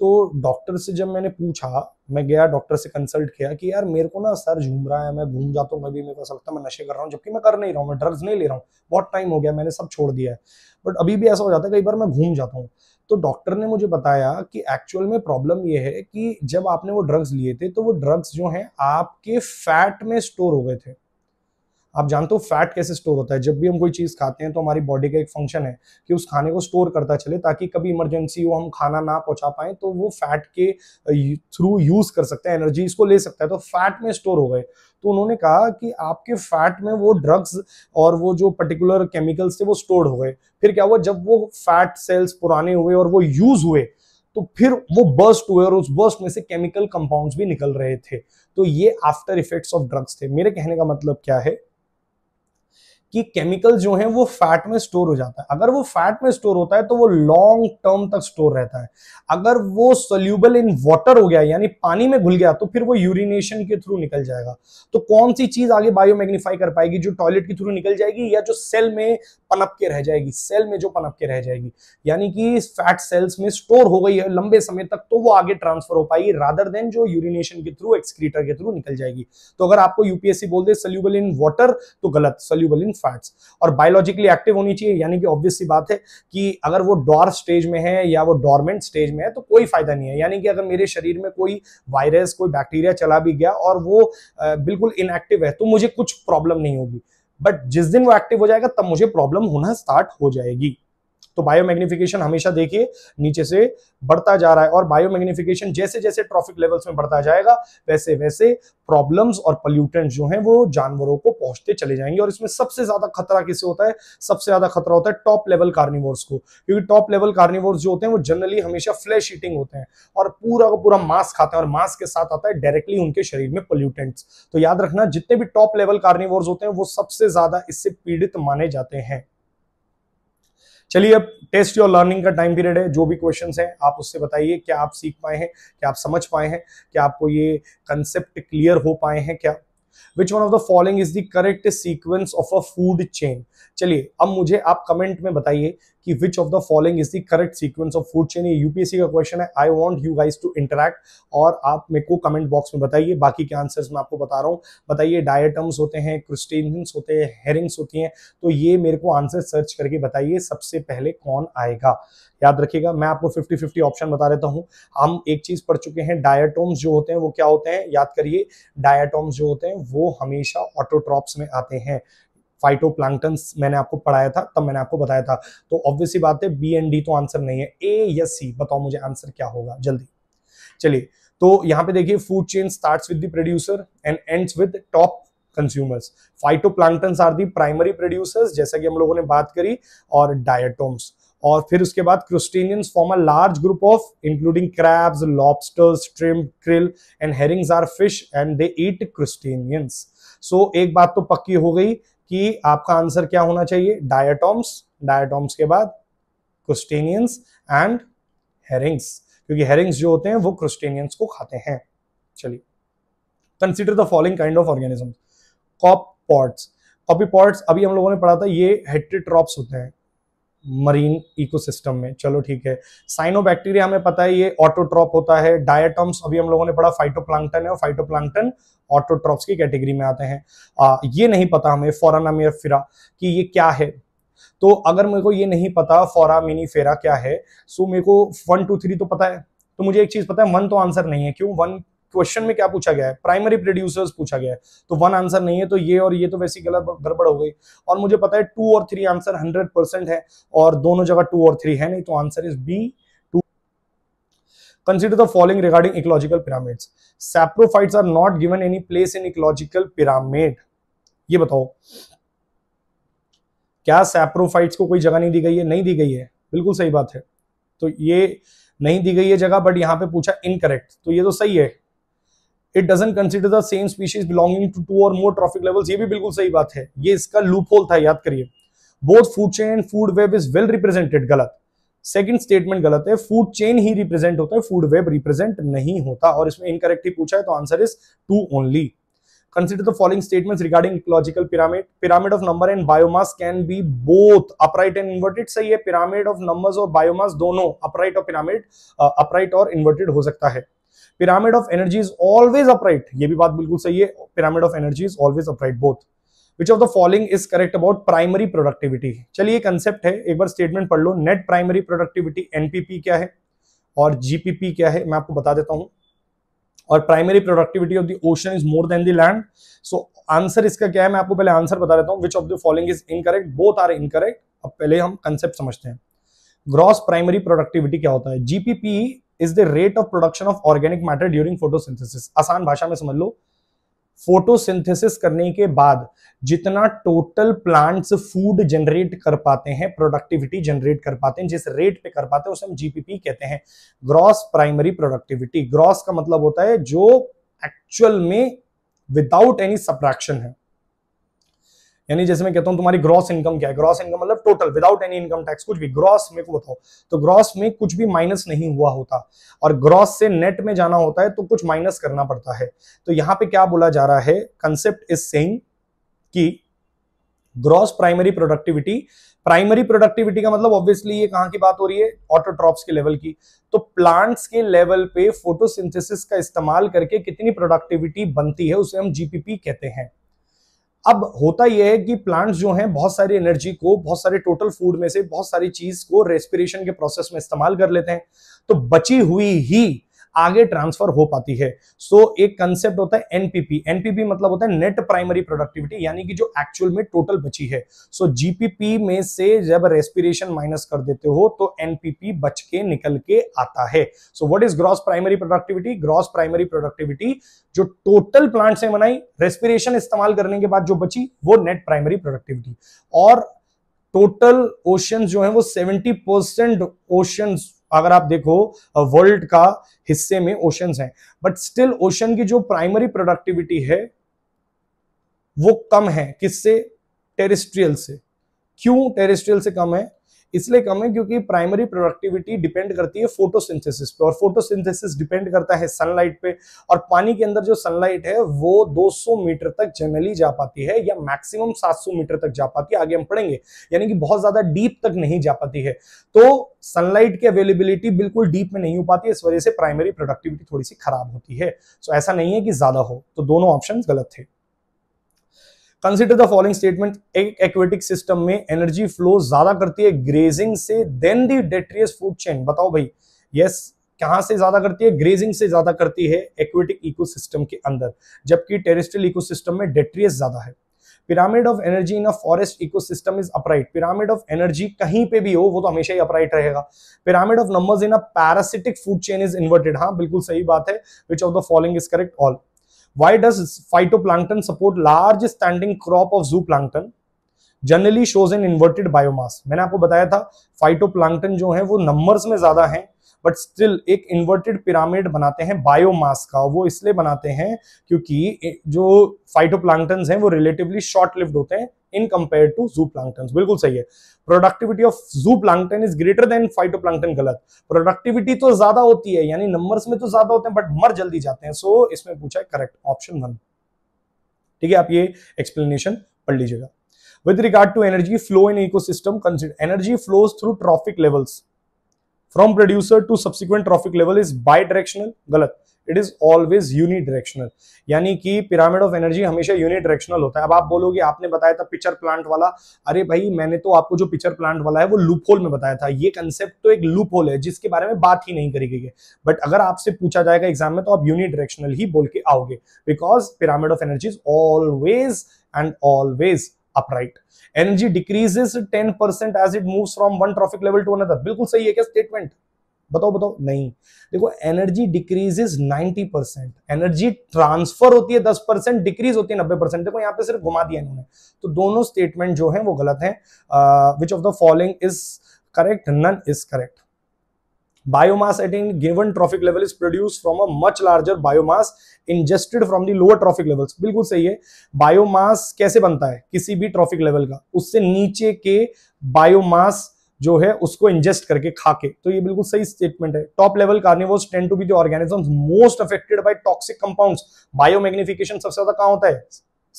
तो डॉक्टर से जब मैंने पूछा मैं गया डॉक्टर से कंसल्ट किया कि यार मेरे को ना सर झूम रहा है मैं घूम जाता हूँ मैं भी मेरे को ऐसा लगता है मैं नशे कर रहा हूँ जबकि मैं कर नहीं रहा हूँ मैं ड्रग्स नहीं ले रहा हूँ बहुत टाइम हो गया मैंने सब छोड़ दिया है बट अभी भी ऐसा हो जाता है कई बार मैं घूम जाता हूँ तो डॉक्टर ने मुझे बताया कि एक्चुअल में प्रॉब्लम ये है कि जब आपने वो ड्रग्स लिए थे तो वो ड्रग्स जो है आपके फैट में स्टोर हो गए थे आप जानते हो फैट कैसे स्टोर होता है जब भी हम कोई चीज़ खाते हैं तो हमारी बॉडी का एक फंक्शन है कि उस खाने को स्टोर करता चले ताकि कभी इमरजेंसी हो हम खाना ना पहुंचा पाए तो वो फैट के थ्रू यूज़ कर सकता है एनर्जी इसको ले सकता है तो फैट में स्टोर हो गए तो उन्होंने कहा कि आपके फैट में वो ड्रग्स और वो जो पर्टिकुलर केमिकल्स थे वो स्टोर हो गए फिर क्या हुआ जब वो फैट सेल्स पुराने हुए और वो यूज़ हुए तो फिर वो बर्स्ट हुए और उस बर्स्ट में से केमिकल कंपाउंड्स भी निकल रहे थे तो ये आफ्टर इफेक्ट्स ऑफ ड्रग्स थे मेरे कहने का मतलब क्या है कि केमिकल जो है वो फैट में स्टोर हो जाता है अगर वो फैट में स्टोर होता है तो वो लॉन्ग टर्म तक स्टोर रहता है अगर वो सोल्यूबल इन वाटर हो गया यानी पानी में घुल गया तो फिर वो यूरिनेशन के थ्रू निकल जाएगा तो कौन सी चीज आगे बायोमैग्निफाई कर पाएगी जो टॉयलेट के थ्रू निकल जाएगी या जो सेल में पनप के रह जाएगी सेल में जो पनप के रह जाएगी यानी कि फैट सेल्स में स्टोर हो गई है लंबे समय तक तो वो आगे ट्रांसफर हो पाएगी रादर देन जो यूरिनेशन के थ्रू एक्सक्रीटर के थ्रू निकल जाएगी तो अगर आपको यूपीएससी बोल दे सल्यूबल इन वाटर तो गलत सल्यूबल इन फैट्स और बायोलॉजिकली एक्टिव होनी चाहिए यानी कि ऑब्वियस सी बात है कि अगर वो डॉर स्टेज में है या वो डॉर्मेंट स्टेज में है तो कोई फायदा नहीं है यानी कि अगर मेरे शरीर में कोई वायरस कोई बैक्टीरिया चला भी गया और वो बिल्कुल इनएक्टिव है तो मुझे कुछ प्रॉब्लम नहीं होगी बट जिस दिन वो एक्टिव हो जाएगा तब मुझे प्रॉब्लम होना स्टार्ट हो जाएगी तो बायो मैग्निफिकेशन हमेशा देखिए नीचे से बढ़ता जा रहा है और बायो मैग्निफिकेशन जैसे जैसे ट्रॉफिक लेवल्स में बढ़ता जाएगा वैसे वैसे प्रॉब्लम्स और पॉल्यूटेंट्स जो हैं वो जानवरों को पहुंचते चले जाएंगे और इसमें सबसे ज्यादा खतरा किसे होता है सबसे ज्यादा खतरा होता है टॉप लेवल कार्निवोर्स को क्योंकि टॉप लेवल कार्निवोर्स जो होते हैं वो जनरली हमेशा फ्लैश ईटिंग होते हैं और पूरा का पूरा मांस खाते हैं और मांस के साथ आता है डायरेक्टली उनके शरीर में पोल्यूटेंट्स तो याद रखना जितने भी टॉप लेवल कार्निवोर्स होते हैं वो सबसे ज्यादा इससे पीड़ित माने जाते हैं चलिए अब टेस्ट योर लर्निंग का टाइम पीरियड है जो भी क्वेश्चन हैं आप उससे बताइए क्या आप सीख पाए हैं क्या आप समझ पाए हैं क्या आपको ये कंसेप्ट क्लियर हो पाए हैं क्या which one of the following is the correct sequence of a food chain चलिए अब मुझे आप कमेंट में बताइए कि which of the following is the correct sequence of food chain UPSC का क्वेश्चन है I want you guys to interact और आप मेरे को कमेंट बॉक्स में बताइए बाकी के आंसर्स मैं आपको बता रहा हूँ बताइए डायटम्स होते हैं क्रिस्टेन्स होते हैं हेरिंग्स होती हैं तो ये मेरे को आंसर सर्च करके बताइए सबसे पहले कौन आएगा याद रखिएगा मैं आपको 50 50 ऑप्शन बता देता हूं हम एक चीज पढ़ चुके हैं डायटोम्स जो होते हैं वो क्या होते हैं याद करिए डायटोम्स जो होते हैं वो हमेशा ऑटोट्रॉप्स में आते हैं फाइटो मैंने आपको पढ़ाया था तब मैंने आपको बताया था तो ऑब्वियसली बात है बी एन डी तो आंसर नहीं है ए या सी बताओ मुझे आंसर क्या होगा जल्दी चलिए तो यहाँ पे देखिए food chain start with the producer and end with top consumers phytoplanktons are the primary producers जैसा कि हम लोगों ने बात करी और डायटोम्स और फिर उसके बाद crustaceans form a large group of including crabs lobsters shrimp krill and herrings are fish and they eat crustaceans so एक बात तो पक्की हो गई कि आपका आंसर क्या होना चाहिए डायटॉम्स डायटॉम्स के बाद क्रिस्टेनियंस एंड हेरिंग्स क्योंकि हेरिंग्स जो होते हैं वो क्रिस्टेनियंस को खाते हैं चलिए consider the following kind of organism copepods copepods अभी हम लोगों ने पढ़ा था ये हेट्रीट्रॉप्स होते हैं मरीन इकोसिस्टम में चलो ठीक है साइनोबैक्टीरिया हमें पता है ये ऑटोट्रॉप होता है डायटम्स अभी हम लोगों ने पढ़ा फाइटोप्लांकटन है और फाइटोप्लांकटन ऑटोट्रॉप्स की कैटेगरी में आते हैं आ, ये नहीं पता हमें फोरानामियर फिरा कि ये क्या है तो अगर मेरे को ये नहीं पता फोरामिनी फेरा क्या है सो मेरे को वन टू थ्री तो पता है तो मुझे एक चीज पता है वन तो आंसर नहीं है क्यों वन क्वेश्चन में क्या पूछा गया है प्राइमरी प्रोड्यूसर्स पूछा गया है तो वन आंसर नहीं है तो ये और ये तो वैसी गलत गड़बड़ हो गई और मुझे पता है टू और थ्री आंसर हंड्रेड परसेंट है और दोनों जगह टू और थ्री है नहीं तो answer is B two consider the following regarding ecological pyramid saprophytes are not given any place in ecological pyramid ये बताओ क्या सैप्रोफाइट्स को कोई जगह नहीं दी गई है नहीं दी गई है बिल्कुल सही बात है तो ये नहीं दी गई है जगह बट यहां पे पूछा इनकरेक्ट तो ये तो सही है it doesn't consider the same species belonging to two और मोर ट्रॉफिक लेवल्स ये भी बिल्कुल सही बात है ये इसका लूप होल था याद करिए both food chain and food web is well represented गलत सेकेंड स्टेटमेंट गलत है फूड चेन ही रिप्रेजेंट होता है फूड वेब रिप्रेजेंट नहीं होता और इसमें इनकरेक्ट ही पूछा है तो answer is two only consider the following statement regarding ecological pyramid pyramid of number and biomass can be both upright and inverted सही है पिरामिड ऑफ नंबर और बायोमास दोनों अपराइट और पिरामिड अपराइट और इन्वर्टेड हो सकता है pyramid of energy is always upright ये भी बात बिल्कुल सही है pyramid of energy is always upright both which of the following is correct about primary productivity चलिए कंसेप्ट है एक बार स्टेटमेंट पढ़ लो नेट प्राइमरी प्रोडक्टिविटी एनपीपी क्या है और जीपीपी क्या है मैं आपको बता देता हूं और primary productivity of the ocean is more than the land so answer इसका क्या है मैं आपको पहले आंसर बता देता हूँ which of the following is incorrect both are incorrect अब पहले हम कंसेप्ट समझते हैं ग्रॉस प्राइमरी प्रोडक्टिविटी क्या होता है GPP is the rate of production of organic matter during photosynthesis आसान भाषा में समझ लो फोटोसिंथेसिस करने के बाद जितना टोटल प्लांट्स फूड जनरेट कर पाते हैं प्रोडक्टिविटी जनरेट कर पाते हैं जिस रेट पे कर पाते हैं उसे हम जीपीपी कहते हैं ग्रॉस प्राइमरी प्रोडक्टिविटी ग्रॉस का मतलब होता है जो एक्चुअल में विदाउट एनी सप्रैक्शन है यानी जैसे मैं कहता हूँ तुम्हारी ग्रॉस इनकम क्या है ग्रॉस इनकम मतलब total without any income tax कुछ भी ग्रॉस मेरे को बताओ तो ग्रॉस में कुछ भी माइनस नहीं हुआ होता और ग्रॉस से नेट में जाना होता है तो कुछ माइनस करना पड़ता है तो यहाँ पे क्या बोला जा रहा है कंसेप्ट इज सेइंग की gross primary productivity primary productivity का मतलब ऑब्वियसली ये कहां की बात हो रही है ऑटोट्रॉप्स के लेवल की तो प्लांट्स के लेवल पे फोटोसिंथेसिस का इस्तेमाल करके कितनी प्रोडक्टिविटी बनती है उसे हम जीपीपी कहते हैं अब होता यह है कि प्लांट्स जो हैं बहुत सारी एनर्जी को बहुत सारे टोटल फूड में से बहुत सारी चीज को रेस्पिरेशन के प्रोसेस में इस्तेमाल कर लेते हैं तो बची हुई ही आगे ट्रांसफर हो पाती है सो so, एक कंसेप्ट होता है एनपीपी एनपीपी मतलब होता है नेट प्राइमरी प्रोडक्टिविटी यानी कि जो एक्चुअल में टोटल बची है सो so, जीपीपी में से जब रेस्पिरेशन माइनस कर देते हो तो एनपीपी बच के निकल के आता है so what is gross primary productivity gross primary productivity जो टोटल प्लांट से बनाई रेस्पिरेशन इस्तेमाल करने के बाद जो बची वो नेट प्राइमरी प्रोडक्टिविटी और टोटल ओशन जो है वो सेवेंटी परसेंट ओशन अगर आप देखो वर्ल्ड का हिस्से में ओशंस हैं बट स्टिल ओशन की जो प्राइमरी प्रोडक्टिविटी है वो कम है किससे टेरिस्ट्रियल से क्यों टेरिस्ट्रियल से कम है इसलिए कम है क्योंकि प्राइमरी प्रोडक्टिविटी डिपेंड करती है फोटोसिंथेसिस पे और फोटोसिंथेसिस डिपेंड करता है सनलाइट पे और पानी के अंदर जो सनलाइट है वो 200 मीटर तक जनरली जा पाती है या मैक्सिमम 700 मीटर तक जा पाती है आगे हम पढ़ेंगे यानी कि बहुत ज्यादा डीप तक नहीं जा पाती है तो सनलाइट की अवेलेबिलिटी बिल्कुल डीप में नहीं हो पाती इस वजह से प्राइमरी प्रोडक्टिविटी थोड़ी सी खराब होती है सो ऐसा नहीं है कि ज्यादा हो तो दोनों ऑप्शन गलत थे कंसिडर द फॉलोइंग स्टेटमेंट एक एक्वेटिक सिस्टम में एनर्जी फ्लो ज्यादा करती है ग्रेजिंग से than the detritus food chain बताओ भाई यस कहां से ज्यादा करती है ग्रेजिंग से ज्यादा करती है एक्वेटिक इकोसिस्टम के अंदर जबकि टेरेस्ट्रियल इकोसिस्टम में डेट्रियस ज्यादा है pyramid of energy in a forest ecosystem is upright pyramid of energy कहीं पे भी हो वो तो हमेशा ही अपराइट रहेगा pyramid of numbers in a parasitic food chain is inverted हाँ बिल्कुल सही बात है which of the following is correct all Why does phytoplankton support large standing crop of zooplankton? Generally shows an inverted biomass मैंने आपको बताया था phytoplankton जो है वो नंबर्स में ज्यादा हैं बट स्टिल एक इन्वर्टेड पिरामिड बनाते हैं बायोमास का वो इसलिए बनाते हैं क्योंकि जो फाइटोप्लांकटन हैं वो रिलेटिवली शॉर्ट लिव्ड होते हैं in compare to zooplankton बिल्कुल सही है productivity of zooplankton is greater than phyto गलत प्रोडक्टिविटी तो ज्यादा होती है यानी नंबर में तो ज्यादा होते हैं बट मर जल्दी जाते हैं सो so, इसमें पूछा है करेक्ट ऑप्शन वन ठीक है आप ये एक्सप्लेनेशन पढ़ लीजिएगा with regard to energy flow in ecosystem consider energy flow through trophic levels from producer to subsequent trophic level is bidirectional गलत इट इज ऑलवेज यूनिडायरेक्शनल यानी कि पिरामिड ऑफ एनर्जी हमेशा यूनिडायरेक्शनल होता है अब आप बोलोगे आपने बताया था पिक्चर प्लांट वाला अरे भाई मैंने तो आपको जो पिक्चर प्लांट वाला है वो लूप होल में बताया था ये कंसेप्ट तो एक लूप होल है जिसके बारे में बात ही नहीं करी गई है बट अगर आपसे पूछा जाएगा एग्जाम में तो आप यूनिडायरेक्शनल ही बोल के आओगे because pyramid of energy is always and always upright energy decreases ten percent as it move from one trophic level to another बिल्कुल सही है क्या स्टेटमेंट बताओ बताओ नहीं देखो energy decreases 90 percent energy transfer होती है 10 परसेंट डिक्रीज होती है 90 परसेंट देखो यहाँ पे सिर्फ घुमा दिया इन्होंने तो दोनों स्टेटमेंट जो है वो गलत है which of the following is correct none is correct biomass at in given trophic level is produce from a much larger biomass ingested from the lower trophic levels बिल्कुल सही है बायोमास कैसे बनता है किसी भी ट्रॉफिक लेवल का उससे नीचे के बायोमास जो है उसको इंजेस्ट करके खाके तो ये बिल्कुल सही स्टेटमेंट है top level carnivores tend to be organism most affected by toxic compounds biomagnification सबसे ज्यादा कहाँ होता है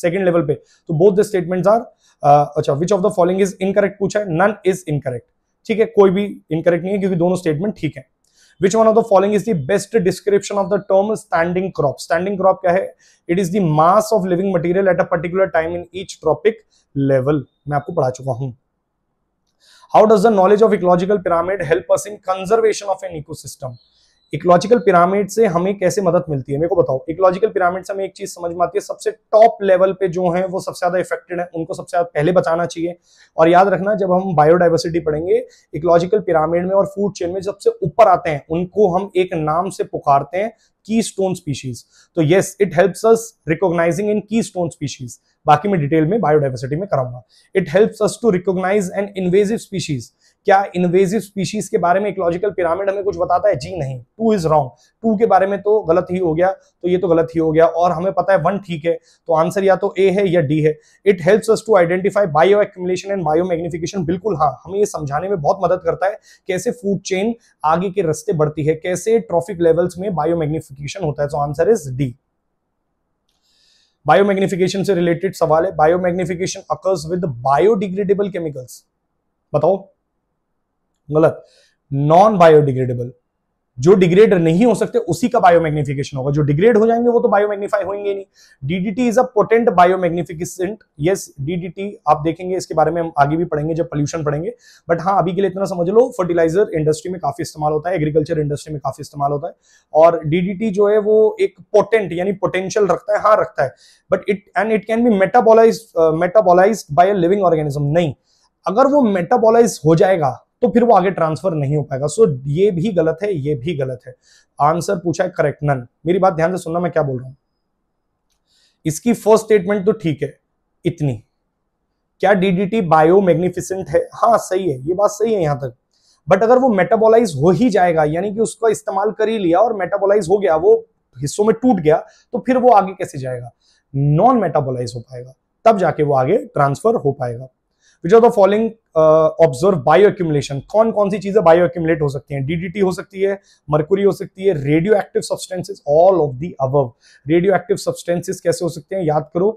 सेकंड लेवल पे तो बोथ द स्टेटमेंट्स आर अच्छा which of the following is incorrect पूछा है नन इज इनकरेक्ट ठीक है कोई भी इनकरेक्ट नहीं है क्योंकि दोनों स्टेटमेंट ठीक है which one of the following is the best description of the term standing crop standing crop क्या है it is the mass of living material at a particular time in each trophic level मैं आपको पढ़ा चुका हूं How does the knowledge of ecological pyramid help us in conservation of an ecosystem? Ecological pyramid से हमें कैसे मदद मिलती है मेरे को बताओ इकोलॉजिकल पिरामिड से हमें एक चीज समझ में आती है सबसे टॉप लेवल पे जो है वो सबसे ज्यादा इफेक्टेड है उनको सबसे ज्यादा पहले बचाना चाहिए और याद रखना जब हम बायोडाइवर्सिटी पढ़ेंगे इकोलॉजिकल पिरामिड में और फूड चेन में सबसे ऊपर आते हैं उनको हम एक नाम से पुकारते हैं की स्टोन स्पीशीज तो yes it helps us recognizing in keystone species बाकी मैं डिटेल में बायोडाइवर्सिटी में कराऊंगा it helps us to recognize an invasive species क्या इन्वेजिव स्पीशीज के बारे में इकोलॉजिकल पिरामिड हमें कुछ बताता है जी नहीं टू इज रॉन्ग टू के बारे में तो गलत ही हो गया तो ये तो गलत ही हो गया और हमें पता है वन ठीक है तो आंसर या तो ए है या डी है it help us to identify bio accumulation and bio magnification बिल्कुल हाँ हमें ये समझाने में बहुत मदद करता है कैसे फूड चेन आगे के रस्ते बढ़ती है कैसे ट्रॉफिक लेवल्स में बायो मैग्निफिकेशन होता है तो आंसर इज डी बायोमैग्निफिकेशन से रिलेटेड सवाल है biomagnification occurs with biodegradable chemicals बताओ गलत नॉन बायोडिग्रेडेबल जो डिग्रेड नहीं हो सकते उसी का बायोमैग्निफिकेशन होगा जो डिग्रेड हो जाएंगे वो तो बायोमैग्निफाई होंगे नहीं DDT is a potent biomagnificant yes DDT आप देखेंगे इसके बारे में हम आगे भी पढ़ेंगे जब पोल्यूशन पढ़ेंगे बट हाँ अभी के लिए इतना समझ लो फर्टिलाइजर इंडस्ट्री में काफी इस्तेमाल होता है एग्रीकल्चर इंडस्ट्री में काफी इस्तेमाल होता है और डीडीटी जो है वो एक पोटेंट यानी पोटेंशियल रखता है हाँ रखता है but it and it can be metabolise metabolise by living organism नहीं अगर वो मेटाबोलाइज हो जाएगा तो फिर वो आगे ट्रांसफर नहीं हो पाएगा सो ये भी गलत है ये भी गलत है आंसर पूछा है करेक्ट नन मेरी बात ध्यान से सुनना मैं क्या बोल रहा हूं इसकी फर्स्ट स्टेटमेंट तो ठीक है इतनी क्या डीडीटी बायो मैग्निफिसेंट है हाँ सही है ये बात सही है यहां तक बट अगर वो मेटाबोलाइज हो ही जाएगा यानी कि उसका इस्तेमाल कर ही लिया और मेटाबोलाइज हो गया वो हिस्सों में टूट गया तो फिर वो आगे कैसे जाएगा नॉन मेटाबोलाइज हो पाएगा तब जाके वो आगे ट्रांसफर हो पाएगा which are the following observe bioaccumulation कौन कौन सी चीजें बायो एक्यूमुलेट हो सकती हैं डीडीटी हो सकती है मरकुरी हो सकती है radioactive substances all of the above radioactive substances कैसे हो सकते हैं याद करो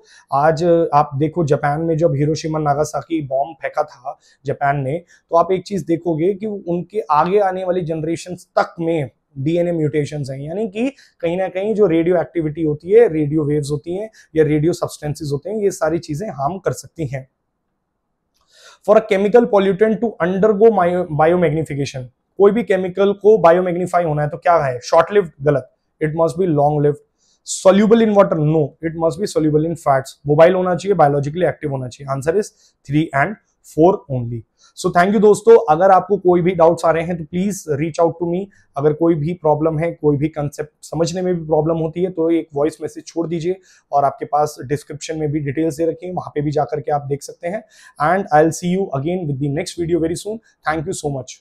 आज आप देखो जापान में जब हिरोशिमा नागासाकी बॉम्ब फेंका था जापान ने तो आप एक चीज देखोगे कि उनके आगे आने वाली जनरेशन तक में डीएनए म्यूटेशन है यानी कि कहीं ना कहीं जो रेडियो एक्टिविटी होती है रेडियो वेव्स होती हैं या रेडियो सब्सटेंसेस होते हैं ये सारी चीजें हार्म कर सकती हैं for a chemical pollutant to undergo biomagnification कोई भी केमिकल को बायोमैग्निफाई होना है तो क्या है शॉर्ट लिफ्ट गलत it must be long lived soluble in water no it must be soluble in fats mobile होना चाहिए बायोलॉजिकली एक्टिव होना चाहिए answer is three and four only so thank you दोस्तों अगर आपको कोई भी डाउट्स आ रहे हैं तो please reach out to me अगर कोई भी प्रॉब्लम है कोई भी कंसेप्ट समझने में भी प्रॉब्लम होती है तो एक वॉइस मैसेज छोड़ दीजिए और आपके पास डिस्क्रिप्शन में भी डिटेल्स दे रखी है वहां पे भी जाकर के आप देख सकते हैं and I'll see you again with the next video very soon thank you so much